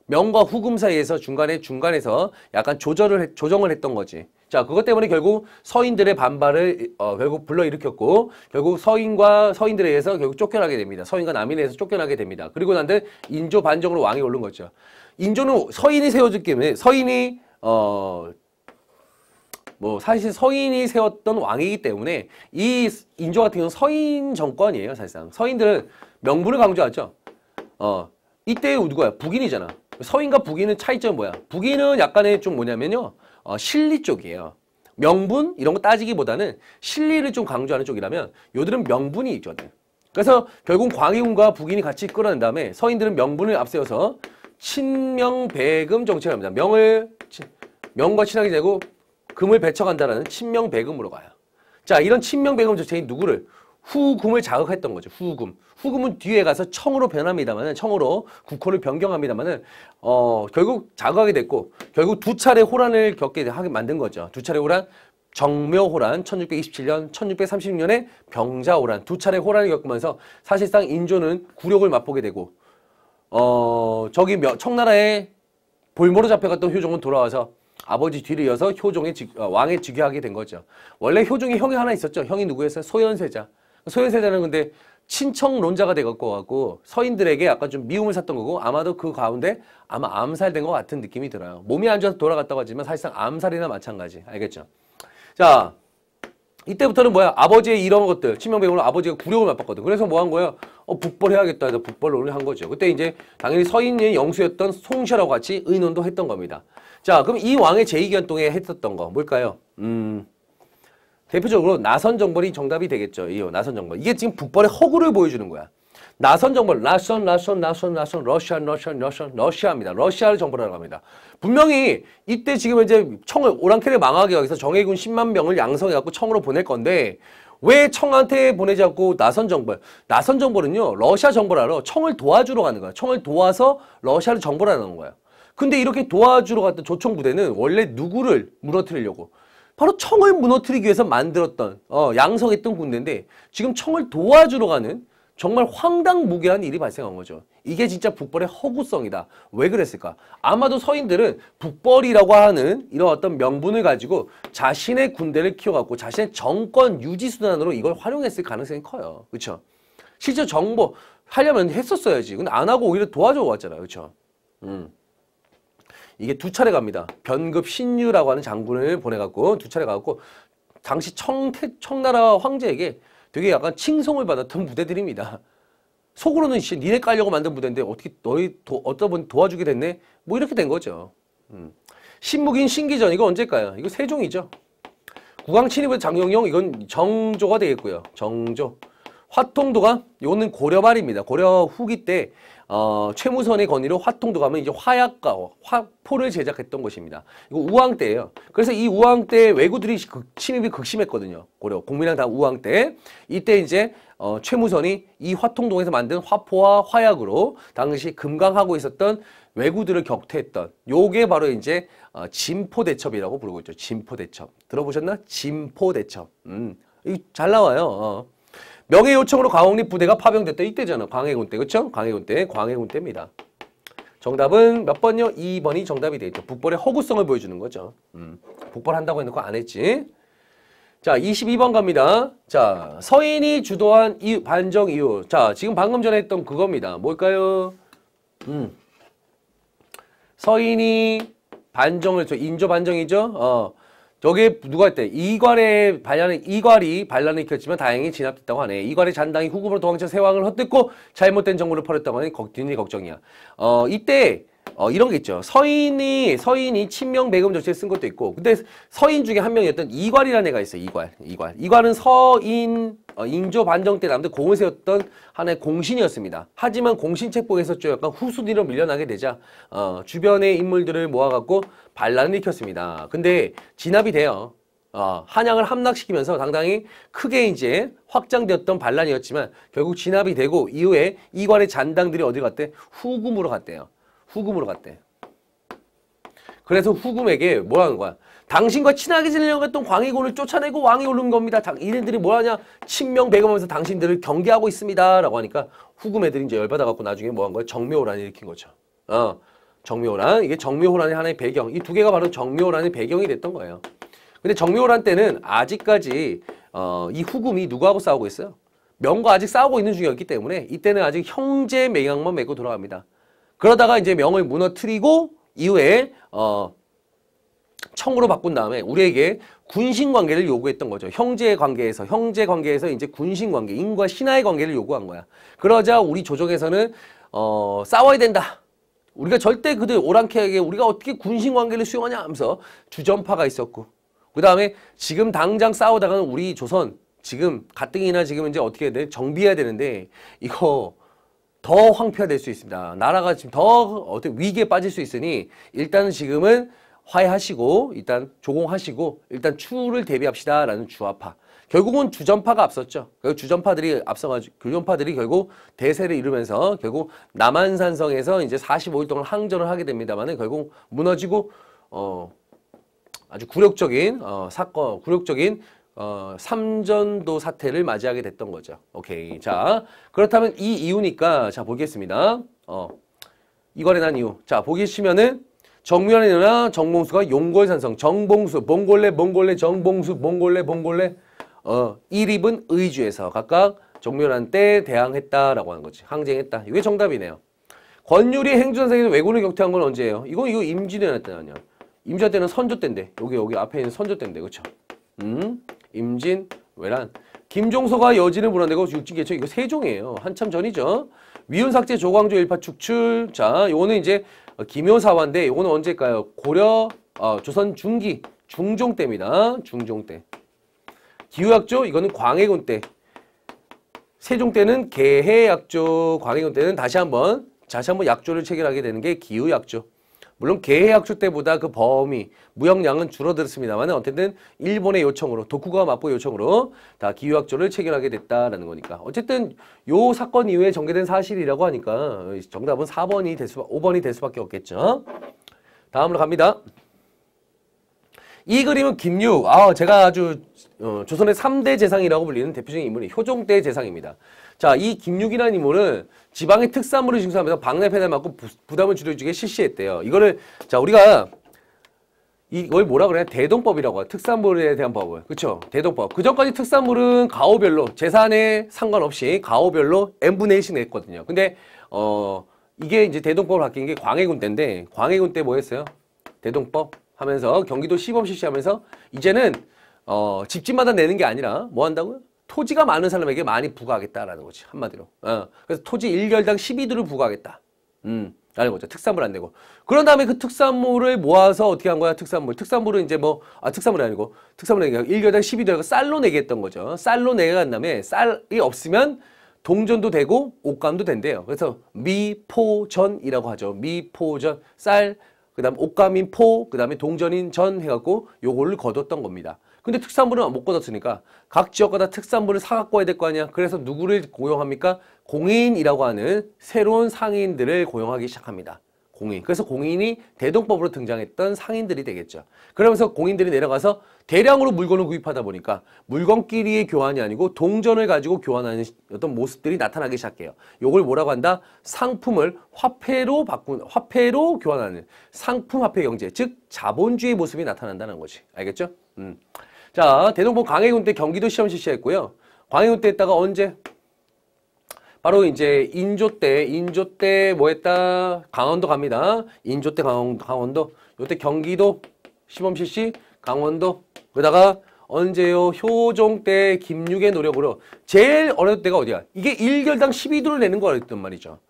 명과 후금 사이에서 중간에 중간에서 약간 조절을 해, 조정을 했던 거지. 자, 그것 때문에 결국 서인들의 반발을 어, 결국 불러일으켰고 결국 서인과 서인들에 의해서 결국 쫓겨나게 됩니다. 서인과 남인에 의해서 쫓겨나게 됩니다. 그리고 난데 인조 반정으로 왕이 오른 거죠. 인조는 서인이 세워졌기 때문에 서인이 어 뭐 사실 서인이 세웠던 왕이기 때문에 이 인조 같은 경우는 서인 정권이에요, 사실상. 서인들은 명분을 강조하죠. 어 이때 누구야? 북인이잖아. 서인과 북인은 차이점이 뭐야? 북인은 약간의 좀 뭐냐면요. 어, 실리 쪽이에요. 명분 이런 거 따지기보다는 실리를 좀 강조하는 쪽이라면 요들은 명분이 있거든. 그래서 결국 광해군과 북인이 같이 끌어낸 다음에 서인들은 명분을 앞세워서 친명배금 정책을 합니다. 명을 친, 명과 친하게 되고 금을 배척한다라는 친명배금으로 가요. 자 이런 친명배금 정책이 누구를 후금을 자극했던 거죠. 후금. 후금은 뒤에 가서 청으로 변합니다만 청으로 국호를 변경합니다만 어 결국 자극하게 됐고 결국 두 차례 호란을 겪게 하게 만든 거죠. 두 차례 호란 정묘호란 1627년, 1636년에 병자호란 두 차례 호란을 겪으면서 사실상 인조는 굴욕을 맛보게 되고 어 저기 청나라에 볼모로 잡혀갔던 효종은 돌아와서 아버지 뒤를 이어서 효종의 직, 어, 왕에 즉위하게 된 거죠. 원래 효종이 형이 하나 있었죠. 형이 누구였어요? 소현세자. 소현세자는 근데 친척론자가 돼갖고 갖고 서인들에게 약간 좀 미움을 샀던 거고 아마도 그 가운데 아마 암살된 것 같은 느낌이 들어요. 몸이 안 좋아서 돌아갔다고 하지만 사실상 암살이나 마찬가지. 알겠죠? 자, 이때부터는 뭐야? 아버지의 이런 것들, 치명배으로 아버지가 굴욕을 맛봤거든. 그래서 뭐 한 거야? 어, 북벌해야겠다 해서 북벌을 한 거죠. 그때 이제 당연히 서인의 영수였던 송샤라고 같이 의논도 했던 겁니다. 자, 그럼 이 왕의 제의견동에 했었던 거 뭘까요? 음, 대표적으로 나선 정벌이 정답이 되겠죠. 이 나선 정벌. 이게 지금 북벌의 허구를 보여주는 거야. 나선 정벌, 나선, 나선, 나선, 나선, 러시아, 러시아, 러시아, 러시아입니다. 러시아를 정벌하라고 합니다. 분명히 이때 지금 이제 청을 오랑캐를 망하게 해서 정예군 10만 명을 양성해갖고 청으로 보낼 건데 왜 청한테 보내지 않고 나선 정벌? 나선 정벌은요 러시아 정벌하러 청을 도와주러 가는 거야. 청을 도와서 러시아를 정벌하는 거야. 근데 이렇게 도와주러 갔던 조총 부대는 원래 누구를 무너뜨리려고? 바로 청을 무너뜨리기 위해서 만들었던 어, 양성했던 군대인데 지금 청을 도와주러 가는 정말 황당무계한 일이 발생한 거죠. 이게 진짜 북벌의 허구성이다. 왜 그랬을까? 아마도 서인들은 북벌이라고 하는 이런 어떤 명분을 가지고 자신의 군대를 키워갖고 자신의 정권 유지 수단으로 이걸 활용했을 가능성이 커요. 그렇죠? 실제 정보 하려면 했었어야지. 근데 안 하고 오히려 도와줘 왔잖아요. 그렇죠? 음. 이게 두 차례 갑니다. 변급 신유라고 하는 장군을 보내갖고 두 차례 가갖고 당시 청, 청나라 황제에게 되게 약간 칭송을 받았던 부대들입니다. 속으로는 씨, 니네 깔려고 만든 부대인데 어떻게 너희 도, 어쩌다 도와주게 됐네? 뭐 이렇게 된 거죠. 음. 신무긴 신기전 이거 언제일까요? 이거 세종이죠. 국왕 친위부 장영영 이건 정조가 되겠고요. 정조. 화통도가 요거는 고려 말입니다. 고려 후기 때 어, 최무선의 건의로 화통도 가면 이제 화약과 화포를 제작했던 것입니다. 이거 우왕 때예요. 그래서 이 우왕 때 왜구들이 극, 침입이 극심했거든요. 고려 국민왕다 우왕 때 이때 이제 어, 최무선이 이 화통동에서 만든 화포와 화약으로 당시 금강하고 있었던 왜구들을 격퇴했던 요게 바로 이제 어, 진포대첩이라고 부르고 있죠. 진포대첩 들어보셨나? 진포대첩. 음, 이 잘 나와요. 어. 명예 요청으로 광옥립 부대가 파병됐다 이때잖아. 광해군 때. 그렇죠? 광해군 때. 광해군 때입니다. 정답은 몇 번요? 2번이 정답이 되겠죠. 북벌의 허구성을 보여주는 거죠. 음. 북벌한다고 해놓고 안 했지. 자, 22번 갑니다. 자, 서인이 주도한 이 반정 이유. 자, 지금 방금 전에 했던 그겁니다. 뭘까요? 음. 서인이 반정을, 인조 반정이죠? 어. 여기에 누가 했대? 이괄의 반란이 이괄이 반란을 일으켰지만 다행히 진압됐다고 하네. 이괄의 잔당이 후금으로 도망쳐 세왕을 헛뜯고 잘못된 정보를 퍼렸다고 하니 거, 뒷일 걱정이야. 어, 이때 어, 이런 게 있죠. 서인이 서인이 친명 배금 조치에 쓴 것도 있고 근데 서인 중에 한 명이었던 이괄이라는 애가 있어요. 이괄, 이괄. 이괄은 서인 어, 인조 반정 때 남들 공을 세웠던 하나의 공신이었습니다. 하지만 공신 책봉에서 좀 약간 후수뒤로 밀려나게 되자 어, 주변의 인물들을 모아갖고 반란을 일으켰습니다. 근데 진압이 돼요. 어, 한양을 함락시키면서 당당히 크게 이제 확장되었던 반란이었지만 결국 진압이 되고 이후에 이관의 잔당들이 어디 갔대? 후금으로 갔대요. 후금으로 갔대. 그래서 후금에게 뭐라는 거야? 당신과 친하게 지내려고 했던 광해군을 쫓아내고 왕이 오른 겁니다. 이네들이 뭐하냐? 친명 배금하면서 당신들을 경계하고 있습니다. 라고 하니까 후금 애들이 이제 열받아갖고 나중에 뭐 한 거야? 정묘호란이 일으킨 거죠. 어, 정묘호란. 이게 정묘호란의 하나의 배경. 이 두 개가 바로 정묘호란의 배경이 됐던 거예요. 근데 정묘호란 때는 아직까지 어, 이 후금이 누구하고 싸우고 있어요? 명과 아직 싸우고 있는 중이었기 때문에 이때는 아직 형제 매양만 메고 돌아갑니다. 그러다가 이제 명을 무너뜨리고 이후에 어 청으로 바꾼 다음에 우리에게 군신 관계를 요구했던 거죠. 형제의 관계에서 형제 관계에서 이제 군신 관계, 인과 신하의 관계를 요구한 거야. 그러자 우리 조정에서는 어, 싸워야 된다. 우리가 절대 그들 오랑캐에게 우리가 어떻게 군신 관계를 수용하냐 하면서 주전파가 있었고 그 다음에 지금 당장 싸우다가는 우리 조선 지금 가뜩이나 지금 이제 어떻게 해야 돼? 정비해야 되는데 이거 더 황폐화될 수 있습니다. 나라가 지금 더 어떻게 위기에 빠질 수 있으니 일단은 지금은 화해하시고 일단 조공하시고 일단 추를 대비합시다라는 주화파. 결국은 주전파가 앞섰죠. 주전파들이 앞서가지고 교전파들이 결국 대세를 이루면서 결국 남한산성에서 이제 45일 동안 항전을 하게 됩니다만은 결국 무너지고 어 아주 굴욕적인 어 사건 굴욕적인 어, 삼전도 사태를 맞이하게 됐던 거죠. 오케이. 자, 그렇다면 이 이유니까 자, 보겠습니다. 어. 이거에 난 이유. 자, 보시면은 정면에 일어나 정봉수가 용골산성, 정봉수, 봉골레봉골레 정봉수, 봉골레봉골레 어, 일입은 의주에서 각각 정면한 때 대항했다라고 하는 거지. 항쟁했다. 이게 정답이네요. 권율이 행주선생에서 왜군을 격퇴한 건 언제예요? 이건 이거 임진왜란 때 아니야. 임자 때는 선조 때인데 여기 여기 앞에 있는 선조 때인데 그렇죠? 음? 임진, 왜란 김종서가 여진을 물어내고 육진 개척 이거 세종이에요. 한참 전이죠. 위훈 삭제 조광조 일파 축출. 자, 요거는 이제 김효사화인데 요거는 언제일까요? 고려 어, 조선 중기 중종 때입니다. 중종 때. 기후약조 이거는 광해군 때. 세종 때는 개해약조, 광해군 때는 다시 한번 다시 한번 약조를 체결하게 되는 게 기후약조. 물론 계약주 때보다 그 범위, 무역량은 줄어들었습니다만 어쨌든 일본의 요청으로, 도쿠가와 마포 요청으로 다기후학조를 체결하게 됐다라는 거니까 어쨌든 요 사건 이후에 전개된 사실이라고 하니까 정답은 4번이 될 수, 5번이 될 수밖에 없겠죠. 다음으로 갑니다. 이 그림은 김유, 아, 제가 아주 어, 조선의 3대 재상이라고 불리는 대표적인 인물이 효종대 재상입니다. 자, 이 김육이라는 인물은 지방의 특산물을 징수하면서 방내 폐를 맞고 부담을 줄여주게 실시했대요. 이거를 자 우리가 이걸 뭐라 그래? 대동법이라고 해요. 특산물에 대한 법을. 그쵸? 대동법. 그전까지 특산물은 가오별로, 재산에 상관없이 가오별로 n분의 1씩 냈거든요. 근데, 어, 이게 이제 대동법으로 바뀐 게 광해군 때인데, 광해군 때뭐였어요 대동법 하면서 경기도 시범 실시하면서 이제는, 어, 집집마다 내는 게 아니라 뭐 한다고요? 토지가 많은 사람에게 많이 부과하겠다라는 거지 한마디로 어. 그래서 토지 1결당 12두를 부과하겠다 음. 라는 거죠. 특산물 안내고 그런 다음에 그 특산물을 모아서 어떻게 한 거야? 특산물. 특산물은 이제 뭐, 아, 특산물이 아니고, 특산물이 아니고, 1결당 12도라고 쌀로 내게 했던 거죠. 쌀로 내게 간 다음에 쌀이 없으면 동전도 되고 옷감도 된대요. 그래서 미포전이라고 하죠. 미포전. 쌀, 그 다음 옷감인 포, 그 다음에 동전인 전 해갖고 요거를 거뒀던 겁니다. 근데 특산물은 못 걷었으니까 각 지역마다 특산물을 사갖고 와야 될 거 아니야. 그래서 누구를 고용합니까? 공인이라고 하는 새로운 상인들을 고용하기 시작합니다. 공인. 그래서 공인이 대동법으로 등장했던 상인들이 되겠죠. 그러면서 공인들이 내려가서 대량으로 물건을 구입하다 보니까 물건끼리의 교환이 아니고 동전을 가지고 교환하는 어떤 모습들이 나타나기 시작해요. 요걸 뭐라고 한다? 상품을 화폐로 바꾼 화폐로 교환하는 상품 화폐 경제, 즉 자본주의 모습이 나타난다는 거지. 알겠죠? 음. 자, 대동본 광해군 때 경기도 시험 실시했고요. 광해군 때 했다가 언제? 바로 이제 인조 때, 인조 때 뭐 했다? 강원도 갑니다. 인조 때 강원도, 강원도. 요때 경기도 시범 실시, 강원도. 그러다가 언제요? 효종 때 김육의 노력으로 제일 어려울 때가 어디야? 이게 일결당 12도를 내는 거였단 말이죠.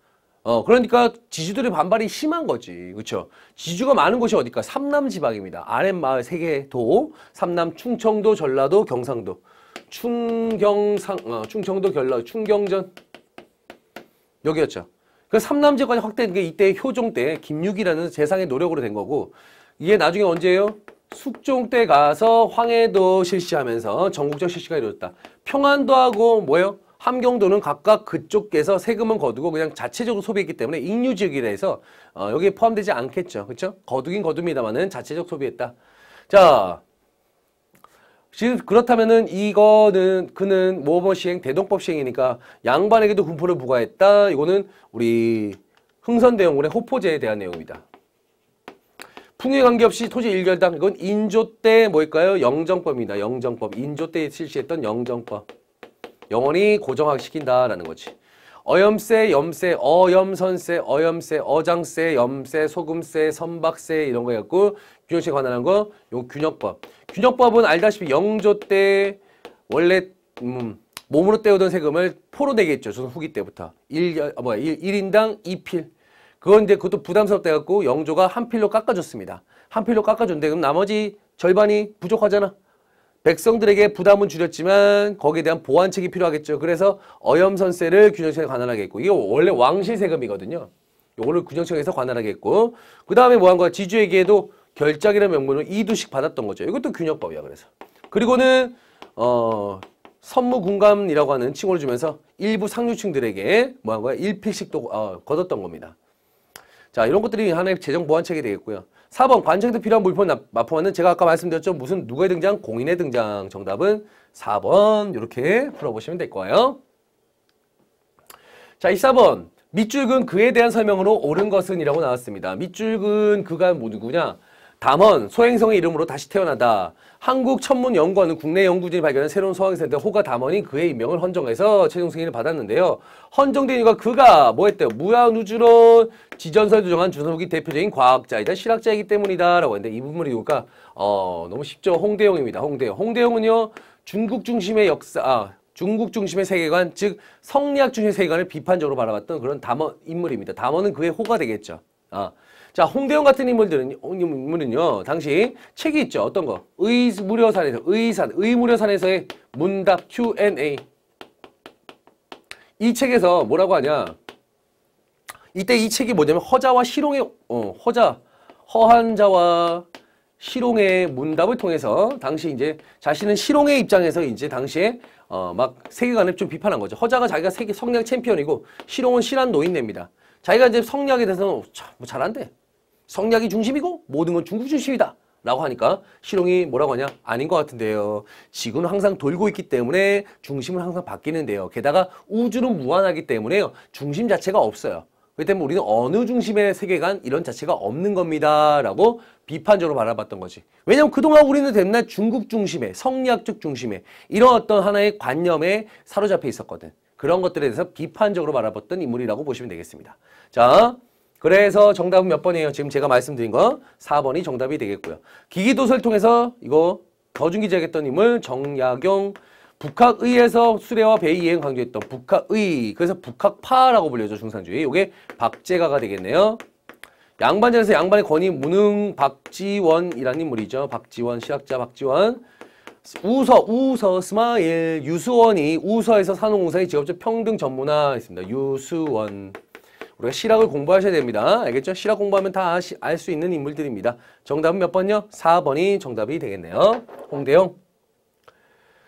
어, 그러니까 지주들의 반발이 심한 거지. 그쵸 지주가 많은 곳이 어디까? 삼남 지방입니다. 아랫마을 세개 도, 삼남 충청도, 전라도, 경상도. 충경상 어, 충청도, 결라 충경전 여기였죠. 그삼남 지역까지 확대된 게 이때 효종 때 김육이라는 재상의 노력으로 된 거고 이게 나중에 언제예요? 숙종 때 가서 황해도 실시하면서 전국적 실시가 이루어졌다. 평안도 하고 뭐예요? 함경도는 각각 그쪽에서 세금은 거두고 그냥 자체적으로 소비했기 때문에 인유 지역이라 해서 어, 여기에 포함되지 않겠죠. 그렇죠? 거두긴 거둡니다만은 자체적 소비했다. 자, 지금 그렇다면은 이거는 그는 모범 시행 대동법 시행이니까 양반에게도 군포를 부과했다. 이거는 우리 흥선대원군의 호포제에 대한 내용입니다. 풍의 관계없이 토지 일결당 이건 인조 때 뭘까요? 영정법입니다. 영정법. 인조 때 실시했던 영정법. 영원히 고정화시킨다라는 거지. 어염세, 염세, 어염선세, 어염세, 어장세, 염세, 소금세, 선박세 이런 거 해갖고 균형세 관한한 거요 균형법. 균형법은 알다시피 영조 때 원래 음, 몸으로 때우던 세금을 포로 내겠죠. 조선 후기 때부터. 일, 어, 뭐야, 일, 1인당 2필. 그건 이제 그것도 부담스럽다 해갖고 영조가 한 필로 깎아줬습니다. 한 필로 깎아준대 그럼 나머지 절반이 부족하잖아. 백성들에게 부담은 줄였지만 거기에 대한 보완책이 필요하겠죠. 그래서 어염선세를 균형시에 관할하게 했고 이게 원래 왕실 세금이거든요. 요거를 균형청에서 관할하게 했고 그 다음에 뭐 한 거야? 지주에게도 결작이라는 명분을로 이두씩 받았던 거죠. 이것도 균형법이야 그래서. 그리고는 어 선무군감이라고 하는 칭호를 주면서 일부 상류층들에게 뭐 한 거야? 일필씩도 어, 거뒀던 겁니다. 자 이런 것들이 하나의 재정 보완책이 되겠고요. 4번 관청에도 필요한 물품 마포는 제가 아까 말씀드렸죠. 무슨 누가의 등장? 공인의 등장. 정답은 4번 이렇게 풀어보시면 될 거예요. 자 24번 밑줄근 그에 대한 설명으로 옳은 것은 이라고 나왔습니다. 밑줄근 그가 뭐 누구냐? 담만 소행성의 이름으로 다시 태어나다. 한국천문연구원은 국내 연구진이 발견한 새로운 소행성인데 호가 담원이 그의 임명을 헌정해서 최종 승인을 받았는데요. 헌정된 이유가 그가 뭐 했대요? 무한우주론 지전설 조정한 주소욱이 대표적인 과학자이자 실학자이기 때문이다 라고 했는데 이부분을 이유가 어 너무 쉽죠. 홍대용입니다. 홍대용. 홍대용은요. 중국 중심의 역사, 아, 중국 중심의 세계관, 즉 성리학 중심의 세계관을 비판적으로 바라봤던 그런 담원 인물입니다. 담원은 그의 호가 되겠죠. 아, 자, 홍대영 같은 인물들은, 인물은요, 당시 책이 있죠. 어떤 거? 의무료산에서 의산, 의무료산에서의 문답 Q&A. 이 책에서 뭐라고 하냐. 이때 이 책이 뭐냐면 허자와 실용의, 어, 허자, 허한자와 실용의 문답을 통해서 당시 이제 자신은 실용의 입장에서 이제 당시에 어, 막 세계관을 좀 비판한 거죠. 허자가 자기가 세계 성량 챔피언이고 실용은 실한 노인네입니다. 자기가 이제 성략에 대해서 뭐 잘한대. 성략이 중심이고 모든 건 중국 중심이다. 라고 하니까 실용이 뭐라고 하냐? 아닌 것 같은데요. 지구는 항상 돌고 있기 때문에 중심은 항상 바뀌는데요. 게다가 우주는 무한하기 때문에요. 중심 자체가 없어요. 그렇기 때문에 우리는 어느 중심의 세계관 이런 자체가 없는 겁니다. 라고 비판적으로 바라봤던 거지. 왜냐면 그동안 우리는 됐나 중국 중심에, 성리학적 중심에 이런 어떤 하나의 관념에 사로잡혀 있었거든. 그런 것들에 대해서 비판적으로 바라봤던 인물이라고 보시면 되겠습니다. 자, 그래서 정답은 몇 번이에요? 지금 제가 말씀드린 거 4번이 정답이 되겠고요. 기기도서를 통해서 이거 더중기 제작했던님을 정약용 북학의에서 수레와 배 이행 강조했던 북학의 그래서 북학파라고 불려죠 중산주의 이게 박제가가 되겠네요. 양반전에서 양반의 권위 무능 박지원이라는 인물이죠. 박지원 시학자 박지원 우서 우서 스마일 유수원이 우서에서 산업공사의 직업적 평등 전문화 있습니다. 유수원 우리가 실학을 공부하셔야 됩니다. 알겠죠? 실학 공부하면 다 알 수 있는 인물들입니다. 정답은 몇 번요? 4번이 정답이 되겠네요. 홍대영.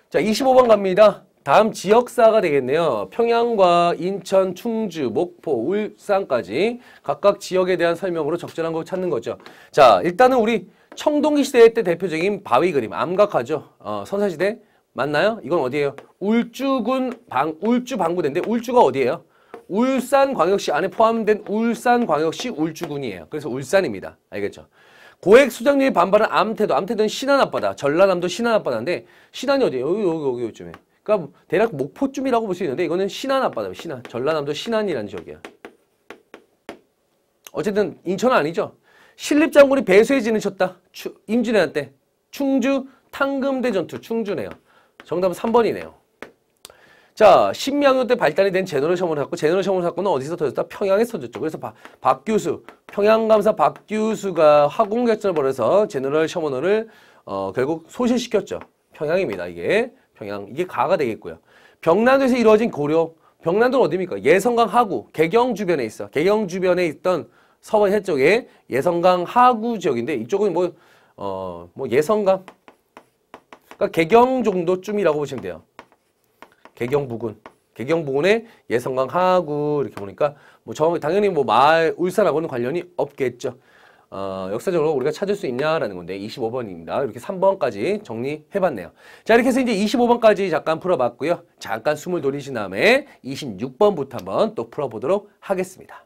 자, 25번 갑니다. 다음 지역사가 되겠네요. 평양과 인천, 충주, 목포, 울산까지 각각 지역에 대한 설명으로 적절한 걸 찾는 거죠. 자, 일단은 우리 청동기 시대 때 대표적인 바위 그림, 암각하죠 어, 선사시대 맞나요? 이건 어디예요? 울주군 방, 울주 방구대인데 울주가 어디예요? 울산광역시 안에 포함된 울산광역시 울주군이에요. 그래서 울산입니다. 알겠죠? 고액 수장률이 반발은 암태도, 암태도는 신안 앞바다, 전라남도 신안 앞바다인데 신안이 어디예요? 여기 여기 여기 요쯤에. 그러니까 대략 목포쯤이라고 볼 수 있는데 이거는 신안 앞바다, 신안, 전라남도 신안이라는 지역이야. 어쨌든 인천은 아니죠. 신립장군이 배수에 지내셨다. 임진왜란 때 충주 탕금대 전투 충주네요. 정답은 3번이네요. 자, 신미학년 때 발단이 된 제너레이션을 갖고 제너레이션 사건은 어디서 터졌다? 평양에서 터졌죠. 그래서 바, 박 교수, 평양감사 박 교수가 화공격전을 벌여서 제너럴 셔머너를 어, 결국 소실시켰죠. 평양입니다. 이게 평양 이게 가가 되겠고요. 병난도에서 이루어진 고려 병난도는 어디입니까? 예성강 하구 개경 주변에 있어. 개경 주변에 있던 서원 해쪽에 예성강 하구 지역인데 이쪽은 뭐 어뭐 어, 뭐 예성강 그러니까 개경 정도쯤이라고 보시면 돼요. 개경부근. 개경부근에 예성강 하구 이렇게 보니까 뭐 정, 당연히 뭐 마을 울산하고는 관련이 없겠죠. 어, 역사적으로 우리가 찾을 수 있냐라는 건데 25번입니다. 이렇게 3번까지 정리해봤네요. 자 이렇게 해서 이제 25번까지 잠깐 풀어봤고요. 잠깐 숨을 돌리신 다음에 26번부터 한번 또 풀어보도록 하겠습니다.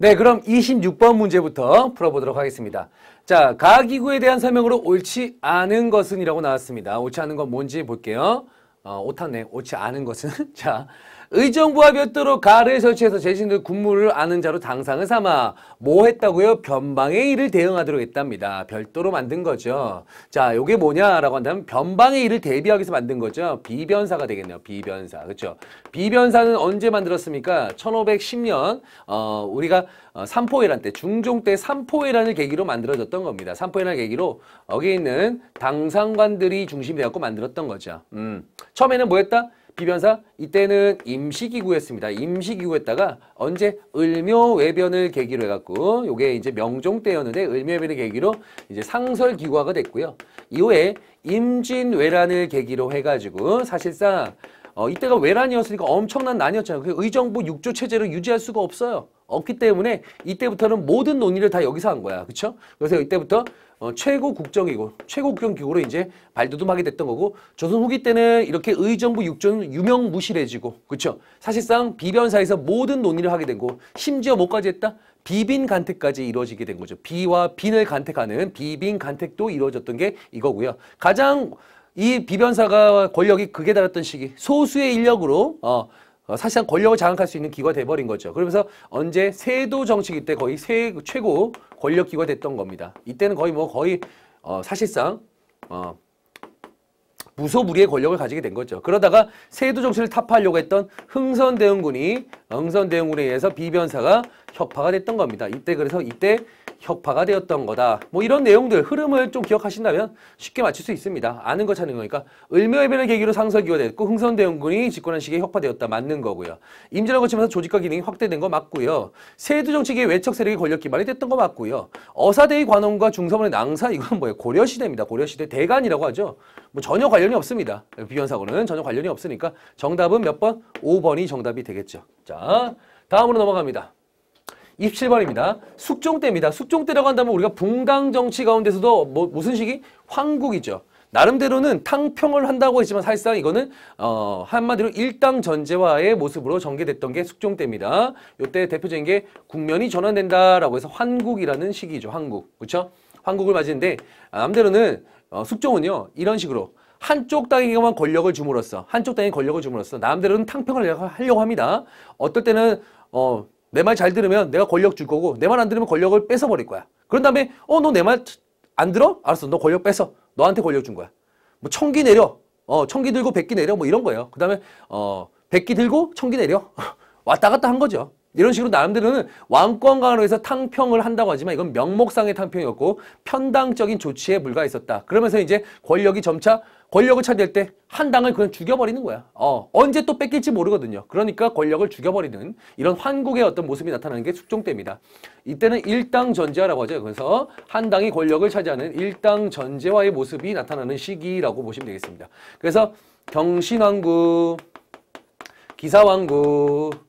네 그럼 26번 문제부터 풀어보도록 하겠습니다. 자 가기구에 대한 설명으로 옳지 않은 것은 이라고 나왔습니다. 옳지 않은 건 뭔지 볼게요. 어, 옳다네. 옳지 않은 것은 자 의정부와 별도로 가를 설치해서 재신들 군무를 아는 자로 당상을 삼아 뭐 했다고요? 변방의 일을 대응하도록 했답니다. 별도로 만든 거죠. 자, 요게 뭐냐라고 한다면 변방의 일을 대비하기 위해서 만든 거죠. 비변사가 되겠네요. 비변사. 그렇죠? 비변사는 언제 만들었습니까? 1510년 어, 우리가 어, 삼포회란 때 중종 때 삼포회란을 계기로 만들어졌던 겁니다. 삼포회란 계기로 여기 있는 당상관들이 중심이 되었고 만들었던 거죠. 음. 처음에는 뭐였다? 비변사 이때는 임시기구였습니다. 임시기구였다가 언제 을묘외변을 계기로 해갖고 요게 이제 명종 때였는데 을묘외변을 계기로 이제 상설기구화가 됐고요. 이후에 임진왜란을 계기로 해가지고 사실상 어, 이때가 왜란이었으니까 엄청난 난이었잖아요. 그 의정부 육조 체제로 유지할 수가 없어요. 없기 때문에 이때부터는 모든 논의를 다 여기서 한 거야. 그렇죠? 그래서 이때부터 어, 최고 국정기구, 최고 국정기구로 이제 발돋움하게 됐던 거고 조선 후기 때는 이렇게 의정부 육조는 유명무실해지고 그렇죠? 사실상 비변사에서 모든 논의를 하게 되고 심지어 뭐까지 했다? 비빈 간택까지 이루어지게 된 거죠. 비와 빈을 간택하는 비빈 간택도 이루어졌던 게 이거고요. 가장 이 비변사가 권력이 극에 달했던 시기, 소수의 인력으로 어, 어, 사실상 권력을 장악할 수 있는 기가 돼버린 거죠. 그러면서 언제 세도 정치기 때 거의 세, 최고 권력기가 됐던 겁니다. 이때는 거의 뭐 거의 어, 사실상 어, 무소불위의 권력을 가지게 된 거죠. 그러다가 세도 정치를 타파하려고 했던 흥선대흥군이 흥선대흥군에 의해서 비변사가 협파가 됐던 겁니다. 이때 그래서 이때 혁파가 되었던 거다. 뭐 이런 내용들 흐름을 좀 기억하신다면 쉽게 맞출 수 있습니다. 아는 거 찾는 거니까 을묘해변을 계기로 상설기가 됐고 흥선대원군이 집권한 시기에 혁파되었다. 맞는 거고요. 임진을 거치면서 조직과 기능이 확대된 거 맞고요. 세두 정치계의 외척 세력이 권력 기반이 됐던 거 맞고요. 어사대의 관원과 중서문의 낭사 이건 뭐예요? 고려시대입니다. 고려시대 대간이라고 하죠. 뭐 전혀 관련이 없습니다. 비견사고는 전혀 관련이 없으니까 정답은 몇 번? 5번이 정답이 되겠죠. 자 다음으로 넘어갑니다. 27번입니다. 숙종때입니다. 숙종때라고 한다면 우리가 분강정치 가운데서도 뭐, 무슨 시기? 황국이죠. 나름대로는 탕평을 한다고 했지만 사실상 이거는 어, 한마디로 일당 전제화의 모습으로 전개됐던 게 숙종 때입니다. 이때 대표적인 게 국면이 전환된다라고 해서 환국이라는 시기죠. 환국. 그렇죠? 환국을 맞이는데 남대로는 어, 숙종은요. 이런 식으로 한쪽 땅에게만 권력을 주므로써 한쪽 땅에 권력을 주므로써 남대로는 탕평을 하려고 합니다. 어떨 때는 어, 내말잘 들으면 내가 권력 줄 거고 내 말 안 들으면 권력을 뺏어버릴 거야. 그런 다음에 어 너 내 말 안 들어? 알았어 너 권력 뺏어. 너한테 권력 준 거야. 뭐청기 내려. 어청기 들고 백기 내려 뭐 이런 거예요. 그 다음에 어 백기 들고 청기 내려. 왔다 갔다 한 거죠. 이런 식으로 나름대로는 왕권 강화로 해서 탕평을 한다고 하지만 이건 명목상의 탕평이었고 편당적인 조치에 불과했었다. 그러면서 이제 권력이 점차 권력을 차지할 때 한 당을 그냥 죽여버리는 거야. 어, 언제 또 뺏길지 모르거든요. 그러니까 권력을 죽여버리는 이런 환국의 어떤 모습이 나타나는 게 숙종 때입니다. 이때는 일당 전제화라고 하죠. 그래서 한 당이 권력을 차지하는 일당 전제화의 모습이 나타나는 시기라고 보시면 되겠습니다. 그래서 경신왕국, 기사왕국,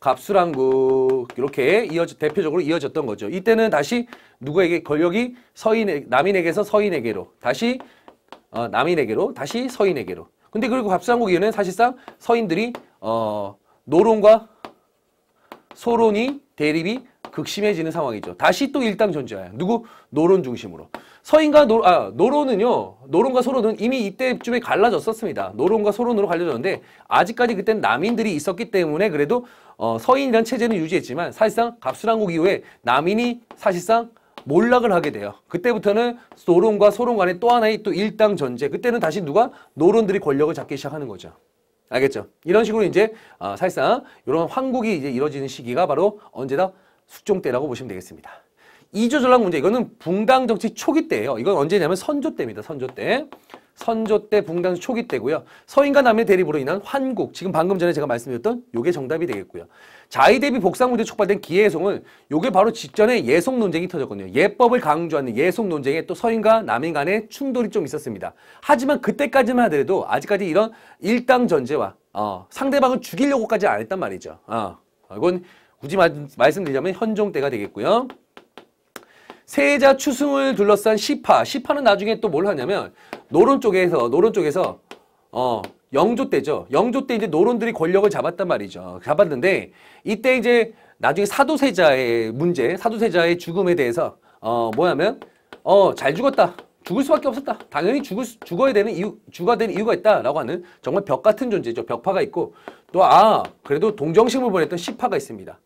갑수랑국 이렇게 이어져 대표적으로 이어졌던 거죠. 이때는 다시 누구에게 권력이 서인 남인에게서 서인에게로 다시 어, 남인에게로 다시 서인에게로. 근데 그리고 갑수한국 이후는 에 사실상 서인들이 어, 노론과 소론이 대립이 극심해지는 상황이죠. 다시 또 일당 전제하요 누구 노론 중심으로. 서인과 노, 아, 노론은요. 노론과 소론은 이미 이때쯤에 갈라졌었습니다. 노론과 소론으로 갈려졌는데 아직까지 그땐 남인들이 있었기 때문에 그래도 어, 서인이라는 체제는 유지했지만 사실상 갑수랑국 이후에 남인이 사실상 몰락을 하게 돼요. 그때부터는 노론과 소론 간의 또 하나의 또 일당 전제. 그때는 다시 누가 노론들이 권력을 잡기 시작하는 거죠. 알겠죠? 이런 식으로 이제 어, 사실상 이런 황국이 이제 이뤄지는 시기가 바로 언제다 숙종 때라고 보시면 되겠습니다. 이조전략 문제 이거는 붕당 정치 초기 때예요. 이건 언제냐면 선조 때입니다. 선조 때. 선조 때 붕당 초기 때고요. 서인과 남의 대립으로 인한 환국, 지금 방금 전에 제가 말씀드렸던 요게 정답이 되겠고요. 자의 대비 복상 문제 촉발된 기예송은 요게 바로 직전에 예송 논쟁이 터졌거든요. 예법을 강조하는 예송 논쟁에 또 서인과 남인 간의 충돌이 좀 있었습니다. 하지만 그때까지만 하더라도 아직까지 이런 일당 전제와 어, 상대방을 죽이려고까지 안 했단 말이죠. 어, 이건 굳이 마, 말씀드리자면 현종 때가 되겠고요. 세자 추승을 둘러싼 시파. 시파는 나중에 또 뭘 하냐면 노론 쪽에서 노론 쪽에서 어 영조 때죠. 영조 때 이제 노론들이 권력을 잡았단 말이죠. 잡았는데 이때 이제 나중에 사도세자의 문제, 사도세자의 죽음에 대해서 어 뭐냐면 어잘 죽었다. 죽을 수밖에 없었다. 당연히 죽을 수, 죽어야 되는 이유, 죽어야 되는 이유가 있다라고 하는 정말 벽 같은 존재죠. 벽파가 있고 또아 그래도 동정심을 보냈던 시파가 있습니다.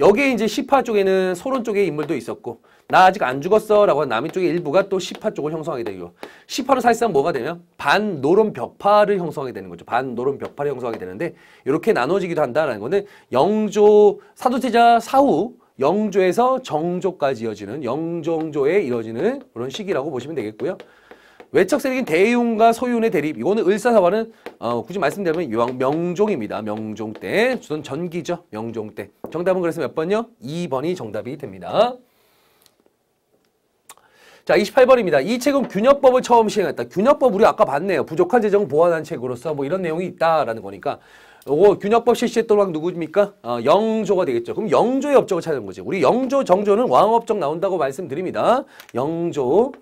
여기에 이제 시파 쪽에는 소론 쪽의 인물도 있었고 나 아직 안 죽었어 라고 하는 남인 쪽의 일부가 또시화 쪽을 형성하게 되고 시화는 사실상 뭐가 되냐 반노론 벽파를 형성하게 되는 거죠. 반노론 벽파를 형성하게 되는데 이렇게 나눠지기도 한다는 거는 영조 사도제자 사후 영조에서 정조까지 이어지는 영정조에 이어지는 그런 시기라고 보시면 되겠고요. 외척 세력인 대윤과 소윤의 대립 이거는 을사사화는 어, 굳이 말씀드리면 명, 명종입니다. 명종 때 주선 전기죠. 명종 때 정답은 그래서 몇 번요? 2번이 정답이 됩니다. 자, 28번입니다. 이 책은 균역법을 처음 시행했다. 균역법 우리 아까 봤네요. 부족한 재정 보완한 책으로서 뭐 이런 내용이 있다라는 거니까 요거 균역법 실시했던 왕 누구입니까? 어, 영조가 되겠죠. 그럼 영조의 업적을 찾은 거지. 우리 영조, 정조는 왕업적 나온다고 말씀드립니다. 영조,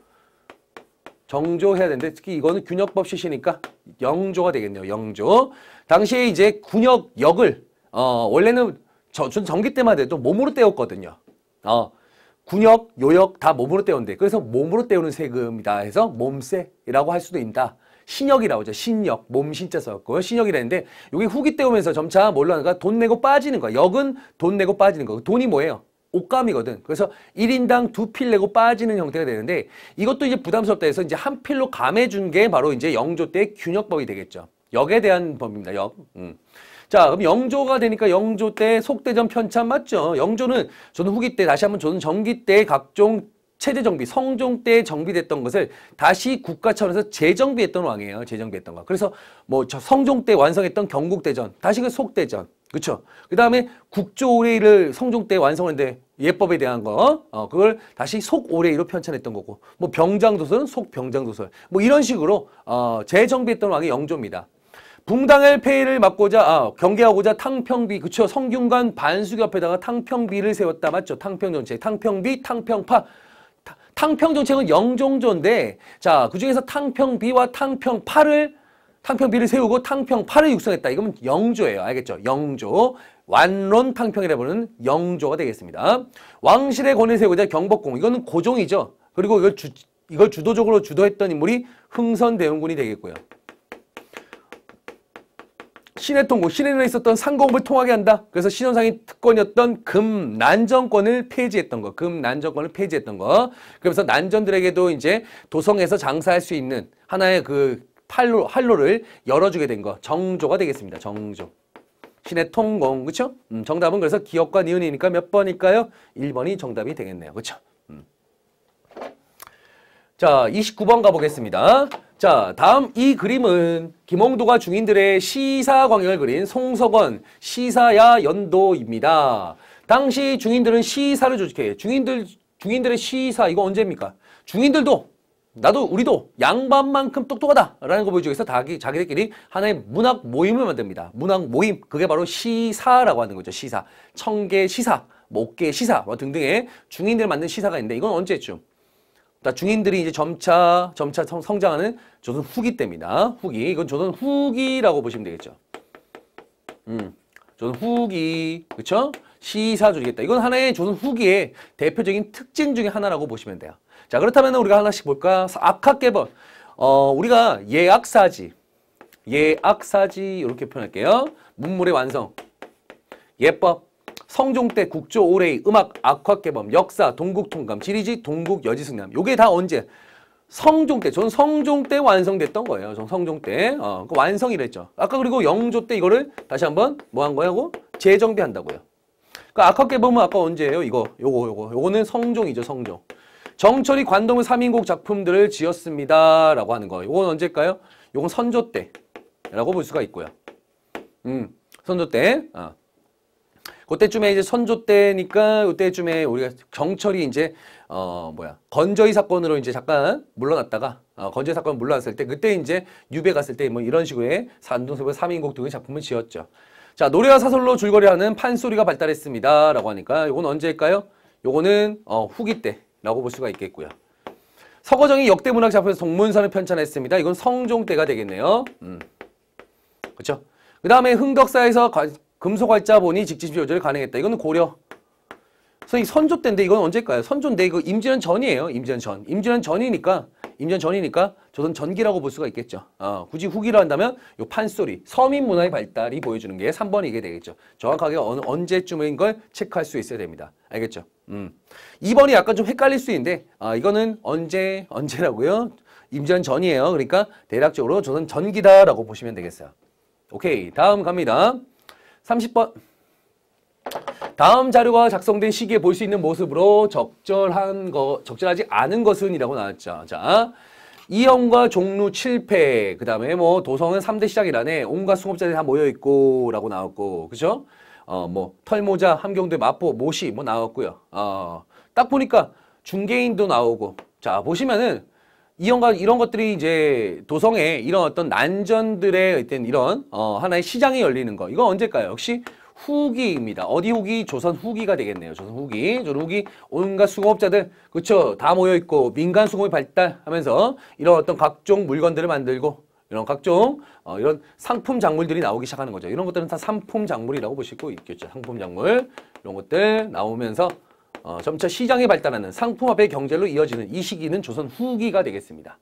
정조 해야 되는데 특히 이거는 균역법 실시니까 영조가 되겠네요. 영조. 당시에 이제 군역, 역을 어, 원래는 저, 전 전기 때만 해도 몸으로 때웠거든요. 어, 군역, 요역 다 몸으로 때운대 그래서 몸으로 때우는 세금이다 해서 몸세라고 할 수도 있다. 신역이라고 하죠. 신역, 몸신자 썼고 신역이라는데 여기 후기 때우면서 점차 뭘로 하는가? 돈 내고 빠지는 거야. 역은 돈 내고 빠지는 거. 돈이 뭐예요? 옷감이거든. 그래서 1인당 두 필 내고 빠지는 형태가 되는데 이것도 이제 부담스럽다 해서 이제 한 필로 감해준 게 바로 이제 영조 때 균역법이 되겠죠. 역에 대한 법입니다. 역. 음. 자, 그럼 영조가 되니까 영조 때 속대전 편찬 맞죠? 영조는 저는 후기 때 다시 한번 저는 정기 때 각종 체제 정비, 성종 때 정비됐던 것을 다시 국가 차원에서 재정비했던 왕이에요. 재정비했던 거. 그래서 뭐 저 성종 때 완성했던 경국대전, 다시 그 속대전. 그렇죠. 그다음에 국조오레이를 성종 때 완성했는데 예법에 대한 거, 어, 그걸 다시 속오레이로 편찬했던 거고, 뭐 병장도설은 속병장도설, 뭐 이런 식으로 어, 재정비했던 왕이 영조입니다. 붕당엘 폐해를 막고자 아, 경계하고자 탕평비 그쵸 성균관 반숙 수앞에다가 탕평비를 세웠다 맞죠 탕평정책 탕평비 탕평파 탕평정책은 영종조인데 자 그중에서 탕평비와 탕평파를 탕평비를 세우고 탕평파를 육성했다 이건 영조예요 알겠죠 영조 완론 탕평이라 부르는 영조가 되겠습니다 왕실의 권위 세우고자 경복궁 이거는 고종이죠 그리고 이걸 주, 이걸 주도적으로 주도했던 인물이 흥선대원군이 되겠고요 신의 통고, 신의에 있었던 상공을 통하게 한다. 그래서 신현상이 특권이었던 금 난전권을 폐지했던 거, 금 난전권을 폐지했던 거. 그러면서 난전들에게도 이제 도성에서 장사할 수 있는 하나의 그 팔로 할로를 열어주게 된 거, 정조가 되겠습니다. 정조. 신의 통공, 그쵸 음, 정답은 그래서 기억과 니은이니까 몇 번일까요? 1번이 정답이 되겠네요. 그쵸 음. 자, 29번 가보겠습니다. 자, 다음 이 그림은 김홍도가 중인들의 시사 광역을 그린 송석원 시사야 연도입니다. 당시 중인들은 시사를 조직해. 중인들 중인들의 시사 이거 언제입니까? 중인들도 나도 우리도 양반만큼 똑똑하다라는 거 보여주기 위해서 자기, 자기들끼리 하나의 문학 모임을 만듭니다. 문학 모임 그게 바로 시사라고 하는 거죠. 시사 청계 시사 목계 시사 뭐 등등의 중인들 만든 시사가 있는데 이건 언제쯤? 자, 중인들이 이제 점차 점차 성장하는 조선 후기 때입니다. 후기 이건 조선 후기라고 보시면 되겠죠. 음, 조선 후기 그렇죠? 시사조직이다. 이건 하나의 조선 후기의 대표적인 특징 중의 하나라고 보시면 돼요. 자 그렇다면 우리가 하나씩 볼까? 악학개번. 어, 우리가 예악사지, 예악사지 이렇게 표현할게요. 문물의 완성, 예법, 성종때 국조 오해의 음악 악화개범 역사 동국통감 지리지 동국여지승남 요게 다 언제 성종 때, 전 성종 때 완성됐던 거예요. 전 성종 때. 어, 그 완성이랬죠. 아까 그리고 영조 때 이거를 다시 한번 뭐 한 거냐고? 재정비한다고요. 그 아깝게 보면 아까 언제예요? 이거, 요거, 요거. 요거는 성종이죠, 성종. 정철이 관동을 삼인곡 작품들을 지었습니다. 라고 하는 거. 요건 언제일까요? 요건 선조 때. 라고 볼 수가 있고요. 음, 선조 때. 어. 그때쯤에 이제 선조 때니까 그때쯤에 우리가 경철이 이제 어 뭐야 건저희 사건으로 이제 잠깐 물러났다가 어, 건저희 사건 물러났을 때 그때 이제 유배 갔을 때 뭐 이런 식의 산동세보 삼인곡 등의 작품을 지었죠. 자 노래와 사설로 줄거리하는 판소리가 발달했습니다라고 하니까 이건 언제일까요? 요거는 어, 후기 때라고 볼 수가 있겠고요. 서거정이 역대 문학 작품에서 동문서를 편찬했습니다. 이건 성종 때가 되겠네요. 음. 그렇죠? 그 다음에 흥덕사에서 금속활자본이 직지시 조절이 가능했다. 이거는 고려. 선생님 선조 때인데 이건 언제일까요? 선조인데 이거 임진년 전이에요. 임진왜 전. 임진년 전이니까 임진년 전이니까 조선 전기라고 볼 수가 있겠죠. 어, 굳이 후기로 한다면 요 판소리, 서민 문화의 발달이 보여주는 게 3번이게 되겠죠. 정확하게 어느, 언제쯤인 걸 체크할 수 있어야 됩니다. 알겠죠? 음. 2번이 약간 좀 헷갈릴 수 있는데 아, 이거는 언제, 언제라고요? 임전 전이에요. 그러니까 대략적으로 조선 전기다라고 보시면 되겠어요. 오케이, 다음 갑니다. 30번. 다음 자료가 작성된 시기에 볼 수 있는 모습으로 적절한 거, 적절하지 않은 것은 이라고 나왔죠. 자, 이형과 종루 7패, 그 다음에 뭐 도성은 3대 시작이라네, 온갖 수업자들이 다 모여있고, 라고 나왔고, 그죠? 어, 뭐, 털모자, 함경도의 마포, 모시, 뭐 나왔고요. 어, 딱 보니까 중개인도 나오고, 자, 보시면은 이런가 이런 것들이 이제 도성에 이런 어떤 난전들의 어떤 이런 어, 하나의 시장이 열리는 거. 이거 언제일까요? 역시 후기입니다. 어디 후기? 조선 후기가 되겠네요. 조선 후기. 조선 후기 온갖 수공업자들 그렇죠. 다 모여 있고 민간 수공업이 발달하면서 이런 어떤 각종 물건들을 만들고 이런 각종 어, 이런 상품 작물들이 나오기 시작하는 거죠. 이런 것들은 다 상품 작물이라고 보시고 있겠죠. 상품 작물 이런 것들 나오면서 어, 점차 시장이 발달하는 상품화폐 경제로 이어지는 이 시기는 조선 후기가 되겠습니다.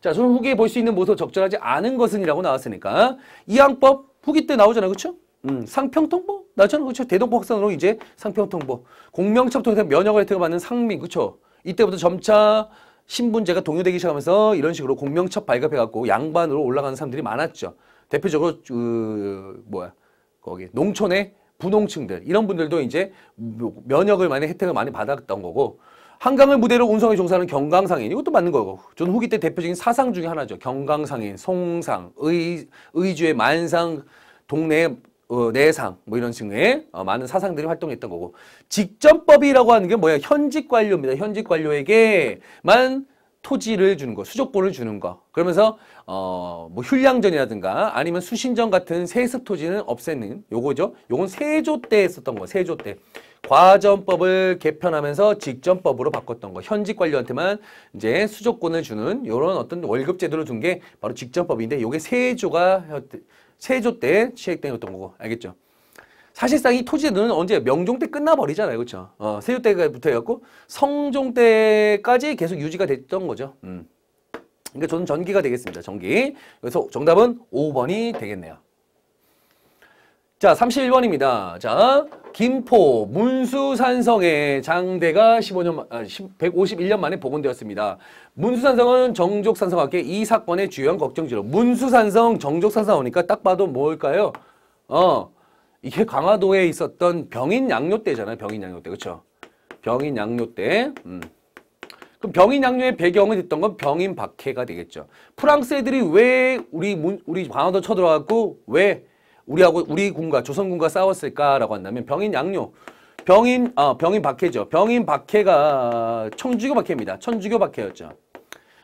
자, 조선 후기에 볼 수 있는 모습 적절하지 않은 것은이라고 나왔으니까 이항법 후기 때 나오잖아요. 그렇죠? 음, 상평통보 나잖아. 그렇죠? 대동 확산으로 이제 상평통보 공명첩 통해서 면역을 혜택을 받는 상민. 그렇죠? 이때부터 점차 신분제가 동요되기 시작하면서 이런 식으로 공명첩 발급해갖고 양반으로 올라가는 사람들이 많았죠. 대표적으로 그 뭐야 거기 농촌에 분홍층들 이런 분들도 이제 면역을 많이 혜택을 많이 받았던 거고 한강을 무대로 운송의 종사하는 경강상인 이것도 맞는 거고 저는 후기 때 대표적인 사상 중에 하나죠 경강상인 송상 의 의주의 만상 동네 어, 내상 뭐 이런 식의 어, 많은 사상들이 활동했던 거고 직전법이라고 하는 게 뭐야 현직 관료입니다 현직 관료에게만 토지를 주는 거, 수족권을 주는 거. 그러면서 어, 뭐 h u 전이라든가 아니면 수신전 같은 세습 토지는 없애는 요거죠. 요건 세조 때 했었던 거, 세조 때. 과전법을 개편하면서 직전법으로 바꿨던 거. 현직 관료한테만 이제 수족권을 주는 요런 어떤 월급 제도를 둔 게 바로 직전법인데 요게 세조가 세조 때 시행된 어던 거고. 알겠죠? 사실상 이 토지제도는 언제 명종 때 끝나버리잖아요. 그렇죠? 어, 세조 때부터 해갖고 성종 때까지 계속 유지가 됐던 거죠. 음. 그러니까 저는 전기가 되겠습니다. 전기. 그래서 정답은 5번이 되겠네요. 자, 31번입니다. 자, 김포 문수산성의 장대가 15년, 아, 151년 만에 복원되었습니다. 문수산성은 정족산성학계 이 사건의 주요한 걱정지로 문수산성, 정족산성 오니까 딱 봐도 뭘까요? 어, 이게 강화도에 있었던 병인 양요 때잖아요. 병인 양요 때. 그렇죠? 병인 양요 때. 음. 그럼 병인 양요의 배경을듣던건 병인 박해가 되겠죠. 프랑스 애들이 왜 우리 문, 우리 강화도 쳐들어갔고 왜 우리하고 우리 군과 조선군과 싸웠을까라고 한다면 병인 양요 병인 아 병인 박해죠. 병인 박해가 청주교 박해입니다. 천주교 박해였죠.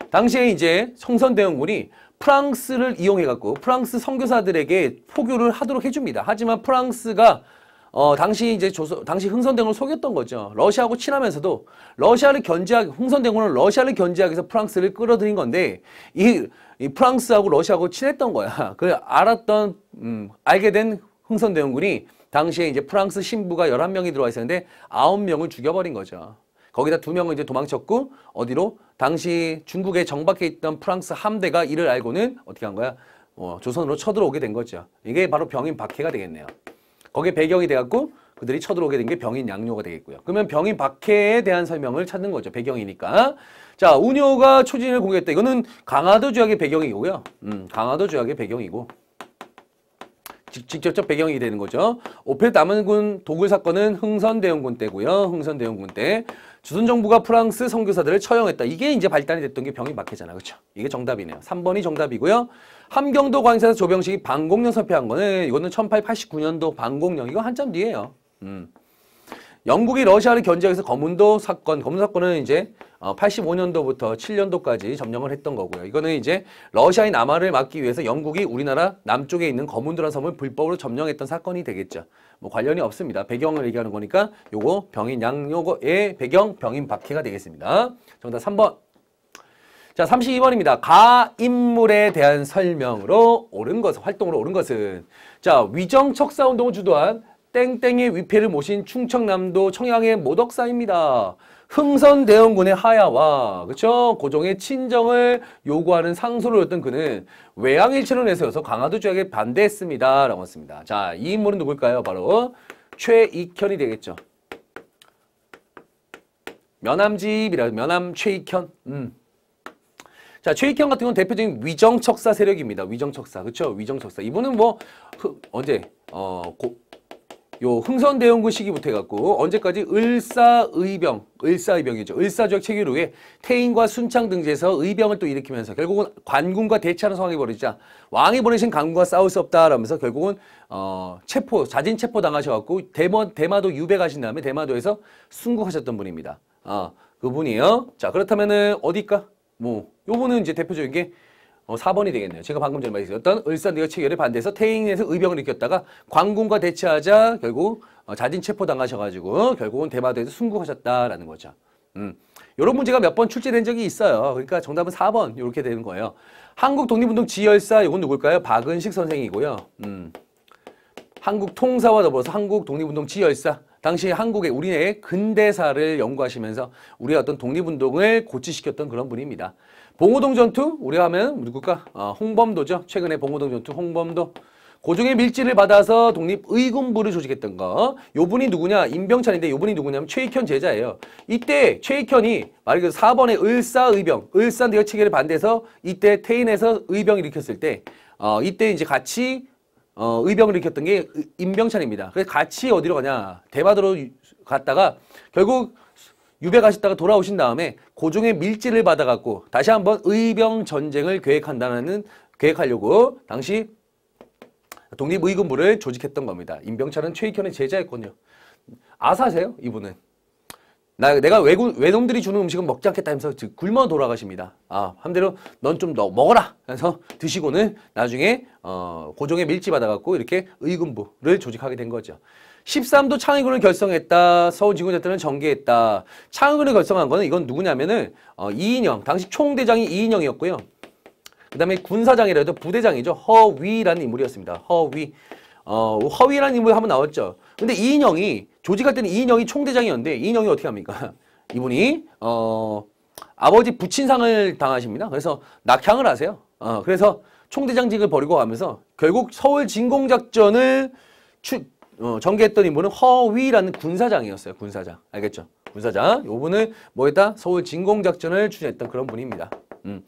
당시에 이제 성선대원군이 프랑스를 이용해갖고 프랑스 선교사들에게 포교를 하도록 해줍니다. 하지만 프랑스가 어, 당시 이제 조선, 당시 흥선대군을 속였던 거죠. 러시아하고 친하면서도 러시아를 견제하기, 흥선대군은 러시아를 견제하기 위해서 프랑스를 끌어들인 건데, 이, 이 프랑스하고 러시아하고 친했던 거야. 그 알았던, 음, 알게 된 흥선대군이 당시에 이제 프랑스 신부가 열한 명이 들어와 있었는데 아홉 명을 죽여버린 거죠. 거기다 두 명은 이제 도망쳤고 어디로 당시 중국에 정박해 있던 프랑스 함대가 이를 알고는 어떻게 한 거야? 어, 조선으로 쳐들어오게 된 거죠. 이게 바로 병인 박해가 되겠네요. 거기에 배경이 돼갖고 그들이 쳐들어오게 된 게 병인 양요가 되겠고요. 그러면 병인 박해에 대한 설명을 찾는 거죠. 배경이니까. 자, 운요가 초진을 공격했다. 이거는 강화도 조약의 배경이고요. 음, 강화도 조약의 배경이고. 직접적 배경이 되는 거죠. 오페 남은군 도굴 사건은 흥선대원군 때고요. 흥선대원군 때. 주둔 정부가 프랑스 선교사들을 처형했다. 이게 이제 발단이 됐던 게 병이 막해잖아 그렇죠? 이게 정답이네요. 3번이 정답이고요. 함경도 광산에서 조병식이 방공령 섭포한 거는 이거는 1889년도 방공령. 이거 한참 뒤에요. 음. 영국이 러시아를 견제해서 검은도 사건, 검은 사건은 이제 85년도부터 어, 7년도까지 점령을 했던 거고요. 이거는 이제 러시아의 남하를 막기 위해서 영국이 우리나라 남쪽에 있는 검은도란 섬을 불법으로 점령했던 사건이 되겠죠. 뭐 관련이 없습니다. 배경을 얘기하는 거니까 요거 병인 양 요거의 배경 병인 박해가 되겠습니다. 정답 3번. 자, 32번입니다. 가 인물에 대한 설명으로 옳은 것은 활동으로 옳은 것은 자, 위정 척사 운동을 주도한 땡땡의 위패를 모신 충청남도 청양의 모덕사입니다. 흥선대원군의 하야와 그죠 고종의 친정을 요구하는 상소를 했던 그는 외양일체로 내세워서 강화도 조약에 반대했습니다. 라고 했습니다. 자, 이 인물은 누굴까요? 바로 최익현이 되겠죠. 면암집이라 면암 최익현. 음. 자, 최익현 같은 경우 대표적인 위정척사 세력입니다. 위정척사. 그렇죠 위정척사. 이분은 뭐, 그, 언제, 어, 고, 요 흥선대원군 시기부터 해갖고 언제까지 을사의병, 을사의병이죠. 을사조약 체결후에 태인과 순창 등지에서 의병을 또 일으키면서 결국은 관군과 대치하는 상황이 벌어지자 왕이 보내신 관군과 싸울 수 없다라면서 결국은 어, 체포, 자진 체포 당하셔갖고 대마, 대마도 유배 가신 다음에 대마도에서 순국하셨던 분입니다. 아, 그분이요 자, 그렇다면은 어디일까? 뭐, 요분은 이제 대표적인 게 어, 4번이 되겠네요. 제가 방금 전에 말씀드렸던 을산대가 체결에 반대해서 태인에서 의병을 느꼈다가관군과 대치하자 결국 어, 자진 체포당하셔가지고 결국은 대마도에서 순국하셨다라는 거죠. 음. 이런 문제가 몇 번 출제된 적이 있어요. 그러니까 정답은 4번 이렇게 되는 거예요. 한국 독립운동 지열사 이건 누굴까요? 박은식 선생이고요. 음. 한국 통사와 더불어서 한국 독립운동 지열사 당시 한국의 우리의 근대사를 연구하시면서 우리의 어떤 독립운동을 고치시켰던 그런 분입니다. 봉우동 전투 우리 하면 누굴까? 어, 홍범도죠. 최근에 봉우동 전투 홍범도. 고종의 밀지를 받아서 독립의군부를 조직했던 거. 요 분이 누구냐? 임병찬인데 요 분이 누구냐면 최익현 제자예요. 이때 최익현이 말 그대로 4번의 을사의병, 을산대여 체계를 반대해서 이때 태인에서 의병을 일으켰을 때 어, 이때 이제 같이 어, 의병을 일으켰던 게 임병찬입니다. 그래서 같이 어디로 가냐? 대마도로 갔다가 결국 유배 가셨다가 돌아오신 다음에 고종의 밀지를 받아갖고 다시 한번 의병 전쟁을 계획한다는 계획하려고 당시 독립의군부를 조직했던 겁니다. 임병철은 최익현의 제자였군요. 아사세요 이분은. 나, 내가 외군, 외놈들이 주는 음식은 먹지 않겠다 하면서 굶어 돌아가십니다. 아, 한대로넌좀너 먹어라! 해서 드시고는 나중에, 어, 고종의 밀지 받아갖고 이렇게 의군부를 조직하게 된 거죠. 13도 창의군을 결성했다. 서울지구재단을 전개했다. 창의군을 결성한 거는 이건 누구냐면은 어, 이인영, 당시 총대장이 이인영이었고요. 그 다음에 군사장이라도 부대장이죠. 허위라는 인물이었습니다. 허위. 어, 허위라는 인물이 한번 나왔죠. 근데 이인영이 조직할 때는 이인영이 총대장이었는데 이인영이 어떻게 합니까? 이분이 어, 아버지 부친상을 당하십니다. 그래서 낙향을 하세요. 어, 그래서 총대장직을 버리고 가면서 결국 서울 진공작전을 추, 어, 전개했던 인물은 허위라는 군사장이었어요. 군사장. 알겠죠? 군사장. 요분은 뭐였다? 서울 진공작전을 주재했던 그런 분입니다. 음.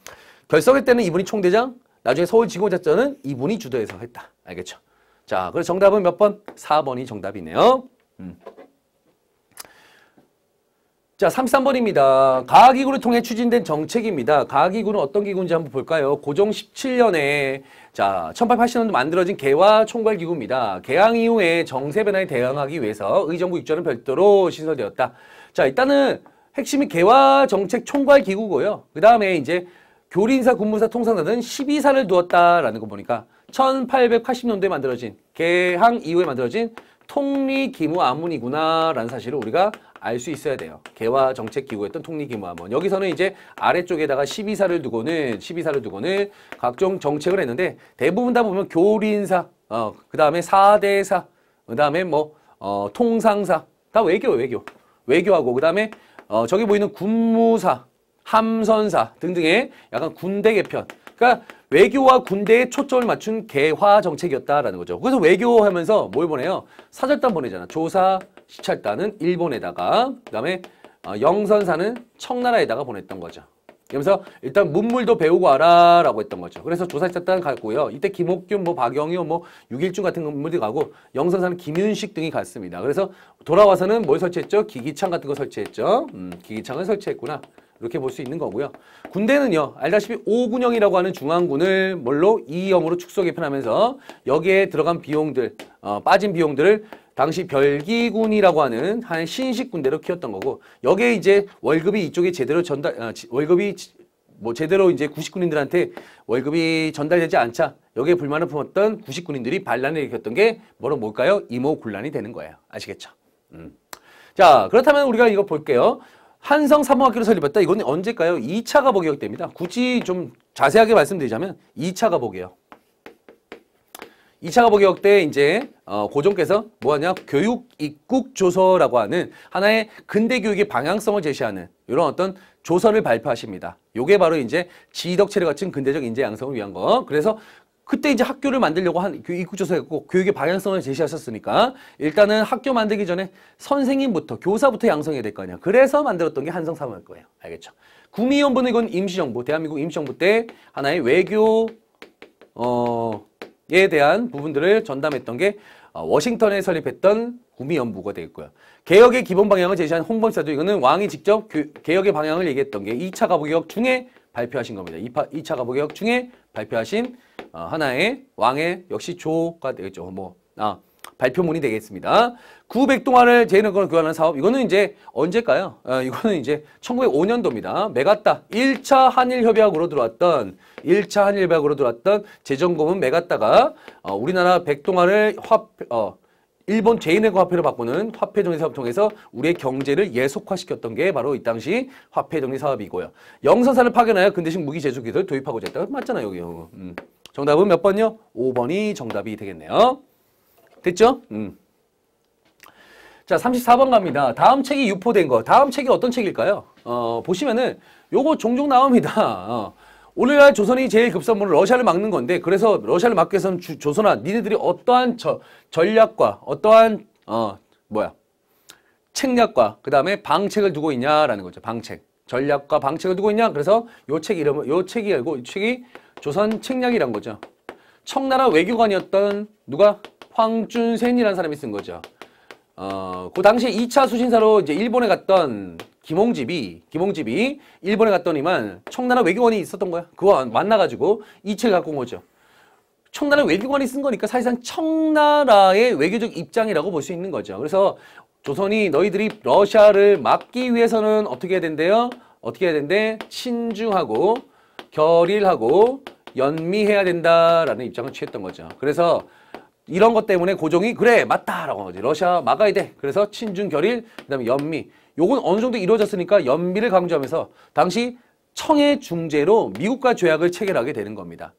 결석일 때는 이분이 총대장, 나중에 서울 진공작전은 이분이 주도해서 했다. 알겠죠? 자, 그래서 정답은 몇 번? 4번이 정답이네요. 음. 자, 33번입니다. 가학기구를 통해 추진된 정책입니다. 가학기구는 어떤 기구인지 한번 볼까요? 고종 17년에 자, 1880년도 만들어진 개화 총괄기구입니다. 개항 이후에 정세 변화에 대응하기 위해서 의정부 6조는 별도로 신설되었다. 자, 일단은 핵심이 개화 정책 총괄기구고요. 그 다음에 이제 교린사, 군무사, 통상사는 12사를 두었다라는 거 보니까 1880년도에 만들어진 개항 이후에 만들어진 통리 기무 안문이구나라는 사실을 우리가 알수 있어야 돼요. 개화 정책 기구였던 통리기무함원. 여기서는 이제 아래쪽에다가 12사를 두고는 12사를 두고는 각종 정책을 했는데 대부분 다 보면 교린사, 어, 그다음에 사대사, 그다음에 뭐 어, 통상사 다 외교 외교. 외교하고 그다음에 어, 저기 보이는 군무사, 함선사 등등의 약간 군대 개편. 그러니까 외교와 군대에 초점을 맞춘 개화 정책이었다라는 거죠. 그래서 외교하면서 뭘 보내요? 사절단 보내잖아. 조사, 시찰단은 일본에다가 그다음에 어, 영선사는 청나라에다가 보냈던 거죠. 그러면서 일단 문물도 배우고 와라 라고 했던 거죠. 그래서 조사시찰단 갔고요. 이때 김옥균, 뭐 박영효, 뭐유길중 같은 건물들이 가고 영선사는 김윤식 등이 갔습니다. 그래서 돌아와서는 뭘 설치했죠? 기기창 같은 거 설치했죠. 음, 기기창을 설치했구나. 이렇게 볼 수 있는 거고요. 군대는요. 알다시피 오군영이라고 하는 중앙군을 뭘로? 이영으로 축소 개편하면서 여기에 들어간 비용들, 어, 빠진 비용들을 당시 별기군이라고 하는 한 신식 군대로 키웠던 거고 여기에 이제 월급이 이쪽에 제대로 전달 아, 월급이 뭐 제대로 이제 구식군인들한테 월급이 전달되지 않자 여기에 불만을 품었던 구식군인들이 반란을 일으켰던 게 뭐로 뭘까요? 이모군란이 되는 거예요. 아시겠죠? 음. 자 그렇다면 우리가 이거 볼게요. 한성 사범학교를 설립했다. 이건 언제일까요? 2차 가보개혁 때입니다. 굳이 좀 자세하게 말씀드리자면 2차 가보개혁. 이차 가보격 때 이제 어, 고종께서 뭐하냐 교육 입국 조서라고 하는 하나의 근대 교육의 방향성을 제시하는 이런 어떤 조서를 발표하십니다. 요게 바로 이제 지덕체를 갖춘 근대적 인재 양성을 위한 거. 그래서 그때 이제 학교를 만들려고 한입국조서했고 그 교육의 방향성을 제시하셨으니까 일단은 학교 만들기 전에 선생님부터 교사부터 양성해야 될 거 아니야. 그래서 만들었던 게 한성사무일 거예요. 알겠죠? 구미연분은 이건 임시정부, 대한민국 임시정부 때 하나의 외교 어에 대한 부분들을 전담했던 게 어, 워싱턴에 설립했던 구미연부가 되겠고요. 개혁의 기본 방향을 제시한 홍범사도 이거는 왕이 직접 그 개혁의 방향을 얘기했던 게 2차 가부개혁 중에 발표하신 겁니다. 2파, 2차 가부개혁 중에 발표하신 어, 하나의 왕의 역시 조가 되겠죠. 뭐, 아, 발표문이 되겠습니다. 900동안을 재인권을 교환하는 사업 이거는 이제 언제일까요? 아, 이거는 이제 1905년도입니다. 메가타 1차 한일협약으로 들어왔던 1차 한일협약으로 들어왔던 재정고은 메가타가 어, 우리나라 100동안을 화폐 어, 일본 제인의과 화폐로 바꾸는 화폐정리 사업 을 통해서 우리의 경제를 예속화시켰던 게 바로 이 당시 화폐정리 사업이고요. 영선사를 파견하여 근대식 무기 제조 기술을 도입하고자 했다. 맞잖아요, 여기. 음. 정답은 몇 번요? 5번이 정답이 되겠네요. 됐죠? 음. 자, 34번 갑니다. 다음 책이 유포된 거. 다음 책이 어떤 책일까요? 어, 보시면은 요거 종종 나옵니다. 어. 오늘날 조선이 제일 급선무는 러시아를 막는 건데 그래서 러시아를 막기 위해서는 주, 조선아 니네들이 어떠한 저, 전략과 어떠한 어 뭐야 책략과 그 다음에 방책을 두고 있냐라는 거죠. 방책. 전략과 방책을 두고 있냐. 그래서 요 책이름요 책이 알고 이 책이 조선 책략이란 거죠. 청나라 외교관이었던 누가 황준센이라는 사람이 쓴 거죠. 어, 그 당시에 2차 수신사로 이제 일본에 갔던 김홍집이 김홍집이 일본에 갔더니만 청나라 외교관이 있었던 거야. 그거 만나가지고 이 책을 갖고 온 거죠. 청나라 외교관이 쓴 거니까 사실상 청나라의 외교적 입장이라고 볼 수 있는 거죠. 그래서 조선이 너희들이 러시아를 막기 위해서는 어떻게 해야 된대요? 어떻게 해야 된대? 친중하고 결일하고 연미해야 된다라는 입장을 취했던 거죠. 그래서 이런 것 때문에 고종이 그래 맞다라고 하지 러시아 막아야 돼 그래서 친중 결일 그다음에 연미 요건 어느 정도 이루어졌으니까 연미를 강조하면서 당시 청의 중재로 미국과 조약을 체결하게 되는 겁니다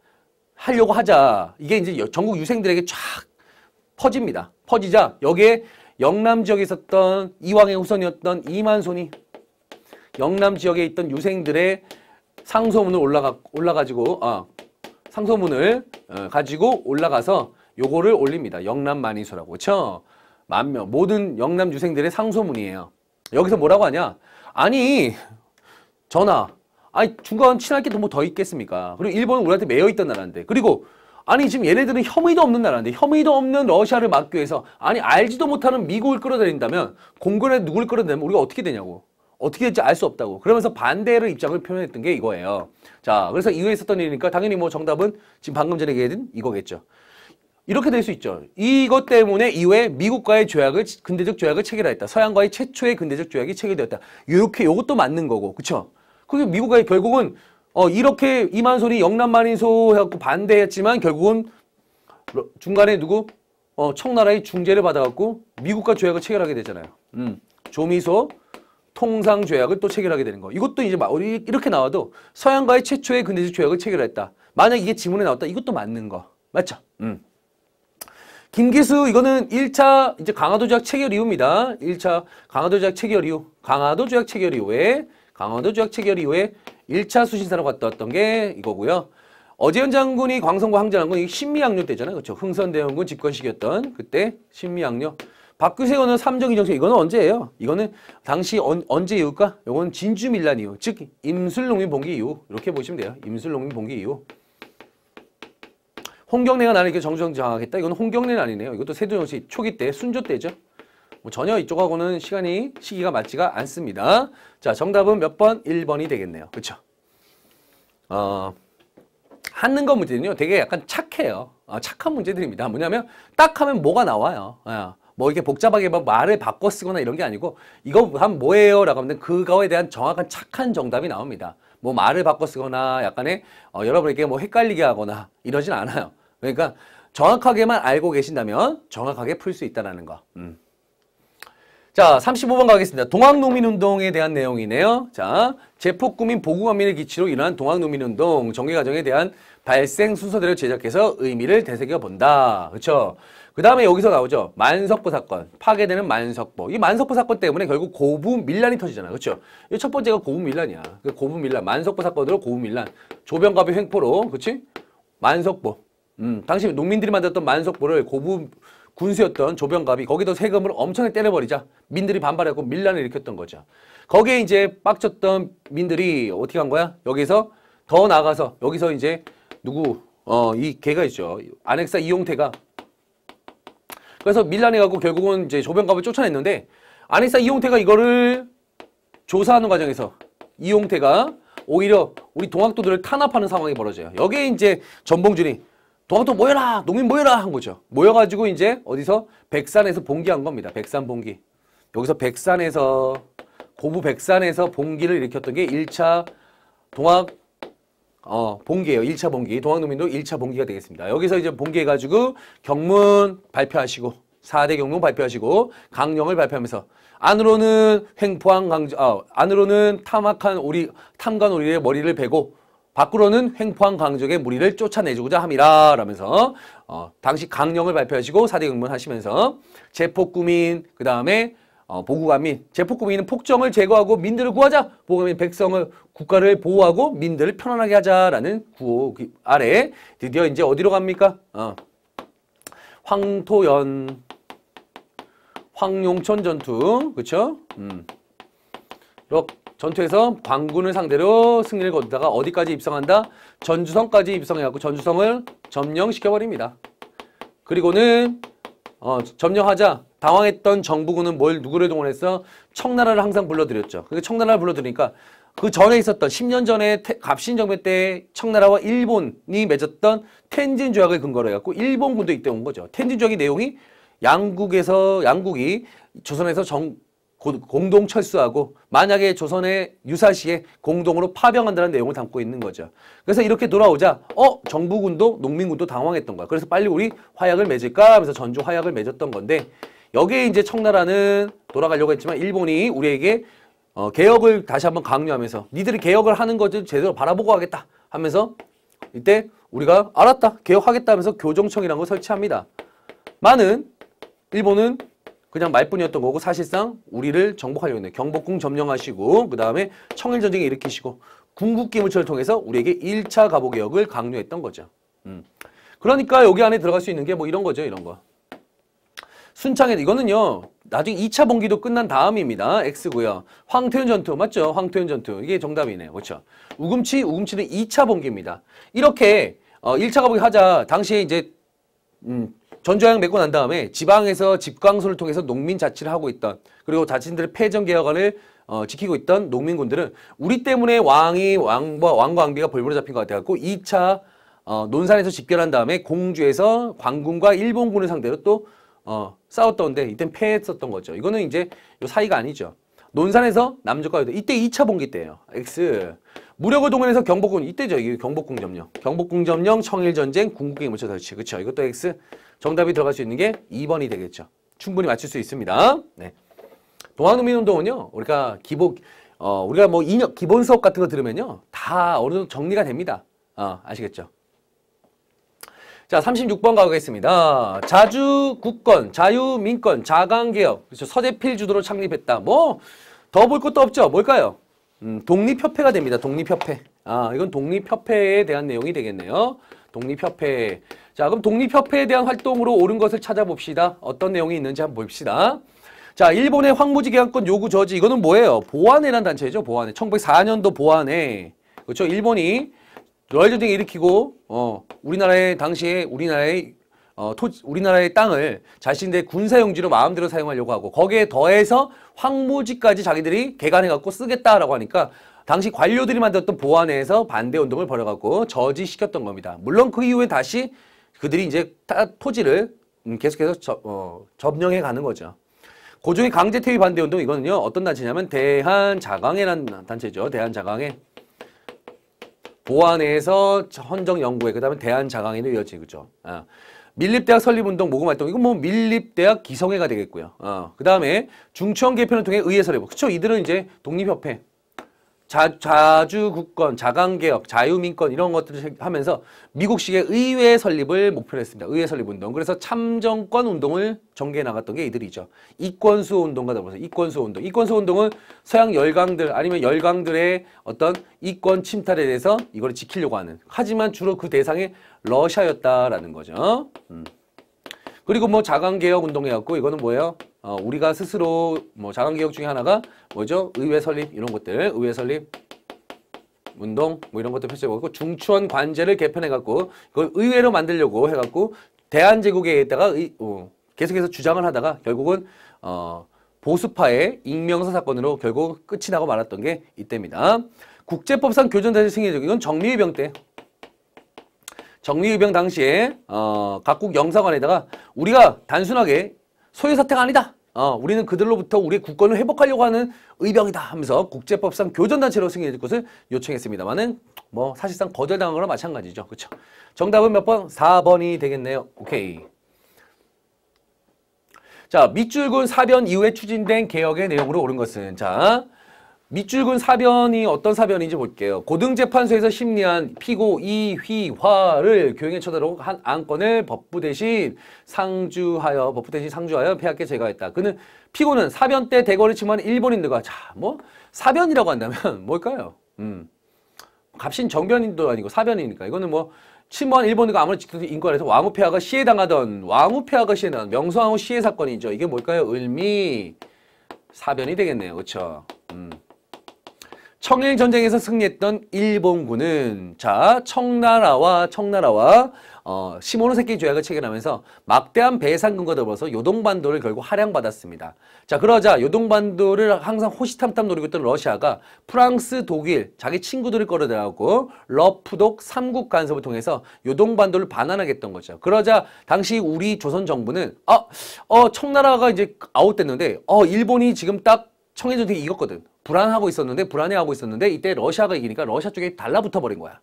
하려고 하자 이게 이제 전국 유생들에게 쫙 퍼집니다 퍼지자 여기에 영남 지역에 있었던 이왕의 후손이었던 이만손이 영남 지역에 있던 유생들의 상소문을 올라가 올라가지고 아 상소문을 어, 가지고 올라가서 요거를 올립니다. 영남 만인수라고. 그쵸? 만명. 모든 영남 유생들의 상소문이에요. 여기서 뭐라고 하냐? 아니, 전하. 아니, 중간 친할 게뭐더 있겠습니까? 그리고 일본은 우리한테 매여 있던 나라인데. 그리고 아니 지금 얘네들은 혐의도 없는 나라인데 혐의도 없는 러시아를 막기 위해서 아니 알지도 못하는 미국을 끌어들인다면 공군에 누굴 끌어들이면 우리가 어떻게 되냐고 어떻게 될지 알 수 없다고 그러면서 반대를 입장을 표현했던 게 이거예요 자 그래서 이후에 있었던 일이니까 당연히 뭐 정답은 지금 방금 전에 얘기했던 이거겠죠 이렇게 될 수 있죠. 이것 때문에 이후에 미국과의 조약을 근대적 조약을 체결하였다. 서양과의 최초의 근대적 조약이 체결되었다. 이렇게 요것도 맞는 거고, 그렇죠? 그게 미국과 의 결국은 어 이렇게 이만솔이 영남 만인소 해갖고 반대했지만 결국은 중간에 누구 어 청나라의 중재를 받아갖고 미국과 조약을 체결하게 되잖아요. 음 조미소 통상 조약을 또 체결하게 되는 거. 이것도 이제 우리 이렇게 나와도 서양과의 최초의 근대적 조약을 체결했다. 만약 이게 지문에 나왔다, 이것도 맞는 거 맞죠? 음. 김기수 이거는 1차 이제 강화도 조약 체결 이후입니다. 1차 강화도 조약 체결 이후 강화도 조약 체결 이후에 강화도 조약 체결 이후에 1차 수신사로 갔다 왔던 게 이거고요. 어재현 장군이 광성과 항전한건 신미양료 때잖아요. 그렇죠. 흥선대원군 집권식이었던 그때 신미양료. 박규세원은 삼정이정세 이거는 언제예요? 이거는 당시 언, 언제 이후일까? 이건 진주밀란 이후 즉 임술농민 봉기 이후 이렇게 보시면 돼요. 임술농민 봉기 이후. 홍경래가 나는 이렇게 정정장하겠다. 이건 홍경래는 아니네요. 이것도 세두정치 초기 때, 순조 때죠. 뭐 전혀 이쪽하고는 시간이, 시기가 맞지가 않습니다. 자, 정답은 몇 번? 1번이 되겠네요. 그쵸? 어, 하는거 문제는요. 되게 약간 착해요. 아, 착한 문제들입니다. 뭐냐면 딱 하면 뭐가 나와요. 아, 뭐 이렇게 복잡하게 막 말을 바꿔 쓰거나 이런 게 아니고 이거 한 뭐예요? 라고 하면 그거에 대한 정확한 착한 정답이 나옵니다. 뭐 말을 바꿔 쓰거나 약간의 어, 여러분에게 뭐 헷갈리게 하거나 이러진 않아요. 그러니까 정확하게만 알고 계신다면 정확하게 풀 수 있다는 거. 음. 자, 35번 가겠습니다. 동학농민운동에 대한 내용이네요. 자, 제폭구민 보구관민을 기치로 일어난 동학농민운동 정계과정에 대한 발생 순서대로 제작해서 의미를 되새겨 본다. 그렇죠? 그 다음에 여기서 나오죠. 만석보 사건. 파괴되는 만석보. 이 만석보 사건 때문에 결국 고부 밀란이 터지잖아. 요 그렇죠? 이첫 번째가 고부 밀란이야. 그 고부 밀란. 만석보 사건으로 고부 밀란. 조병갑의 횡포로. 그렇지? 만석보. 음, 당시 농민들이 만들었던 만석보를 고부 군수였던 조병갑이 거기다 세금을 엄청나게 때려버리자 민들이 반발하고 밀란을 일으켰던 거죠. 거기에 이제 빡쳤던 민들이 어떻게 한 거야? 여기서 더 나가서 여기서 이제 누구 어 이 개가 있죠. 안핵사 이용태가 그래서 밀란에 가고 결국은 이제 조병갑을 쫓아냈는데 안핵사 이용태가 이거를 조사하는 과정에서 이용태가 오히려 우리 동학도들을 탄압하는 상황이 벌어져요. 여기에 이제 전봉준이 도마도 모여라 농민 모여라 한 거죠 모여가지고 이제 어디서 백산에서 봉기한 겁니다 백산 봉기 여기서 백산에서 고부 백산에서 봉기를 일으켰던 게 1차 동학 어, 봉기예요 1차 봉기 동학 농민도 1차 봉기가 되겠습니다 여기서 이제 봉기해가지고 경문 발표하시고 4대 경문 발표하시고 강령을 발표하면서 안으로는 횡포한 강자 아, 어, 안으로는 탐악한 우리 탐관 오리의 머리를 베고 밖으로는 횡포한 강적의 무리를 쫓아내주고자 함이라 라면서 어, 당시 강령을 발표하시고 사대 경문하시면서 제폭구민 그 다음에 어, 보구가민 제폭구민은 폭정을 제거하고 민들을 구하자 보구가민 백성을 국가를 보호하고 민들을 편안하게 하자라는 구호 그 아래 드디어 이제 어디로 갑니까? 어. 황토연 황룡천 전투 그쵸? 음. 전투에서 광군을 상대로 승리를 거두다가 어디까지 입성한다? 전주성까지 입성해갖고 전주성을 점령시켜버립니다. 그리고는 어, 점령하자 당황했던 정부군은 뭘 누구를 동원해서 청나라를 항상 불러들였죠. 그 청나라를 불러들이니까 그 전에 있었던 10년 전에 태, 갑신 정배 때 청나라와 일본이 맺었던 텐진 조약을 근거로 해갖고 일본군도 이때 온 거죠. 텐진 조약의 내용이 양국에서 양국이 조선에서 정, 공동 철수하고 만약에 조선의 유사시에 공동으로 파병한다는 내용을 담고 있는 거죠. 그래서 이렇게 돌아오자 어 정부군도 농민군도 당황했던 거야. 그래서 빨리 우리 화약을 맺을까 하면서 전주 화약을 맺었던 건데 여기에 이제 청나라는 돌아가려고 했지만 일본이 우리에게 어, 개혁을 다시 한번 강요하면서 니들이 개혁을 하는 것을 제대로 바라보고 하겠다 하면서 이때 우리가 알았다 개혁하겠다 하면서 교정청이라는 걸 설치합니다. 많은 일본은 그냥 말뿐이었던 거고 사실상 우리를 정복하려고 했네. 경복궁 점령하시고 그 다음에 청일전쟁에 일으키시고 궁극기무처를 통해서 우리에게 1차 가보개혁을 강요했던 거죠. 음. 그러니까 여기 안에 들어갈 수 있는 게 뭐 이런 거죠. 이런 거. 순창에 이거는요. 나중에 2차 봉기도 끝난 다음입니다. X고요. 황태현 전투 맞죠? 황태현 전투. 이게 정답이네요. 그렇죠? 우금치, 우금치는 2차 봉기입니다. 이렇게 어, 1차 가보기 하자. 당시에 이제 음, 전조약맺고난 다음에 지방에서 집광소를 통해서 농민 자치를 하고 있던 그리고 자신들의 패전 개혁안을 어, 지키고 있던 농민군들은 우리 때문에 왕이 왕과 왕과 왕비가 벌벌에 잡힌 것 같아갖고 2차 어, 논산에서 집결한 다음에 공주에서 광군과 일본군을 상대로 또 어, 싸웠던데 이땐 패했었던 거죠. 이거는 이제 요 사이가 아니죠. 논산에서 남조과 이때 2차 봉기 때예요. X 무력을 동원해서 경복군 이때죠. 이게 경복궁 점령. 경복궁 점령, 청일 전쟁, 궁극기 무쳐 설치. 그렇죠. 이것도 X. 정답이 들어갈 수 있는 게 2번이 되겠죠. 충분히 맞출 수 있습니다. 네. 동학농민운동은요. 우리가 기본 어, 우리가 뭐 2년 기본 수업 같은 거 들으면요. 다 어느 정도 정리가 됩니다. 어, 아시겠죠? 자, 36번 가보겠습니다. 자주 국권, 자유 민권, 자강 개혁. 그렇죠. 서재필 주도로 창립했다. 뭐 더 볼 것도 없죠. 뭘까요? 음, 독립협회가 됩니다. 독립협회. 아, 이건 독립협회에 대한 내용이 되겠네요. 독립협회. 자, 그럼 독립협회에 대한 활동으로 옳은 것을 찾아봅시다. 어떤 내용이 있는지 한번 봅시다. 자, 일본의 황무지 계약권 요구 저지. 이거는 뭐예요? 보안회란 단체죠, 보안회. 1904년도 보안회. 그렇죠? 일본이 러일전쟁 일으키고 어, 우리나라의 당시에 우리나라의 어, 토, 우리나라의 땅을 자신들의 군사용지로 마음대로 사용하려고 하고 거기에 더해서 황무지까지 자기들이 개간해갖고 쓰겠다라고 하니까 당시 관료들이 만들었던 보안회에서 반대 운동을 벌여갖고 저지시켰던 겁니다. 물론 그 이후에 다시 그들이 이제 토지를 음, 계속해서 저, 어, 점령해 가는 거죠. 고종의 강제 퇴위 반대 운동 이거는요 어떤 단체냐면 대한 자강회라는 단체죠. 대한 자강회 보안에서 헌정 연구회 그다음에 대한 자강회로 이어지죠. 어. 밀립대학 설립운동 모금활동 이건 뭐 밀립대학 기성회가 되겠고요. 어. 그다음에 중청 개편을 통해 의회 설립. 그렇죠. 이들은 이제 독립협회 자, 자주국권, 자강개혁, 자유민권 이런 것들을 하면서 미국식의 의회 설립을 목표로 했습니다. 의회 설립 운동. 그래서 참정권 운동을 전개해 나갔던 게 이들이죠. 이권수 운동과 더불어서 이권수 운동. 이권수 운동은 서양 열강들 아니면 열강들의 어떤 이권 침탈에 대해서 이걸 지키려고 하는. 하지만 주로 그 대상이 러시아였다라는 거죠. 음. 그리고 뭐 자강개혁 운동해갖고 이거는 뭐예요? 어, 우리가 스스로 뭐 자강 개혁 중에 하나가 뭐죠? 의회 설립 이런 것들, 의회 설립 운동 뭐 이런 것들 펼쳐보고 중추원 관제를 개편해갖고 그걸 의회로 만들려고 해갖고 대한제국에 있다가 의, 어, 계속해서 주장을 하다가 결국은 어, 보수파의 익명사 사건으로 결국 끝이 나고 말았던 게 이때입니다. 국제법상 교전대제 승인적 이건 정리의병 때 정리의병 당시에 어, 각국 영사관에다가 우리가 단순하게 소유 사태가 아니다. 어, 우리는 그들로부터 우리 국권을 회복하려고 하는 의병이다 하면서 국제법상 교전단체로 승인해줄 것을 요청했습니다만은 뭐 사실상 거절당한 거랑 마찬가지죠. 그렇죠? 정답은 몇 번? 4번이 되겠네요. 오케이. 자, 밑줄군 사변 이후에 추진된 개혁의 내용으로 옳은 것은 자 밑줄 은 사변이 어떤 사변인지 볼게요. 고등재판소에서 심리한 피고 이휘화를 교행에 처다고한 안건을 법부 대신 상주하여 법부 대신 상주하여 폐하께 제거했다. 그는 피고는 사변 때 대거를 침하는 일본인들과 자 뭐 사변이라고 한다면 뭘까요? 음. 갑신 정변인도 아니고 사변이니까 이거는 뭐 침범한 일본인과 아무리 직도 인권에서 왕우폐하가 시해당하던 왕우폐하가 시해당한 명성황후 시해 사건이죠. 이게 뭘까요? 을미 사변이 되겠네요. 그렇죠? 음. 청일 전쟁에서 승리했던 일본군은 자 청나라와 청나라와 어, 시모노세키 조약을 체결하면서 막대한 배상금과 더불어서 요동반도를 결국 할양받았습니다. 자 그러자 요동반도를 항상 호시탐탐 노리고 있던 러시아가 프랑스, 독일 자기 친구들을 끌어들여고 러프독 삼국 간섭을 통해서 요동반도를 반환하겠던 거죠. 그러자 당시 우리 조선 정부는 어, 어 청나라가 이제 아웃됐는데 어 일본이 지금 딱 청일전쟁 이겼거든. 불안하고 있었는데 불안해하고 있었는데 이때 러시아가 이기니까 러시아 쪽에 달라붙어 버린 거야.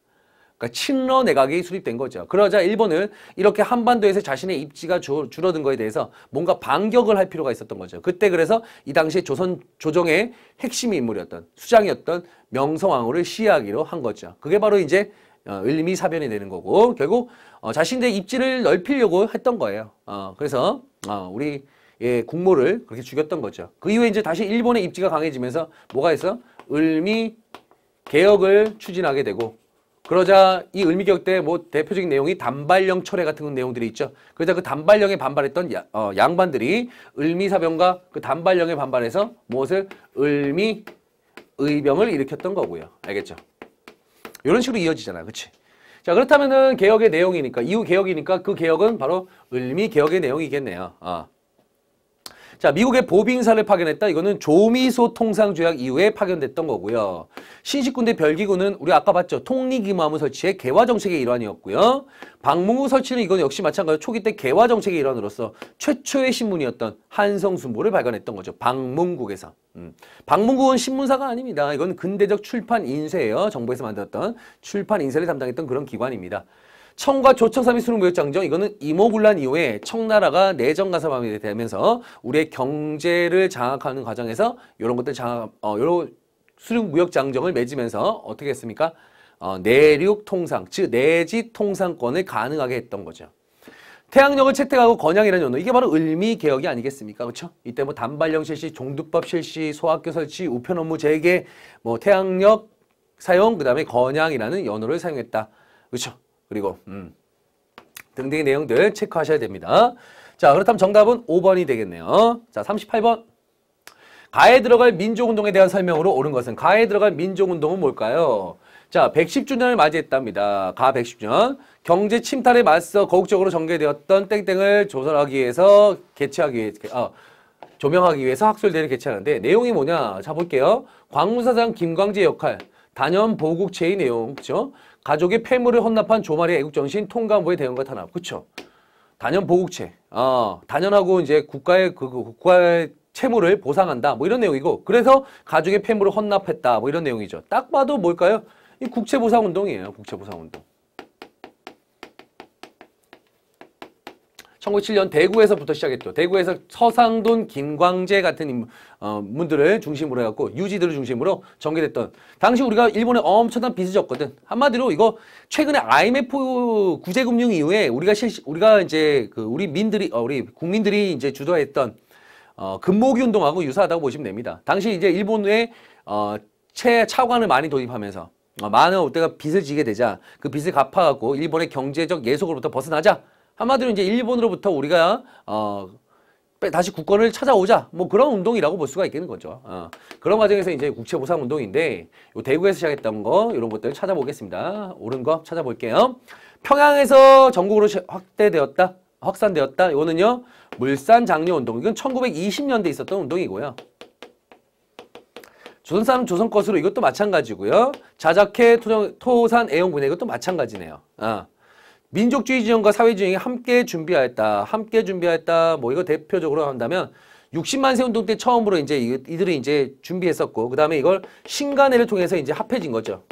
그러니까 친러 내각이 수립된 거죠. 그러자 일본은 이렇게 한반도에서 자신의 입지가 조, 줄어든 거에 대해서 뭔가 반격을 할 필요가 있었던 거죠. 그때 그래서 이 당시 조선 조정의 핵심 인물이었던 수장이었던 명성왕후를 시해하기로 한 거죠. 그게 바로 이제 어, 을미 사변이 되는 거고 결국 어, 자신의 입지를 넓히려고 했던 거예요. 어, 그래서 어, 우리 예, 국모를 그렇게 죽였던 거죠. 그 이후에 이제 다시 일본의 입지가 강해지면서 뭐가 있어? 을미 개혁을 추진하게 되고 그러자 이 을미 개혁 때 뭐 대표적인 내용이 단발령 철회 같은 내용들이 있죠. 그러자 그 단발령에 반발했던 야, 어, 양반들이 을미 사병과 그 단발령에 반발해서 무엇을 을미 의병을 일으켰던 거고요. 알겠죠? 이런 식으로 이어지잖아요. 그치? 자 그렇다면은 개혁의 내용이니까 이후 개혁이니까 그 개혁은 바로 을미 개혁의 내용이겠네요. 어. 자, 미국의 보빙사를 파견했다. 이거는 조미소 통상조약 이후에 파견됐던 거고요. 신식군대 별기군은 우리 아까 봤죠. 통리기무함을 설치해 개화정책의 일환이었고요. 방문구 설치는 이건 역시 마찬가지로 초기 때 개화정책의 일환으로서 최초의 신문이었던 한성순보를 발견했던 거죠. 방문국에서. 음. 방문국은 신문사가 아닙니다. 이건 근대적 출판 인쇄예요. 정부에서 만들었던 출판 인쇄를 담당했던 그런 기관입니다. 청과 조청삼이 수로 무역장정 이거는 이모군란 이후에 청나라가 내정간섭함이 되면서 우리의 경제를 장악하는 과정에서 이런 것들 장악 어 요런 수륙 무역 장정을 맺으면서 어떻게 했습니까? 어, 내륙 통상 즉 내지 통상권을 가능하게 했던 거죠. 태양력을 채택하고 건양이라는 연호 이게 바로 을미 개혁이 아니겠습니까? 그렇죠? 이때 뭐 단발령 실시, 종두법 실시, 소학교 설치, 우편 업무 재개, 뭐 태양력 사용, 그다음에 건양이라는 연호를 사용했다. 그렇죠? 그리고 음, 등등의 내용들 체크하셔야 됩니다. 자, 그렇다면 정답은 5번이 되겠네요. 자, 38번. 가에 들어갈 민족운동에 대한 설명으로 옳은 것은 가에 들어갈 민족운동은 뭘까요? 자, 110주년을 맞이했답니다. 가 110주년. 경제 침탈에 맞서 거국적으로 전개되었던 땡땡을 조설하기 위해서 개최하기 위해 어, 조명하기 위해서 학술대를 회 개최하는데 내용이 뭐냐? 자, 볼게요. 광무사장 김광재 역할. 단연 보국체의 내용, 그렇죠? 가족이 폐물을 헌납한 조마리 애국정신 통감부의 대응과 탄압. 그쵸? 단연 보국채. 어, 단연하고 이제 국가의 그, 그 국가의 채무를 보상한다. 뭐 이런 내용이고. 그래서 가족의 폐물을 헌납했다. 뭐 이런 내용이죠. 딱 봐도 뭘까요? 이 국채 보상 운동이에요. 국채 보상 운동. 1907년 대구에서부터 시작했죠. 대구에서 서상돈, 김광재 같은 인물, 어, 분들을 중심으로 해갖고 유지들을 중심으로 전개됐던 당시 우리가 일본에 엄청난 빚을 졌거든. 한마디로 이거 최근에 IMF 구제금융 이후에 우리가 실시 우리가 이제 그 우리 민들이 어, 우리 국민들이 이제 주도했던 어, 금목이 운동하고 유사하다고 보시면 됩니다. 당시 이제 일본의 어, 채 차관을 많이 도입하면서 어, 많은 올때가 빚을 지게 되자 그 빚을 갚아갖고 일본의 경제적 예속으로부터 벗어나자. 한마디로 이제 일본으로부터 우리가 어 다시 국권을 찾아오자 뭐 그런 운동이라고 볼 수가 있겠는 거죠. 어. 그런 과정에서 이제 국채 보상 운동인데 요 대구에서 시작했던 거 이런 것들 찾아보겠습니다. 옳은 거 찾아볼게요. 평양에서 전국으로 확대되었다. 확산되었다. 이거는요. 물산 장려 운동. 이건 1920년대 있었던 운동이고요. 조선 사람 조선 것으로 이것도 마찬가지고요. 자작해 토, 토산애용군해 이것도 마찬가지네요. 어. 민족주의 지형과 사회주의 함께 준비하였다. 함께 준비하였다. 뭐 이거 대표적으로 한다면 60만세 운동 때 처음으로 이제 이들이 이제 준비했었고 그 다음에 이걸 신간회를 통해서 이제 합해진 거죠.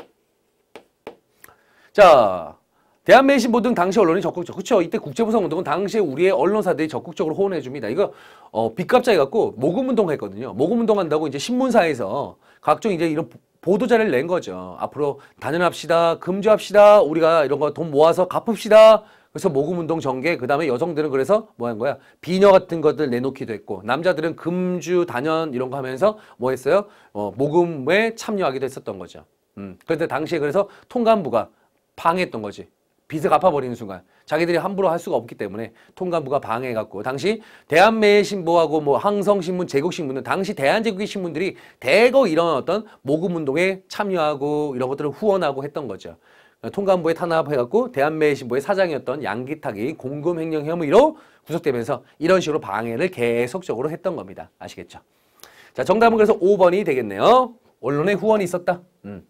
자, 대한매신보 등 당시 언론이 적극적. 그렇죠. 이때 국제부성운동은 당시에 우리의 언론사들이 적극적으로 호응해 줍니다. 이거 어, 빚값자해 갖고 모금운동 했거든요. 모금운동 한다고 이제 신문사에서 각종 이제 이런 보도자를 낸 거죠. 앞으로 단연합시다, 금주합시다, 우리가 이런 거 돈 모아서 갚읍시다. 그래서 모금운동 전개, 그 다음에 여성들은 그래서 뭐 한 거야? 비녀 같은 것들 내놓기도 했고, 남자들은 금주, 단연 이런 거 하면서 뭐 했어요? 어, 모금에 참여하기도 했었던 거죠. 음. 그런데 당시에 그래서 통감부가 방해했던 거지. 빚을 갚아버리는 순간. 자기들이 함부로 할 수가 없기 때문에 통감부가 방해해갖고 당시 대한매일 신보하고 뭐 항성신문, 제국신문은 당시 대한제국의 신문들이 대거 이런 어떤 모금운동에 참여하고 이런 것들을 후원하고 했던 거죠. 그러니까 통감부에 탄압해갖고 대한매일신보의 사장이었던 양기탁이 공금횡령 혐의로 구속되면서 이런 식으로 방해를 계속적으로 했던 겁니다. 아시겠죠? 자 정답은 그래서 5번이 되겠네요. 언론의 후원이 있었다. 음.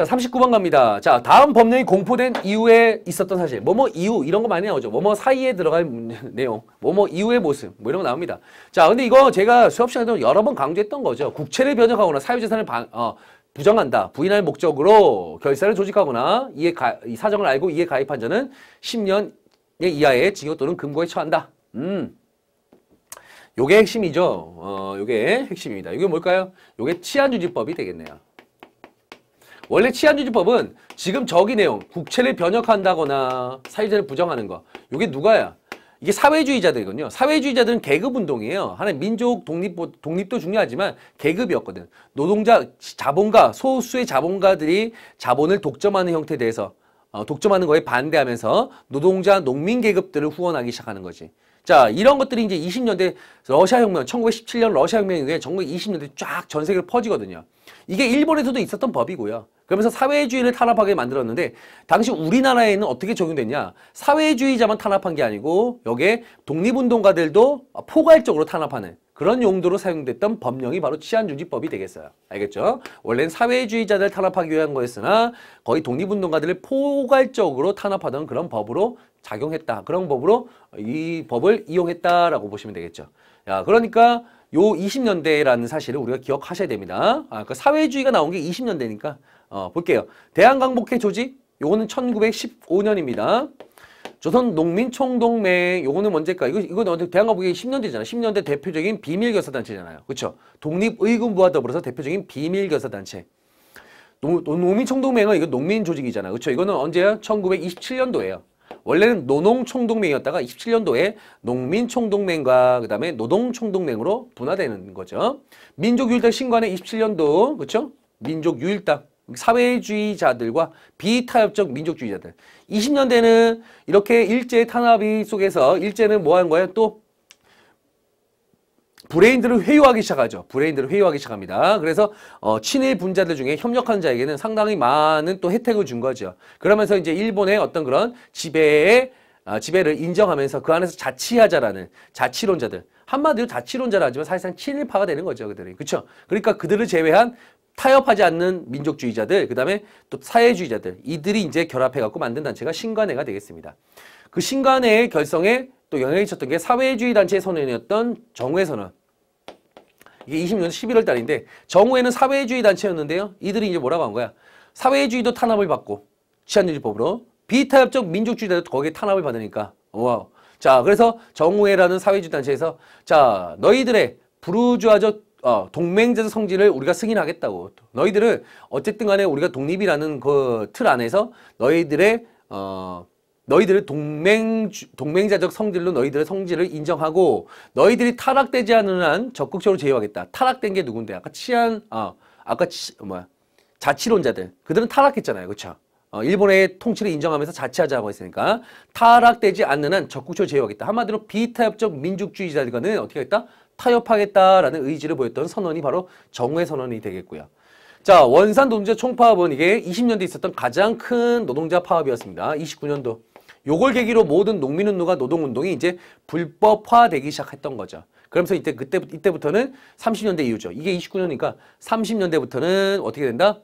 자, 39번 갑니다. 자, 다음 법령이 공포된 이후에 있었던 사실. 뭐뭐 이후 이런 거 많이 나오죠. 뭐뭐 사이에 들어갈 내용. 뭐뭐 이후의 모습. 뭐 이런 거 나옵니다. 자, 근데 이거 제가 수업 시간에도 여러 번 강조했던 거죠. 국채를 변형하거나 사유재산을 방, 어, 부정한다. 부인할 목적으로 결사를 조직하거나 이에 가, 이 사정을 알고 이에 가입한 자는 10년 이하의 징역 또는 금고에 처한다. 음. 요게 핵심이죠. 어, 요게 핵심입니다. 이게 뭘까요? 요게 치안유지법이 되겠네요. 원래 치안유지법은 지금 저기 내용 국채를 변혁한다거나 사유자를 부정하는 거 이게 누가야? 이게 사회주의자들이거든요. 사회주의자들은 계급운동이에요. 하나의 민족 독립, 독립도 중요하지만 계급이었거든. 노동자, 자본가, 소수의 자본가들이 자본을 독점하는 형태에 대해서 어, 독점하는 거에 반대하면서 노동자, 농민 계급들을 후원하기 시작하는 거지. 자, 이런 것들이 이제 20년대 러시아 혁명, 1917년 러시아 혁명 이후에 전국 20년대 쫙 전 세계로 퍼지거든요. 이게 일본에서도 있었던 법이고요. 그러면서 사회주의를 탄압하게 만들었는데 당시 우리나라에는 어떻게 적용됐냐? 사회주의자만 탄압한 게 아니고 여기에 독립운동가들도 포괄적으로 탄압하는 그런 용도로 사용됐던 법령이 바로 치안중지법이 되겠어요. 알겠죠? 원래는 사회주의자들 탄압하기 위한 거였으나 거의 독립운동가들을 포괄적으로 탄압하던 그런 법으로 작용했다. 그런 법으로 이 법을 이용했다라고 보시면 되겠죠. 야, 그러니까 요 20년대라는 사실을 우리가 기억하셔야 됩니다. 아, 그 사회주의가 나온 게 20년대니까 어, 볼게요. 대한강복회 조직 요거는 1915년입니다. 조선 농민총동맹 요거는 언제까 이거 이건 언제 대한가보기 10년 대잖아. 10년 대 대표적인 비밀교사 단체잖아요. 그렇죠? 독립의군부와 더불어서 대표적인 비밀교사 단체. 농민총동맹은 이거 농민 조직이잖아. 그렇죠? 이거는 언제야? 1927년도예요. 원래는 노농총동맹이었다가 27년도에 농민총동맹과 그다음에 노동총동맹으로 분화되는 거죠. 민족유일당 신관은 27년도 그렇죠? 민족유일당 사회주의자들과 비타협적 민족주의자들. 20년대는 이렇게 일제 탄압이 속에서 일제는 뭐 하는 거예요? 또 브레인들을 회유하기 시작하죠. 브레인들을 회유하기 시작합니다. 그래서 어, 친일 분자들 중에 협력한 자에게는 상당히 많은 또 혜택을 준 거죠. 그러면서 이제 일본의 어떤 그런 지배의 어, 아, 지배를 인정하면서 그 안에서 자치하자라는 자치론자들 한마디로 자치론자라지만 사실상 친일파가 되는 거죠 그들이 그렇죠 그러니까 그들을 제외한 타협하지 않는 민족주의자들, 그 다음에 또 사회주의자들 이들이 이제 결합해갖고 만든 단체가 신간회가 되겠습니다. 그 신간회의 결성에 또 영향을 미쳤던 게 사회주의 단체의 선언이었던 정회 우 선언. 이게 20년 11월 달인데 정우회는 사회주의 단체였는데요. 이들이 이제 뭐라고 한 거야. 사회주의도 탄압을 받고 치안유지법으로 비타협적 민족주의자도 들 거기에 탄압을 받으니까 와우. 자 그래서 정우회라는 사회주의 단체에서 자 너희들의 부르주아적 어, 동맹전 성질을 우리가 승인하겠다고. 너희들은 어쨌든 간에 우리가 독립이라는 그 틀 안에서 너희들의 어, 너희들의 동맹 동맹자적 성질로 너희들의 성질을 인정하고 너희들이 타락되지 않는 한 적극적으로 제휴하겠다. 타락된 게 누군데? 아까 치안 어, 아까 치, 뭐야? 자치론자들. 그들은 타락했잖아요. 그쵸 어, 일본의 통치를 인정하면서 자치하자고 뭐 했으니까 타락되지 않는 한 적극적으로 제휴하겠다. 한마디로 비타협적 민족주의자들과는 어떻게 했다? 타협하겠다라는 의지를 보였던 선언이 바로 정우의 선언이 되겠고요. 자, 원산 노동자 총파업은 이게 20년대 있었던 가장 큰 노동자 파업이었습니다. 29년도. 요걸 계기로 모든 농민운동과 노동운동이 이제 불법화되기 시작했던 거죠. 그러면서 이때 그때 이때부터는 30년대 이후죠. 이게 29년이니까 30년대부터는 어떻게 된다?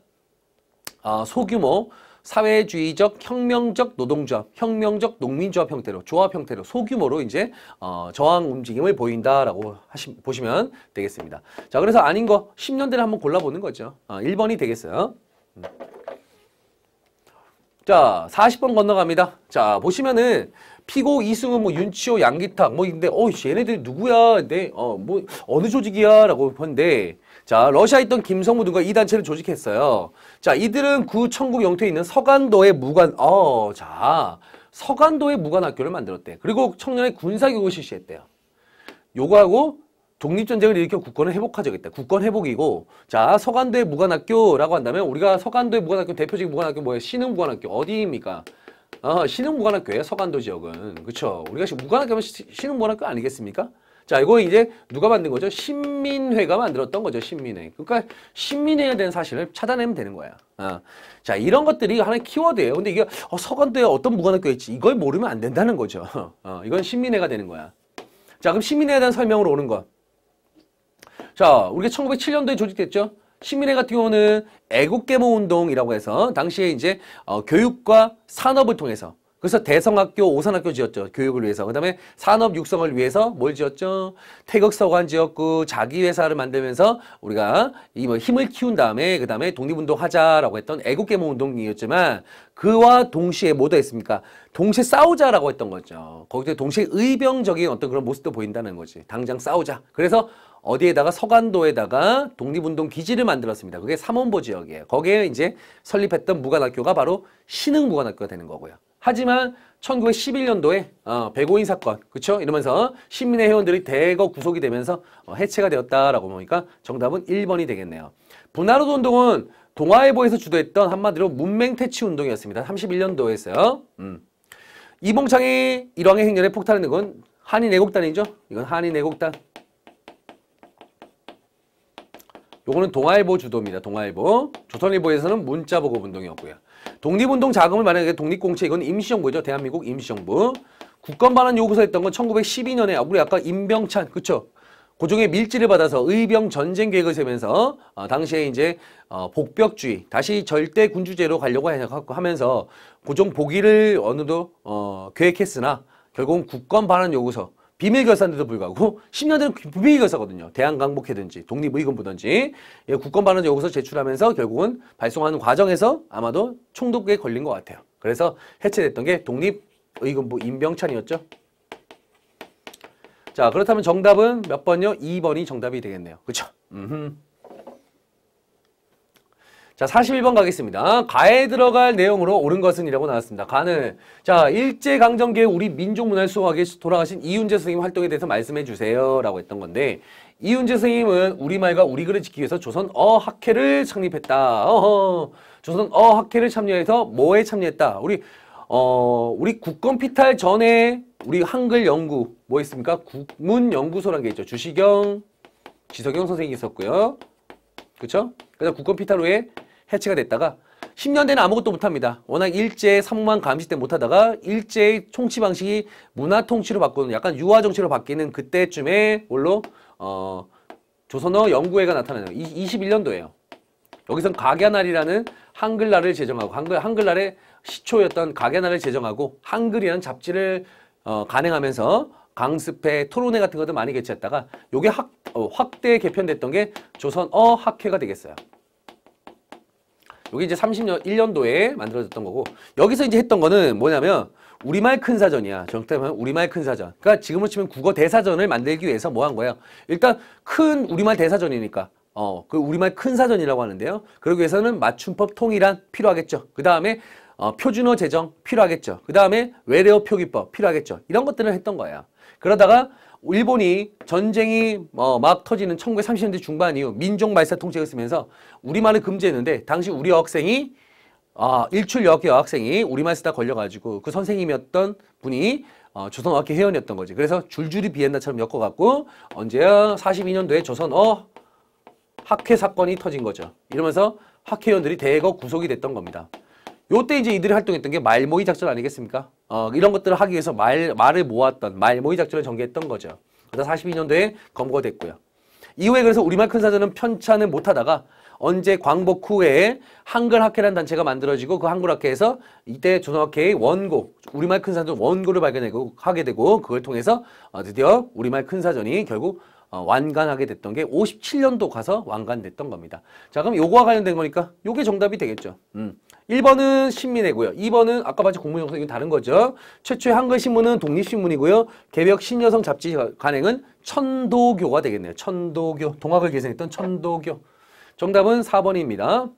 아, 소규모 사회주의적 혁명적 노동조합, 혁명적 농민조합 형태로 조합 형태로 소규모로 이제 어, 저항 움직임을 보인다라고 하시, 보시면 되겠습니다. 자, 그래서 아닌 거 10년대를 한번 골라보는 거죠. 어, 1번이 되겠어요. 음. 자, 40번 건너갑니다. 자, 보시면은 피고, 이승우, 뭐 윤치호, 양기탁 뭐 근데 어, 얘네들 누구야? 근데 어, 뭐 어느 조직이야? 라고 했는데 자, 러시아에 있던 김성무 등과 이 단체를 조직했어요. 자, 이들은 구청국 영토에 있는 서간도의 무관, 어, 자, 서간도의 무관학교를 만들었대. 그리고 청년의 군사교육을 실시했대요. 요거하고 독립전쟁을 일으켜 국권을 회복하자고 했다. 국권 회복이고, 자, 서간도의 무관학교라고 한다면 우리가 서간도의 무관학교, 대표적인 무관학교 뭐예요? 신흥 무관학교, 어디입니까? 어, 신흥 무관학교예요, 서간도 지역은. 그쵸? 우리가 무관학교 면 신흥 무관학교 아니겠습니까? 자, 이거 이제 누가 만든 거죠? 신민회가 만들었던 거죠, 신민회. 그러니까 신민회에 대한 사실을 찾아내면 되는 거야. 어. 자, 이런 것들이 하나의 키워드예요. 근데 이게 어, 서건도에 어떤 무관학교 있지? 이걸 모르면 안 된다는 거죠. 어, 이건 신민회가 되는 거야. 자, 그럼 신민회에 대한 설명으로 오는 거. 자, 우리가 1907년도에 조직됐죠? 신민회 같은 경우는 애국계몽운동이라고 해서 당시에 이제 어, 교육과 산업을 통해서 그래서 대성학교, 오산학교 지었죠. 교육을 위해서. 그 다음에 산업 육성을 위해서 뭘 지었죠? 태극서관 지었고 자기 회사를 만들면서 우리가 이 뭐 힘을 키운 다음에 그 다음에 독립운동 하자라고 했던 애국계몽 운동이었지만 그와 동시에 뭐도 했습니까? 동시에 싸우자라고 했던 거죠. 거기서 동시에 의병적인 어떤 그런 모습도 보인다는 거지. 당장 싸우자. 그래서 어디에다가 서간도에다가 독립운동 기지를 만들었습니다. 그게 삼원보 지역이에요. 거기에 이제 설립했던 무관학교가 바로 신흥무관학교가 되는 거고요. 하지만 1911년도에 어, 배고인 사건, 그렇죠? 이러면서 시민의 회원들이 대거 구속이 되면서 어, 해체가 되었다라고 보니까 정답은 1번이 되겠네요. 분할로 운동은 동아일보에서 주도했던 한마디로 문맹 퇴치 운동이었습니다. 31년도에 했어요. 음. 이봉창이 일왕의 행렬에 폭탄을 넣은 건 한인애국단이죠. 이건 한인애국단. 요거는 동아일보 주도입니다. 동아일보. 조선일보에서는 문자보급 운동이었고요. 독립운동 자금을 만약에 독립공채 이건 임시정부죠. 대한민국 임시정부. 국권 반환 요구서 했던 건 1912년에 우리 아까 임병찬 그쵸? 고종의 그 밀지를 받아서 의병 전쟁 계획을 세면서 어, 당시에 이제 어, 복벽주의 다시 절대 군주제로 가려고 하면서 고종 그 복위를 어느 정도 어, 계획했으나 결국은 국권 반환 요구서 비밀결사인데도 불구하고 10년 된 비밀결사거든요. 대한강복회든지 독립의금부든지국권반언을 예, 여기서 제출하면서 결국은 발송하는 과정에서 아마도 총독에 걸린 것 같아요. 그래서 해체됐던 게독립의금부 임병찬이었죠. 자 그렇다면 정답은 몇 번요? 2번이 정답이 되겠네요. 그죠 음흠. 자, 41번 가겠습니다. 가에 들어갈 내용으로 옳은 것은 이라고 나왔습니다. 가는 자, 일제강점기에 우리 민족문화를 수호하기 돌아가신 이윤재 선생님 활동에 대해서 말씀해 주세요. 라고 했던 건데 이윤재 선생님은 우리말과 우리글을 지키기 위해서 조선 어학회를 창립했다. 어허. 조선 어학회를 참여해서 뭐에 참여했다. 우리 어, 우리 국권 피탈 전에 우리 한글 연구 뭐 있습니까? 국문연구소란 게 있죠. 주시경, 지석영 선생님이 있었고요. 그렇죠? 그래서 국권 피탈 후에 해체가 됐다가 10년 대는 아무것도 못합니다. 워낙 일제의 삼만 감시 때 못하다가 일제의 총치 방식이 문화 통치로 바꾸는 약간 유화 정치로 바뀌는 그때쯤에 원로 어, 조선어 연구회가 나타나요. 이, 2 1년도에요 여기선 가갸날이라는 한글날을 제정하고 한글, 한글날의 시초였던 가갸날을 제정하고 한글이라는 잡지를 어, 간행하면서 강습회, 토론회 같은 것도 많이 개최했다가 요게 어, 확대 개편됐던 게 조선어 학회가 되겠어요. 이게 이제 31년도에 만들어졌던 거고 여기서 이제 했던 거는 뭐냐면 우리말 큰 사전이야. 정답은 우리말 큰 사전. 그러니까 지금으로 치면 국어 대사전을 만들기 위해서 뭐 한 거예요? 일단 큰 우리말 대사전이니까 어, 그 우리말 큰 사전이라고 하는데요. 그러기 위해서는 맞춤법 통일안 필요하겠죠. 그 다음에 어, 표준어 제정 필요하겠죠. 그 다음에 외래어 표기법 필요하겠죠. 이런 것들을 했던 거예요. 그러다가 일본이 전쟁이 어, 막 터지는 1930년대 중반 이후 민족 말살 통제를 쓰면서 우리말을 금지했는데 당시 우리 여학생이 아, 일출여학교 여학생이 우리말 쓰다 걸려가지고 그 선생님이었던 분이 어, 조선어학회 회원이었던 거지. 그래서 줄줄이 비엔나처럼 엮어갖고 언제야 42년도에 조선어 학회 사건이 터진 거죠. 이러면서 학회원들이 대거 구속이 됐던 겁니다. 요때 이제 이들이 활동했던 게말 모의 작전 아니겠습니까? 어, 이런 것들을 하기 위해서 말, 말을 모았던 말 모의 작전을 전개했던 거죠. 그래서 42년도에 검거됐고요. 이후에 그래서 우리말 큰사전은 편찬을 못하다가 언제 광복 후에 한글학회라는 단체가 만들어지고 그 한글학회에서 이때 조선학회의 원고, 우리말 큰사전 원고를 발견하고 하게 되고 그걸 통해서 어, 드디어 우리말 큰사전이 결국 어, 완간하게 됐던 게 57년도 가서 완간됐던 겁니다. 자 그럼 요거와 관련된 거니까 요게 정답이 되겠죠. 음. 1번은 신민회고요. 2번은 아까 봤죠 공무용성 이건 다른 거죠. 최초의 한글 신문은 독립신문이고요. 개벽 신여성 잡지 간행은 천도교가 되겠네요. 천도교. 동학을 계승했던 천도교. 정답은 4번입니다.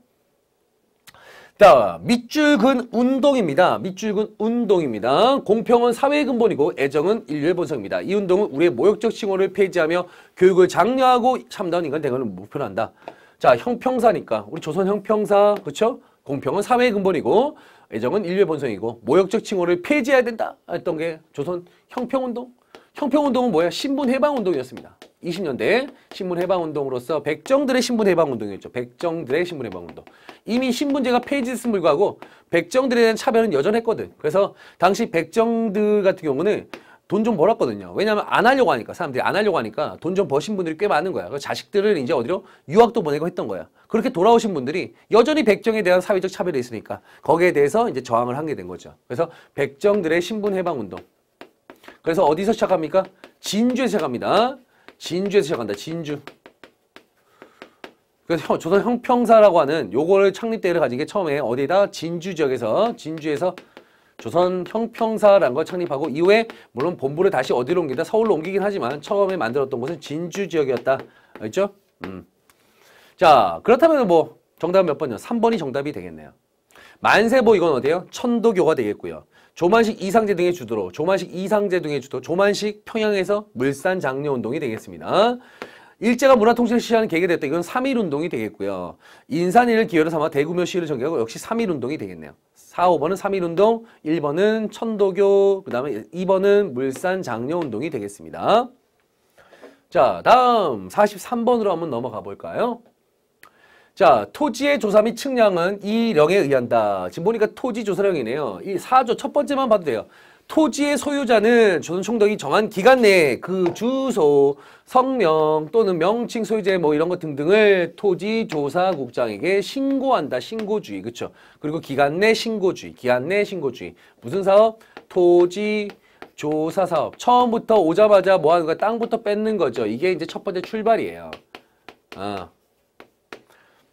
자, 밑줄근 운동입니다. 밑줄근 운동입니다. 공평은 사회의 근본이고 애정은 인류의 본성입니다. 이 운동은 우리의 모욕적 칭호를 폐지하며 교육을 장려하고 참다운 인간 대응을 목표로 한다. 자, 형평사니까 우리 조선 형평사 그렇죠? 공평은 사회의 근본이고 애정은 인류의 본성이고 모욕적 칭호를 폐지해야 된다 했던 게 조선 형평운동 형평운동은 뭐야 신분해방운동이었습니다 20년대 신분해방운동으로서 백정들의 신분해방운동이었죠 백정들의 신분해방운동 이미 신분제가 폐지됐음 불구하고 백정들에 대한 차별은 여전했거든 그래서 당시 백정들 같은 경우는 돈좀 벌었거든요. 왜냐하면 안 하려고 하니까 사람들이 안 하려고 하니까 돈 좀 버신 분들이 꽤 많은 거야. 그 자식들을 이제 어디로 유학도 보내고 했던 거야. 그렇게 돌아오신 분들이 여전히 백정에 대한 사회적 차별이 있으니까 거기에 대해서 이제 저항을 하게 된 거죠. 그래서 백정들의 신분 해방 운동. 그래서 어디서 시작합니까? 진주에서 시작합니다. 진주에서 시작한다. 진주. 그래서 조선 형평사라고 하는 요거를 창립 대를 가진 게 처음에 어디다 진주 지역에서 진주에서 조선 형평사라는 걸 창립하고 이후에 물론 본부를 다시 어디로 옮기다 서울로 옮기긴 하지만 처음에 만들었던 곳은 진주 지역이었다. 알죠? 음. 자 그렇다면 뭐 정답 몇 번이요? 3번이 정답이 되겠네요. 만세보 이건 어때요 천도교가 되겠고요. 조만식 이상제 등의 주도로 조만식 이상제 등의 주도 조만식 평양에서 물산 장려 운동이 되겠습니다. 일제가 문화통치를 실시하는 계기가 됐다. 이건 삼일운동이 되겠고요. 인산인을 기회로 삼아 대구묘 시위를 전개하고 역시 삼일운동이 되겠네요. 4, 5번은 3.1운동, 1번은 천도교, 그 다음에 2번은 물산 장려운동이 되겠습니다. 자, 다음 43번으로 한번 넘어가 볼까요? 자, 토지의 조사 및 측량은 이 령에 의한다. 지금 보니까 토지 조사령이네요. 이 4조 첫 번째만 봐도 돼요. 토지의 소유자는 조선총독이 정한 기간 내에 그 주소, 성명 또는 명칭 소유재 뭐 이런 것 등등을 토지조사국장에게 신고한다. 신고주의. 그렇죠? 그리고 기간 내 신고주의. 기간내 신고주의. 무슨 사업? 토지 조사 사업. 처음부터 오자마자 뭐 하는 거야? 땅부터 뺏는 거죠. 이게 이제 첫 번째 출발이에요. 아.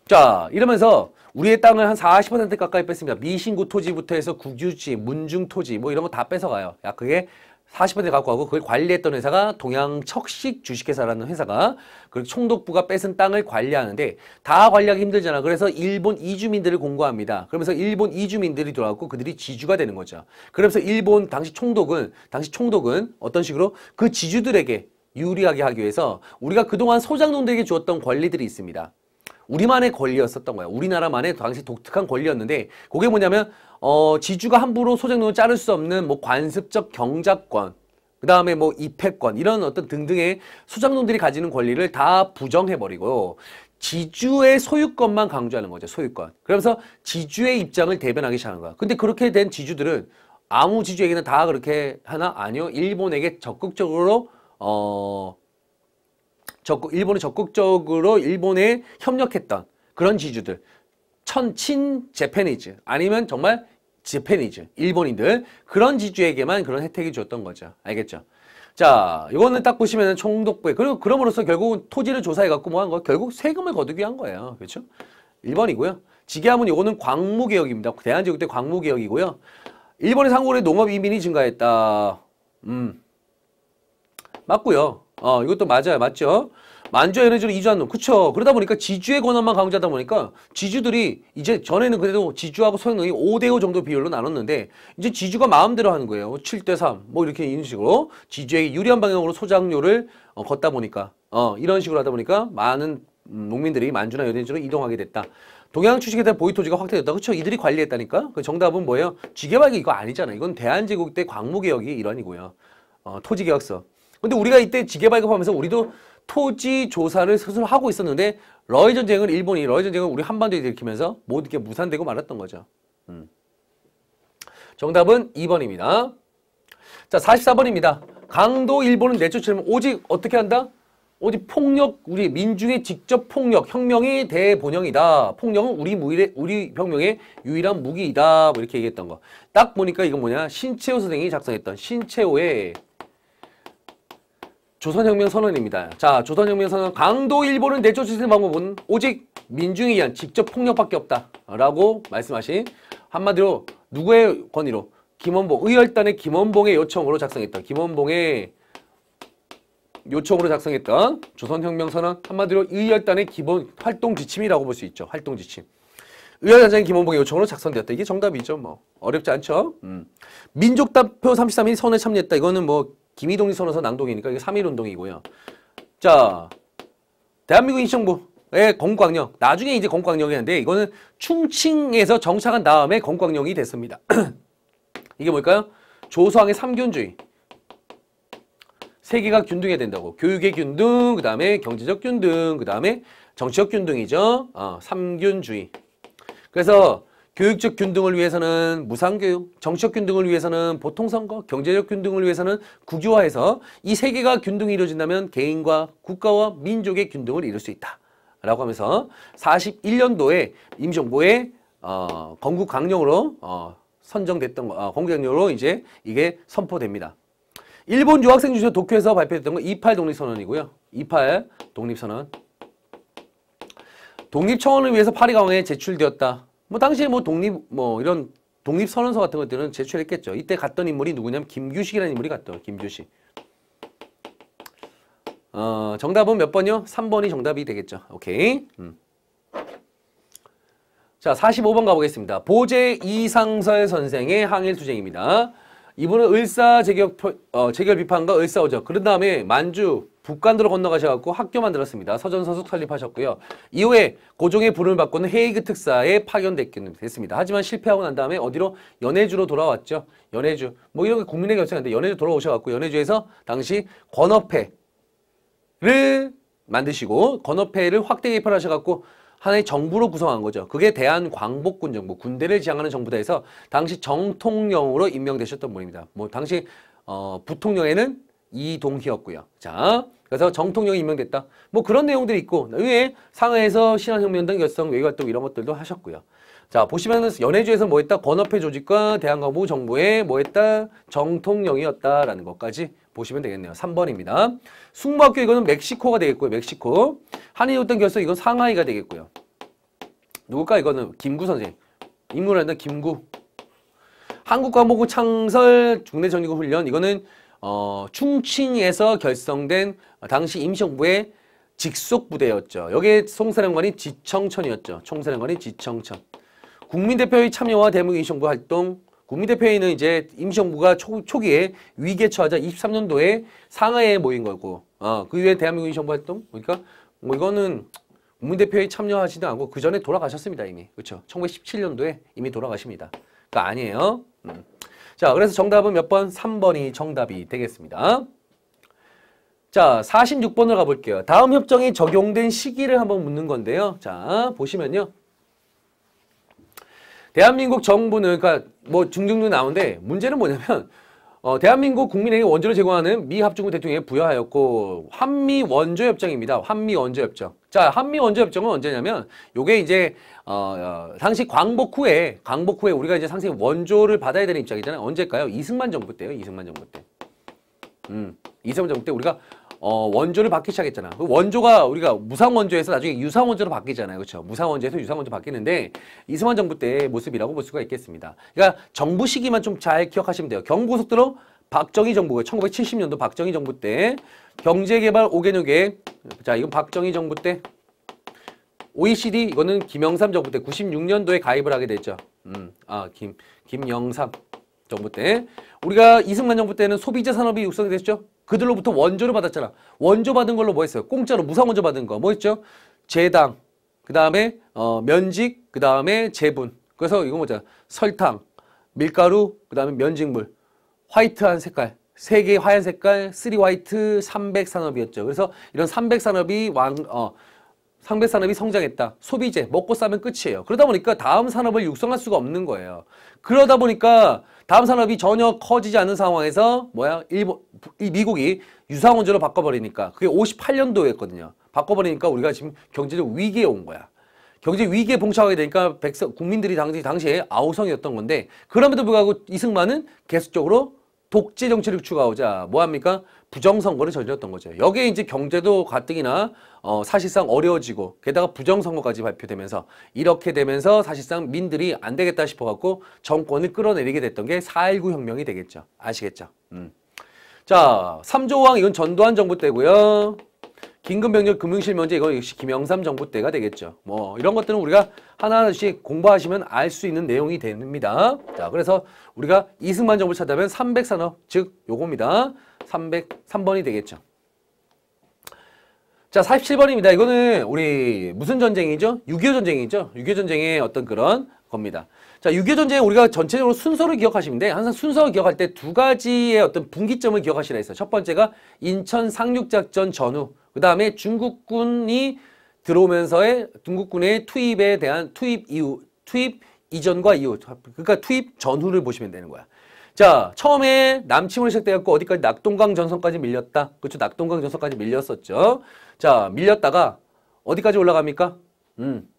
자, 이러면서 우리의 땅을 한 40% 가까이 뺐습니다. 미신구 토지부터 해서 국유지, 문중 토지 뭐 이런 거 다 뺏어가요. 야 그게 40% 갖고 가고 그걸 관리했던 회사가 동양척식 주식회사라는 회사가 그리고 총독부가 뺏은 땅을 관리하는데 다 관리하기 힘들잖아. 그래서 일본 이주민들을 공고합니다. 그러면서 일본 이주민들이 들어왔고 그들이 지주가 되는 거죠. 그러면서 일본 당시 총독은 당시 총독은 어떤 식으로 그 지주들에게 유리하게 하기 위해서 우리가 그동안 소장농들에게 주었던 권리들이 있습니다. 우리만의 권리였었던 거야. 우리나라만의 당시 독특한 권리였는데 그게 뭐냐면 어, 지주가 함부로 소작론을 자를 수 없는 뭐 관습적 경작권 그 다음에 뭐 입회권 이런 어떤 등등의 소작농들이 가지는 권리를 다 부정해버리고 지주의 소유권만 강조하는 거죠. 소유권. 그러면서 지주의 입장을 대변하기 시작하는 거야. 근데 그렇게 된 지주들은 아무 지주에게는다 그렇게 하나? 아니요. 일본에게 적극적으로 어 적극, 일본이 적극적으로 일본에 협력했던 그런 지주들 천친 재패니즈 아니면 정말 재패니즈 일본인들 그런 지주에게만 그런 혜택이 줬던 거죠 알겠죠 자 이거는 딱 보시면 총독부에 그리고 그럼으로써 결국은 토지를 조사해 갖고 뭐 한거 결국 세금을 거두기 한 거예요 그렇죠 1번이고요 지게하면 이거는 광무개혁입니다 대한제국 때 광무개혁이고요 일본의 상고의 농업 이민이 증가했다 음 맞고요 어, 이것도 맞아요. 맞죠? 만주 에너지로 이주한 놈. 그쵸? 그러다 보니까 지주의 권한만 강조하다 보니까 지주들이 이제 전에는 그래도 지주하고 소형이 5대5 정도 비율로 나눴는데 이제 지주가 마음대로 하는 거예요. 7대3 뭐 이렇게 이런 식으로 지주에게 유리한 방향으로 소장료를 어, 걷다 보니까 어, 이런 식으로 하다 보니까 많은 음, 농민들이 만주나 연해주로 이동하게 됐다. 동양 주식에 대한 보이 토지가 확대됐다. 그쵸 이들이 관리했다니까. 그 정답은 뭐예요? 지개발이 이거 아니잖아. 이건 대한제국 때 광무개혁이 일환이고요. 어, 토지개혁서. 근데 우리가 이때 지게 발급하면서 우리도 토지 조사를 스스로 하고 있었는데 러이 전쟁을 일본이 러이 전쟁을 우리 한반도에 일으키면서 모든 게 무산되고 말았던 거죠. 음. 정답은 2번입니다. 자 44번입니다. 강도 일본은 내쫓으려면 오직 어떻게 한다? 오직 폭력, 우리 민중의 직접 폭력, 혁명이 대본영이다. 폭력은 우리 무일의, 우리 혁명의 유일한 무기이다. 뭐 이렇게 얘기했던 거. 딱 보니까 이건 뭐냐? 신채호 선생이 작성했던 신채호의 조선혁명 선언입니다. 자, 조선혁명 선언 강도 일본을 내쫓을 수 있는 방법은 오직 민중에 의한 직접 폭력밖에 없다라고 말씀하신 한마디로 누구의 권위로 김원봉 의열단의 김원봉의 요청으로 작성했던 김원봉의 요청으로 작성했던 조선혁명 선언 한마디로 의열단의 기본 활동 지침이라고 볼 수 있죠. 활동 지침. 의열단장 김원봉의 요청으로 작성되었다. 이게 정답이죠. 뭐 어렵지 않죠. 음. 민족답표 3 3인 선언에 참여했다. 이거는 뭐 김희동이 선언서 낭독이니까 이게 3.1운동이고요. 자, 대한민국 인시정부의 건국광령. 나중에 이제 건국광령이었는데 이거는 충칭에서 정착한 다음에 건국광령이 됐습니다. 이게 뭘까요? 조서왕의 삼균주의. 세계가 균등해야 된다고. 교육의 균등, 그 다음에 경제적 균등, 그 다음에 정치적 균등이죠. 어, 삼균주의. 그래서 교육적 균등을 위해서는 무상교육, 정치적 균등을 위해서는 보통선거, 경제적 균등을 위해서는 국유화해서 이세계가 균등이 이루어진다면 개인과 국가와 민족의 균등을 이룰 수 있다. 라고 하면서 41년도에 임정부의 시 어, 건국 강령으로 어, 선정됐던 거, 어, 건국 강령으로 이제 이게 선포됩니다. 일본 유학생 주재 도쿄에서 발표됐던 건 28 독립선언이고요. 28 독립선언. 독립청원을 위해서 파리 강원에 제출되었다. 뭐 당시에 뭐 독립 뭐 이런 독립 선언서 같은 것들은 제출했겠죠. 이때 갔던 인물이 누구냐면 김규식이라는 인물이 갔던 김규식. 어, 정답은 몇 번이요? 3번이 정답이 되겠죠. 오케이. 음. 자, 45번 가보겠습니다. 보제 이상설 선생의 항일투쟁입니다. 이분은 을사 재결, 어, 재결 비판과 을사오적. 그런 다음에 만주, 북간도로 건너가셔갖고 학교 만들었습니다. 서전서숙 설립하셨고요. 이후에 고종의 불을 받고는 헤이그 특사에 파견됐습니다. 하지만 실패하고 난 다음에 어디로 연해주로 돌아왔죠. 연해주 뭐 이런 게 국민의 결정인데 연해주 돌아오셔갖고 연해주에서 당시 권업회를 만드시고 권업회를 확대 개편하셔갖고 하나의 정부로 구성한 거죠. 그게 대한광복군 정부, 군대를 지향하는 정부다 해서 당시 정통령으로 임명되셨던 분입니다. 뭐 당시 어, 부통령에는 이동희였고요. 자, 그래서 정통령이 임명됐다. 뭐 그런 내용들이 있고 의외에 상하에서 신한혁명당 결성 외교활동 이런 것들도 하셨고요. 자 보시면은 연해주에서 뭐 했다? 권업회 조직과 대한광부 정부의 뭐 했다? 정통령이었다라는 것까지 보시면 되겠네요. 3번입니다. 숭무학교 이거는 멕시코가 되겠고요. 멕시코. 한인협당 결성 이건 상하이가 되겠고요. 누굴까 이거는 김구 선생. 인물한다 김구. 한국과목구 창설 중대정리국 훈련 이거는 어, 충칭에서 결성된 아, 당시 임시정부의 직속부대였죠. 여기에 송사령관이 지청천이었죠. 총사령관이 지청천. 국민대표의 참여와 대북 임시정부 활동 국민대표회의는 이제 임시정부가 초, 초기에 위기에 처하자 23년도에 상하에 모인 거고 어, 그 이후에 대한민국 임시정부 활동 그러니까 뭐 이거는 국민대표회의 참여하지도 않고 그 전에 돌아가셨습니다 이미 그렇죠 1917년도에 이미 돌아가십니다 그러 아니에요 음. 자 그래서 정답은 몇 번? 3번이 정답이 되겠습니다 자, 46번을 가볼게요. 다음 협정이 적용된 시기를 한번 묻는 건데요. 자, 보시면요. 대한민국 정부는 그러니까 뭐중중도 나오는데 문제는 뭐냐면 어, 대한민국 국민에게 원조를 제공하는 미 합중국 대통령에 부여하였고 한미 원조 협정입니다. 한미 원조 협정. 자, 한미 원조 협정은 언제냐면 요게 이제 어, 어 당시 광복 후에 광복 후에 우리가 이제 상시 원조를 받아야 되는 입장이잖아요. 언제일까요? 이승만 정부 때요. 이승만 정부 때. 음. 이세번 제국 때 우리가 어, 원조를 받기 시작했잖아. 그 원조가 우리가 무상원조에서 나중에 유상원조로 바뀌잖아요. 그렇죠? 무상원조에서 유상원조 바뀌는데 이승만 정부 때의 모습이라고 볼 수가 있겠습니다. 그러니까 정부 시기만 좀 잘 기억하시면 돼요. 경고속도로 박정희 정부가 1970년도 그 박정희 정부 때 경제개발 5개년 계획 자 이건 박정희 정부 때 OECD 이거는 김영삼 정부 때 96년도에 가입을 하게 됐죠. 음, 아, 김, 김영삼 정부 때 우리가 이승만 정부 때는 소비자 산업이 육성됐죠. 그들로부터 원조를 받았잖아. 원조 받은 걸로 뭐 했어요? 공짜로 무상 원조 받은 거. 뭐 했죠? 재당, 그 다음에 어, 면직, 그 다음에 재분. 그래서 이거 뭐죠? 설탕, 밀가루, 그 다음에 면직물, 화이트한 색깔, 세 개의 하얀 색깔, 3 화이트, 300 산업이었죠. 그래서 이런 300 산업이 왕, 어, 상백 산업이 성장했다. 소비재, 먹고 싸면 끝이에요. 그러다 보니까 다음 산업을 육성할 수가 없는 거예요. 그러다 보니까 다음 산업이 전혀 커지지 않은 상황에서 뭐야? 일본, 미국이 유상원조로 바꿔버리니까 그게 58년도였거든요. 바꿔버리니까 우리가 지금 경제적 위기에 온 거야. 경제 위기에 봉착하게 되니까 백성, 국민들이 당시, 당시에 아우성이었던 건데 그럼에도 불구하고 이승만은 계속적으로 독재 정치를 추가하자 뭐합니까? 부정선거를 저질렀던 거죠. 여기에 이제 경제도 가뜩이나 어, 사실상 어려워지고 게다가 부정선거까지 발표되면서 이렇게 되면서 사실상 민들이 안 되겠다 싶어갖고 정권을 끌어내리게 됐던 게4.19 혁명이 되겠죠. 아시겠죠? 음. 자, 3조왕 이건 전두환 정부 때고요. 긴급병력 금융실 명제 이거 역시 김영삼 정부 때가 되겠죠. 뭐 이런 것들은 우리가 하나하나씩 공부하시면 알 수 있는 내용이 됩니다. 자 그래서 우리가 이승만 정부 찾아면 300산업 즉 요겁니다. 303번이 되겠죠. 자 47번입니다. 이거는 우리 무슨 전쟁이죠? 6.25 전쟁이죠. 6.25 전쟁의 어떤 그런 겁니다. 자, 6.25 전쟁 에 우리가 전체적으로 순서를 기억하시면 돼. 항상 순서를 기억할 때 두 가지의 어떤 분기점을 기억하시라 했어요. 첫 번째가 인천 상륙작전 전후. 그 다음에 중국군이 들어오면서의 중국군의 투입에 대한 투입 이후, 투입 이전과 이후, 그러니까 투입 전후를 보시면 되는 거야. 자, 처음에 남침으 시작되었고 어디까지 낙동강 전선까지 밀렸다. 그렇죠. 낙동강 전선까지 밀렸었죠. 자, 밀렸다가 어디까지 올라갑니까? 음.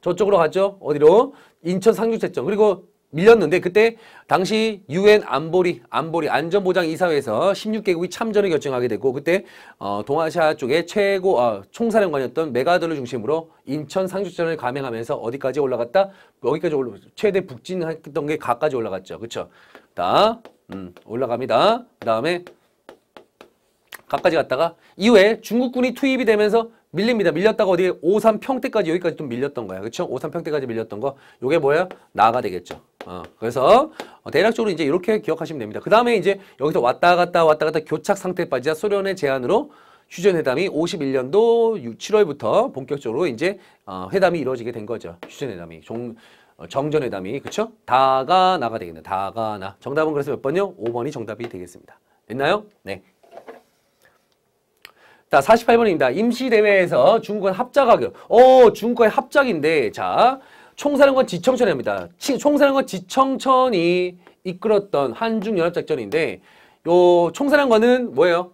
저쪽으로 가죠. 어디로? 인천 상륙제점. 그리고 밀렸는데 그때 당시 유엔 안보리 안보리 안전보장 이사회에서 16개국이 참전을 결정하게 됐고 그때 어, 동아시아 쪽의 최고 어, 총사령관이었던 메가드를 중심으로 인천 상륙전을 감행하면서 어디까지 올라갔다 여기까지 올라 최대 북진했던 게 가까지 올라갔죠 그렇죠 다 음, 올라갑니다 그다음에 가까지 갔다가 이후에 중국군이 투입이 되면서 밀립니다. 밀렸다가 어디 에 5, 3평대까지 여기까지 좀 밀렸던 거야. 그렇죠? 5, 3평대까지 밀렸던 거. 요게 뭐야? 나가 되겠죠. 어, 그래서 어, 대략적으로 이제 이렇게 기억하시면 됩니다. 그 다음에 이제 여기서 왔다 갔다 왔다 갔다 교착 상태까지야 소련의 제안으로 휴전회담이 51년도 6, 7월부터 본격적으로 이제 어, 회담이 이루어지게 된 거죠. 휴전회담이. 종, 어, 정전회담이 그렇죠 다가 나가 되겠네. 다가 나. 정답은 그래서 몇 번요? 5번이 정답이 되겠습니다. 됐나요? 네. 자, 48번입니다. 임시대회에서 중국은 합작하기로. 어, 중국과의 합작인데, 자, 총사령관 지청천입니다. 총사령관 지청천이 이끌었던 한중연합작전인데, 요 총사령관은 뭐예요?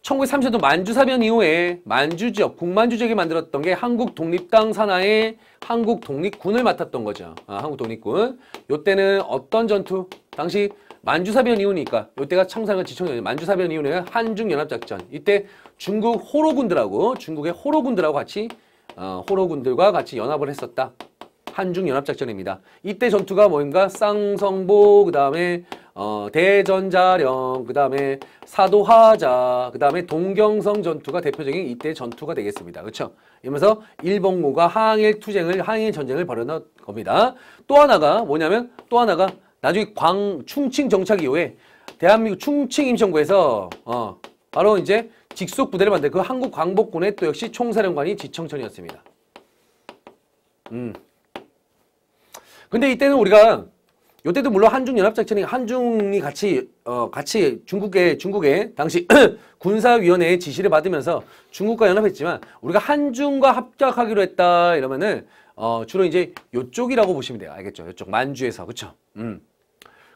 1930년도 만주사변 이후에 만주지역, 북만주지역에 만들었던 게 한국 독립당 산하의 한국 독립군을 맡았던 거죠. 아, 한국 독립군. 요때는 어떤 전투? 당시 만주사변 이후니까 이때가 청산과 지청년 만주사변 이후에 한중연합작전 이때 중국 호로군들하고 중국의 호로군들하고 같이 어, 호로군들과 같이 연합을 했었다. 한중연합작전입니다. 이때 전투가 뭔가 쌍성보, 그 다음에 어, 대전자령, 그 다음에 사도하자, 그 다음에 동경성 전투가 대표적인 이때 전투가 되겠습니다. 그렇죠? 이러면서 일본군과 항일 투쟁을, 항일 전쟁을 벌여놓은 겁니다. 또 하나가 뭐냐면 또 하나가 나중에 광 충칭 정착 이후에 대한민국 충칭 임시정부에서 어, 바로 이제 직속 부대를 만든 그 한국 광복군의 또 역시 총사령관이 지청천이었습니다. 음. 근데 이때는 우리가 요때도 물론 한중 연합 작전이 한중이 같이 어 같이 중국의 중국의 당시 군사위원회의 지시를 받으면서 중국과 연합했지만 우리가 한중과 합작하기로 했다 이러면은 어 주로 이제 요쪽이라고 보시면 돼요 알겠죠 요쪽 만주에서 그쵸 음.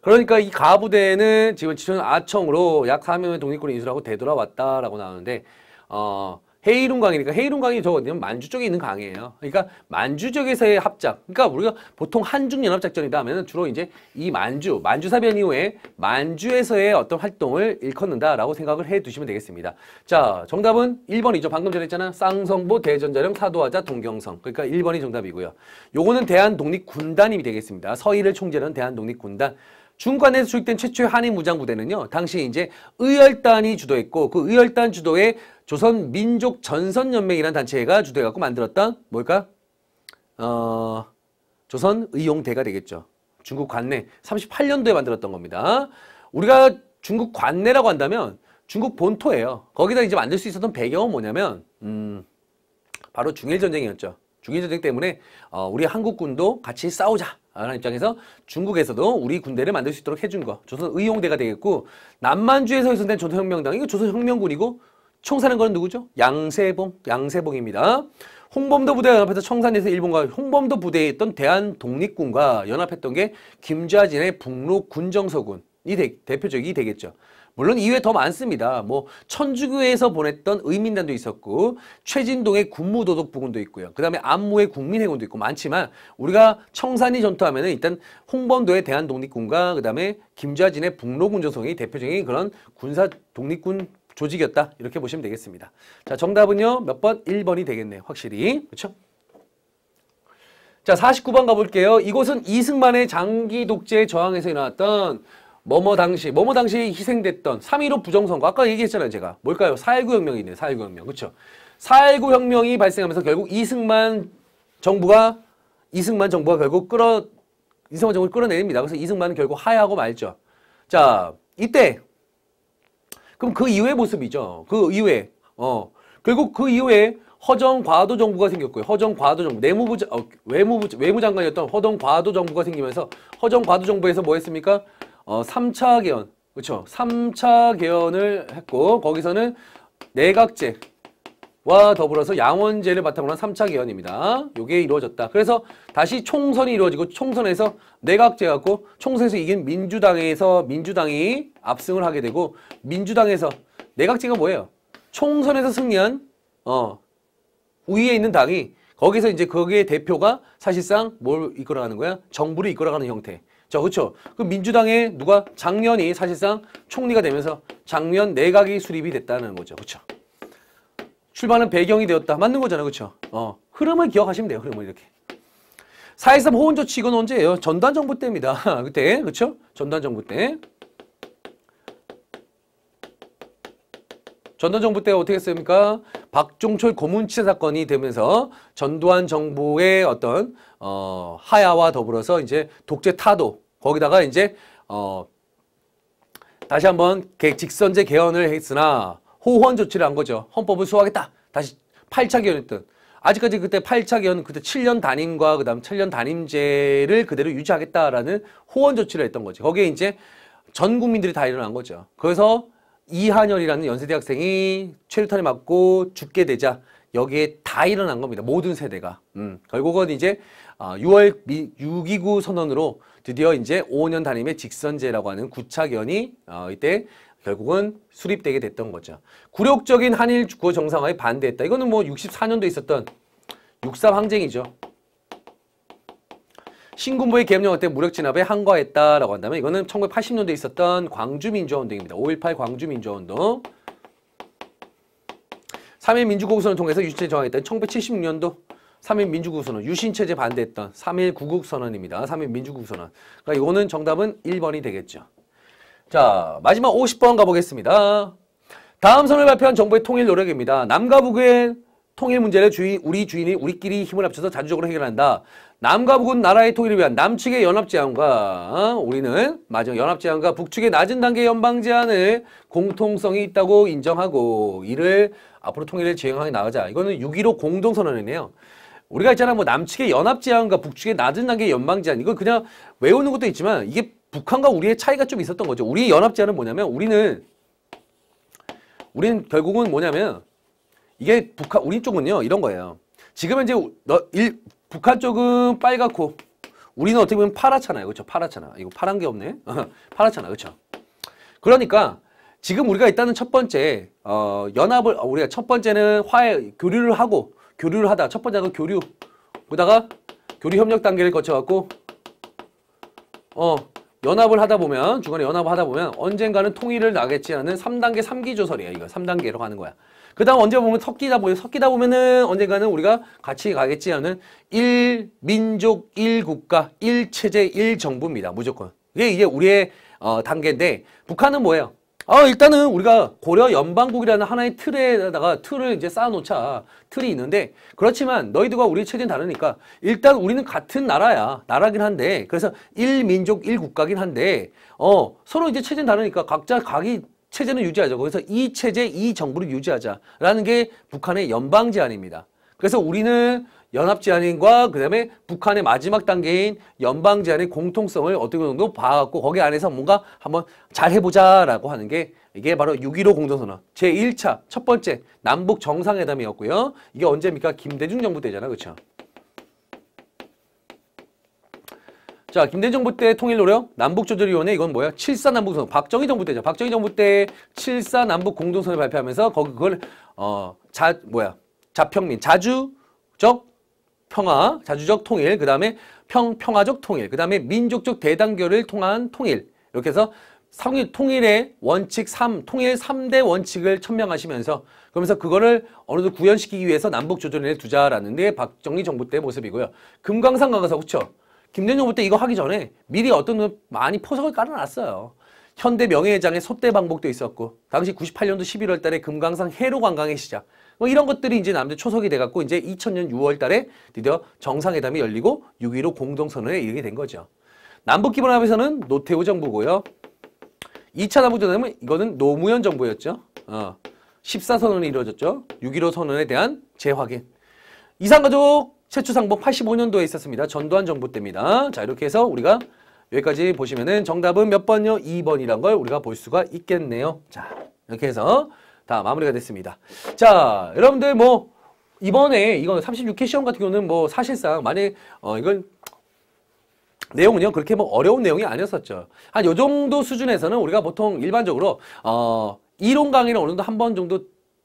그러니까 이 가부대는 지금 지천 아청으로 약 3명의 독립군을 인수하고 되돌아왔다라고 나오는데 어 헤이룬 강이니까 헤이룬 강이 저 만주 쪽에 있는 강이에요. 그러니까 만주 쪽에서의 합작. 그러니까 우리가 보통 한중 연합 작전이다 하면은 주로 이제 이 만주, 만주 사변 이후에 만주에서의 어떤 활동을 일컫는다라고 생각을 해 두시면 되겠습니다. 자, 정답은 1번이죠. 방금 전에 했잖아. 쌍성보 대전자령 사도하자 동경성. 그러니까 1번이 정답이고요. 요거는 대한 독립 군단이 되겠습니다. 서희를 총재는 대한 독립 군단. 중간에서 수립된 최초의 한인 무장부대는요. 당시 이제 의열단이 주도했고 그 의열단 주도의 조선 민족 전선 연맹이라는 단체가 주도해 갖고 만들었던 뭘까? 어 조선 의용대가 되겠죠. 중국 관내 38년도에 만들었던 겁니다. 우리가 중국 관내라고 한다면 중국 본토예요. 거기다 이제 만들 수 있었던 배경은 뭐냐면 음 바로 중일 전쟁이었죠. 중일 전쟁 때문에 어, 우리 한국군도 같이 싸우자. 라는 입장에서 중국에서도 우리 군대를 만들 수 있도록 해준 거. 조선 의용대가 되겠고 남만주에서 해선된 조선혁명당. 이거 조선혁명군이고 총 사는 거는 누구죠? 양세봉, 양세봉입니다. 홍범도 부대와 연합해서 청산에서 일본과 홍범도 부대에 있던 대한 독립군과 연합했던 게 김좌진의 북로 군정서군이 대, 표적이 되겠죠. 물론 이외에 더 많습니다. 뭐 천주교에서 보냈던 의민단도 있었고 최진동의 군무도덕부근도 있고요. 그 다음에 안무의 국민해군도 있고 많지만 우리가 청산이 전투하면 은 일단 홍범도의 대한독립군과 그 다음에 김좌진의 북로군 조성이 대표적인 그런 군사 독립군 조직이었다 이렇게 보시면 되겠습니다. 자 정답은요 몇 번? 1번이 되겠네요. 확실히 그렇죠? 자 49번 가볼게요. 이곳은 이승만의 장기 독재에 저항해서 일어났던 뭐뭐 당시, 뭐뭐 당시 희생됐던 3.15 부정선거, 아까 얘기했잖아요, 제가. 뭘까요? 4.19 혁명이네요, 4.19 혁명. 그쵸? 4.19 혁명이 발생하면서 결국 이승만 정부가, 이승만 정부가 결국 끌어, 이승만 정부를 끌어내립니다. 그래서 이승만은 결국 하야하고 말죠. 자, 이때. 그럼 그 이후의 모습이죠. 그 이후에. 어. 결국 그 이후에 허정 과도 정부가 생겼고요. 허정 과도 정부, 내무부 어, 외무부 외무장관이었던 허정 과도 정부가 생기면서 허정 과도 정부에서 뭐 했습니까? 어, 3차 개헌, 그렇죠? 3차 개헌을 했고 거기서는 내각제와 더불어서 양원제를 바탕으로 한 3차 개헌입니다. 요게 이루어졌다. 그래서 다시 총선이 이루어지고 총선에서 내각제 갖고 총선에서 이긴 민주당에서 민주당이 압승을 하게 되고 민주당에서 내각제가 뭐예요? 총선에서 승리한 어 우위에 있는 당이 거기서 이제 거기에 대표가 사실상 뭘 이끌어가는 거야? 정부를 이끌어가는 형태. 자, 그렇죠. 그 민주당에 누가 작년이 사실상 총리가 되면서 작년 내각이 네 수립이 됐다는 거죠. 그렇죠. 출발은 배경이 되었다. 맞는 거잖아요. 그렇죠. 어, 흐름을 기억하시면 돼요. 흐름을 이렇게. 4.13 호원 조치 이건 언제예요? 전단 정부 때입니다. 그때. 그렇죠? 전단 정부 때. 전두 정부 때 어떻게 했습니까? 박종철 고문치사 사건이 되면서 전두환 정부의 어떤 어 하야와 더불어서 이제 독재 타도 거기다가 이제 어 다시 한번 직선제 개헌을 했으나 호헌 조치를 한 거죠. 헌법을 수호하겠다. 다시 8차 개헌했던 아직까지 그때 8차 개헌 그때 7년 단임과 그다음 7년 단임제를 그대로 유지하겠다라는 호헌 조치를 했던 거죠. 거기에 이제 전 국민들이 다 일어난 거죠. 그래서 이한열이라는 연세대 학생이 최루탄을 맞고 죽게 되자 여기에 다 일어난 겁니다. 모든 세대가. 음, 결국은 이제 6월 아, 629 선언으로 드디어 이제 5년 단임의 직선제라고 하는 구차견이 어, 이때 결국은 수립되게 됐던 거죠. 굴욕적인 한일 주거 정상화에 반대했다. 이거는 뭐 64년도에 있었던 63 항쟁이죠. 신군부의 계엄령 때 무력 진압에 항거했다라고 한다면 이거는 1980년대에 있었던 광주민주화운동입니다. 5.18 광주민주화운동. 3 1 민주국선을 통해서 유신체저항했던 1976년도 3 1민주국선은 유신체제 반대했던 3 1 구국선언입니다. 3 1 민주국선언. 그러니까 이거는 정답은 1번이 되겠죠. 자, 마지막 50번 가보겠습니다. 다음 선을 발표한 정부의 통일 노력입니다. 남과 북의 통일 문제를 주인, 우리 주인이 우리끼리 힘을 합쳐서 자주적으로 해결한다. 남과 북은 나라의 통일을 위한 남측의 연합제안과 어? 우리는 마지막 연합제안과 북측의 낮은 단계 연방제안을 공통성이 있다고 인정하고 이를 앞으로 통일을 지행하게 나가자. 이거는 6.15 공동선언이네요. 우리가 있잖아 뭐 남측의 연합제안과 북측의 낮은 단계 연방제안 이거 그냥 외우는 것도 있지만 이게 북한과 우리의 차이가 좀 있었던 거죠. 우리 연합제안은 뭐냐면 우리는 우리는 결국은 뭐냐면 이게 북한 우리 쪽은요 이런 거예요. 지금 이제 너, 일, 북한 쪽은 빨갛고 우리는 어떻게 보면 파랗잖아요, 그렇죠? 파랗잖아. 이거 파란 게 없네. 파랗잖아, 그렇죠? 그러니까 지금 우리가 일단은 첫 번째 어, 연합을 어, 우리가 첫 번째는 화해 교류를 하고 교류를 하다 첫 번째는 교류 보다가 교류 협력 단계를 거쳐갖고 어 연합을 하다 보면 중간에 연합을 하다 보면 언젠가는 통일을 나겠지 하는 3단계 3기 조설이에요 이거 3단계로 가는 거야 그 다음 언제 보면 섞이다 보면 섞이다 보면은 언젠가는 우리가 같이 가겠지 하는 일민족, 일국가, 일체제, 일정부입니다. 무조건. 이게 이제 우리의 어, 단계인데 북한은 뭐예요? 아, 일단은 우리가 고려 연방국이라는 하나의 틀에다가 틀을 이제 쌓아놓자 틀이 있는데 그렇지만 너희들과 우리 체제는 다르니까 일단 우리는 같은 나라야 나라긴 한데 그래서 일민족 일국가긴 한데 어 서로 이제 체제는 다르니까 각자 각이 체제는 유지하자. 그래서 이 체제, 이 정부를 유지하자라는 게 북한의 연방 제안입니다. 그래서 우리는 연합 제안인과 그다음에 북한의 마지막 단계인 연방 제안의 공통성을 어떻게 정도 봐갖고 거기 안에서 뭔가 한번 잘 해보자라고 하는 게 이게 바로 6.15 공동선언 제1차 첫 번째 남북 정상회담이었고요. 이게 언제입니까? 김대중 정부 때잖아, 그렇죠? 자, 김대중 정부 때 통일 노력, 남북 조절 위원회 이건 뭐야? 74 남북 선 박정희 정부 때죠. 박정희 정부 때 74 남북 공동선을 발표하면서 거기 그걸 어 자 뭐야? 자평민, 자주적 평화, 자주적 통일, 그다음에 평 평화적 통일, 그다음에 민족적 대단결을 통한 통일. 이렇게 해서 성일 통일의 원칙 3, 통일 3대 원칙을 천명하시면서 그러면서 그거를 어느 정도 구현시키기 위해서 남북 조절위원회 두자라는 데 박정희 정부 때 모습이고요. 금강산 가서 그쵸 김대중 정부 때 이거 하기 전에 미리 어떤 분 많이 포석을 깔아놨어요. 현대 명예회장의 소대 방복도 있었고 당시 98년도 11월 달에 금강산 해로 관광의 시작 뭐 이런 것들이 이제 남들 초석이 돼갖고 이제 2000년 6월 달에 드디어 정상회담이 열리고 6.15 공동선언에 이르게 된 거죠. 남북기본합의서는 노태우 정부고요. 2차 남북전담은 이거는 노무현 정부였죠. 어. 14선언이 이루어졌죠. 6.15 선언에 대한 재확인. 이상가족 최초상복 85년도에 있었습니다. 전두환 정부 때입니다. 자 이렇게 해서 우리가 여기까지 보시면은 정답은 몇 번요? 2번이란 걸 우리가 볼 수가 있겠네요. 자 이렇게 해서 다 마무리가 됐습니다. 자 여러분들 뭐 이번에 이건 36회 시험 같은 경우는 뭐 사실상 만약 에어 이건 내용은요 그렇게 뭐 어려운 내용이 아니었었죠. 한 요 정도 수준에서는 우리가 보통 일반적으로 어 이론 강의를 어느 정도 한 번 정도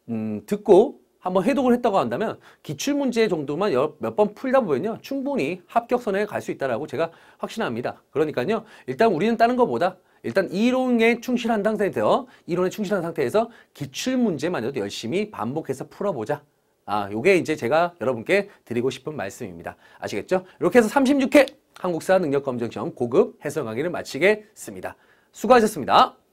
음, 듣고 한번 해독을 했다고 한다면 기출문제 정도만 몇 번 풀다 보면요. 충분히 합격선에 갈 수 있다라고 제가 확신합니다. 그러니까요. 일단 우리는 다른 것보다 일단 이론에 충실한 상태에서 이론에 충실한 상태에서 기출문제만이라도 열심히 반복해서 풀어보자. 아, 요게 이제 제가 여러분께 드리고 싶은 말씀입니다. 아시겠죠? 이렇게 해서 36회 한국사 능력검정시험 고급 해설 강의를 마치겠습니다. 수고하셨습니다.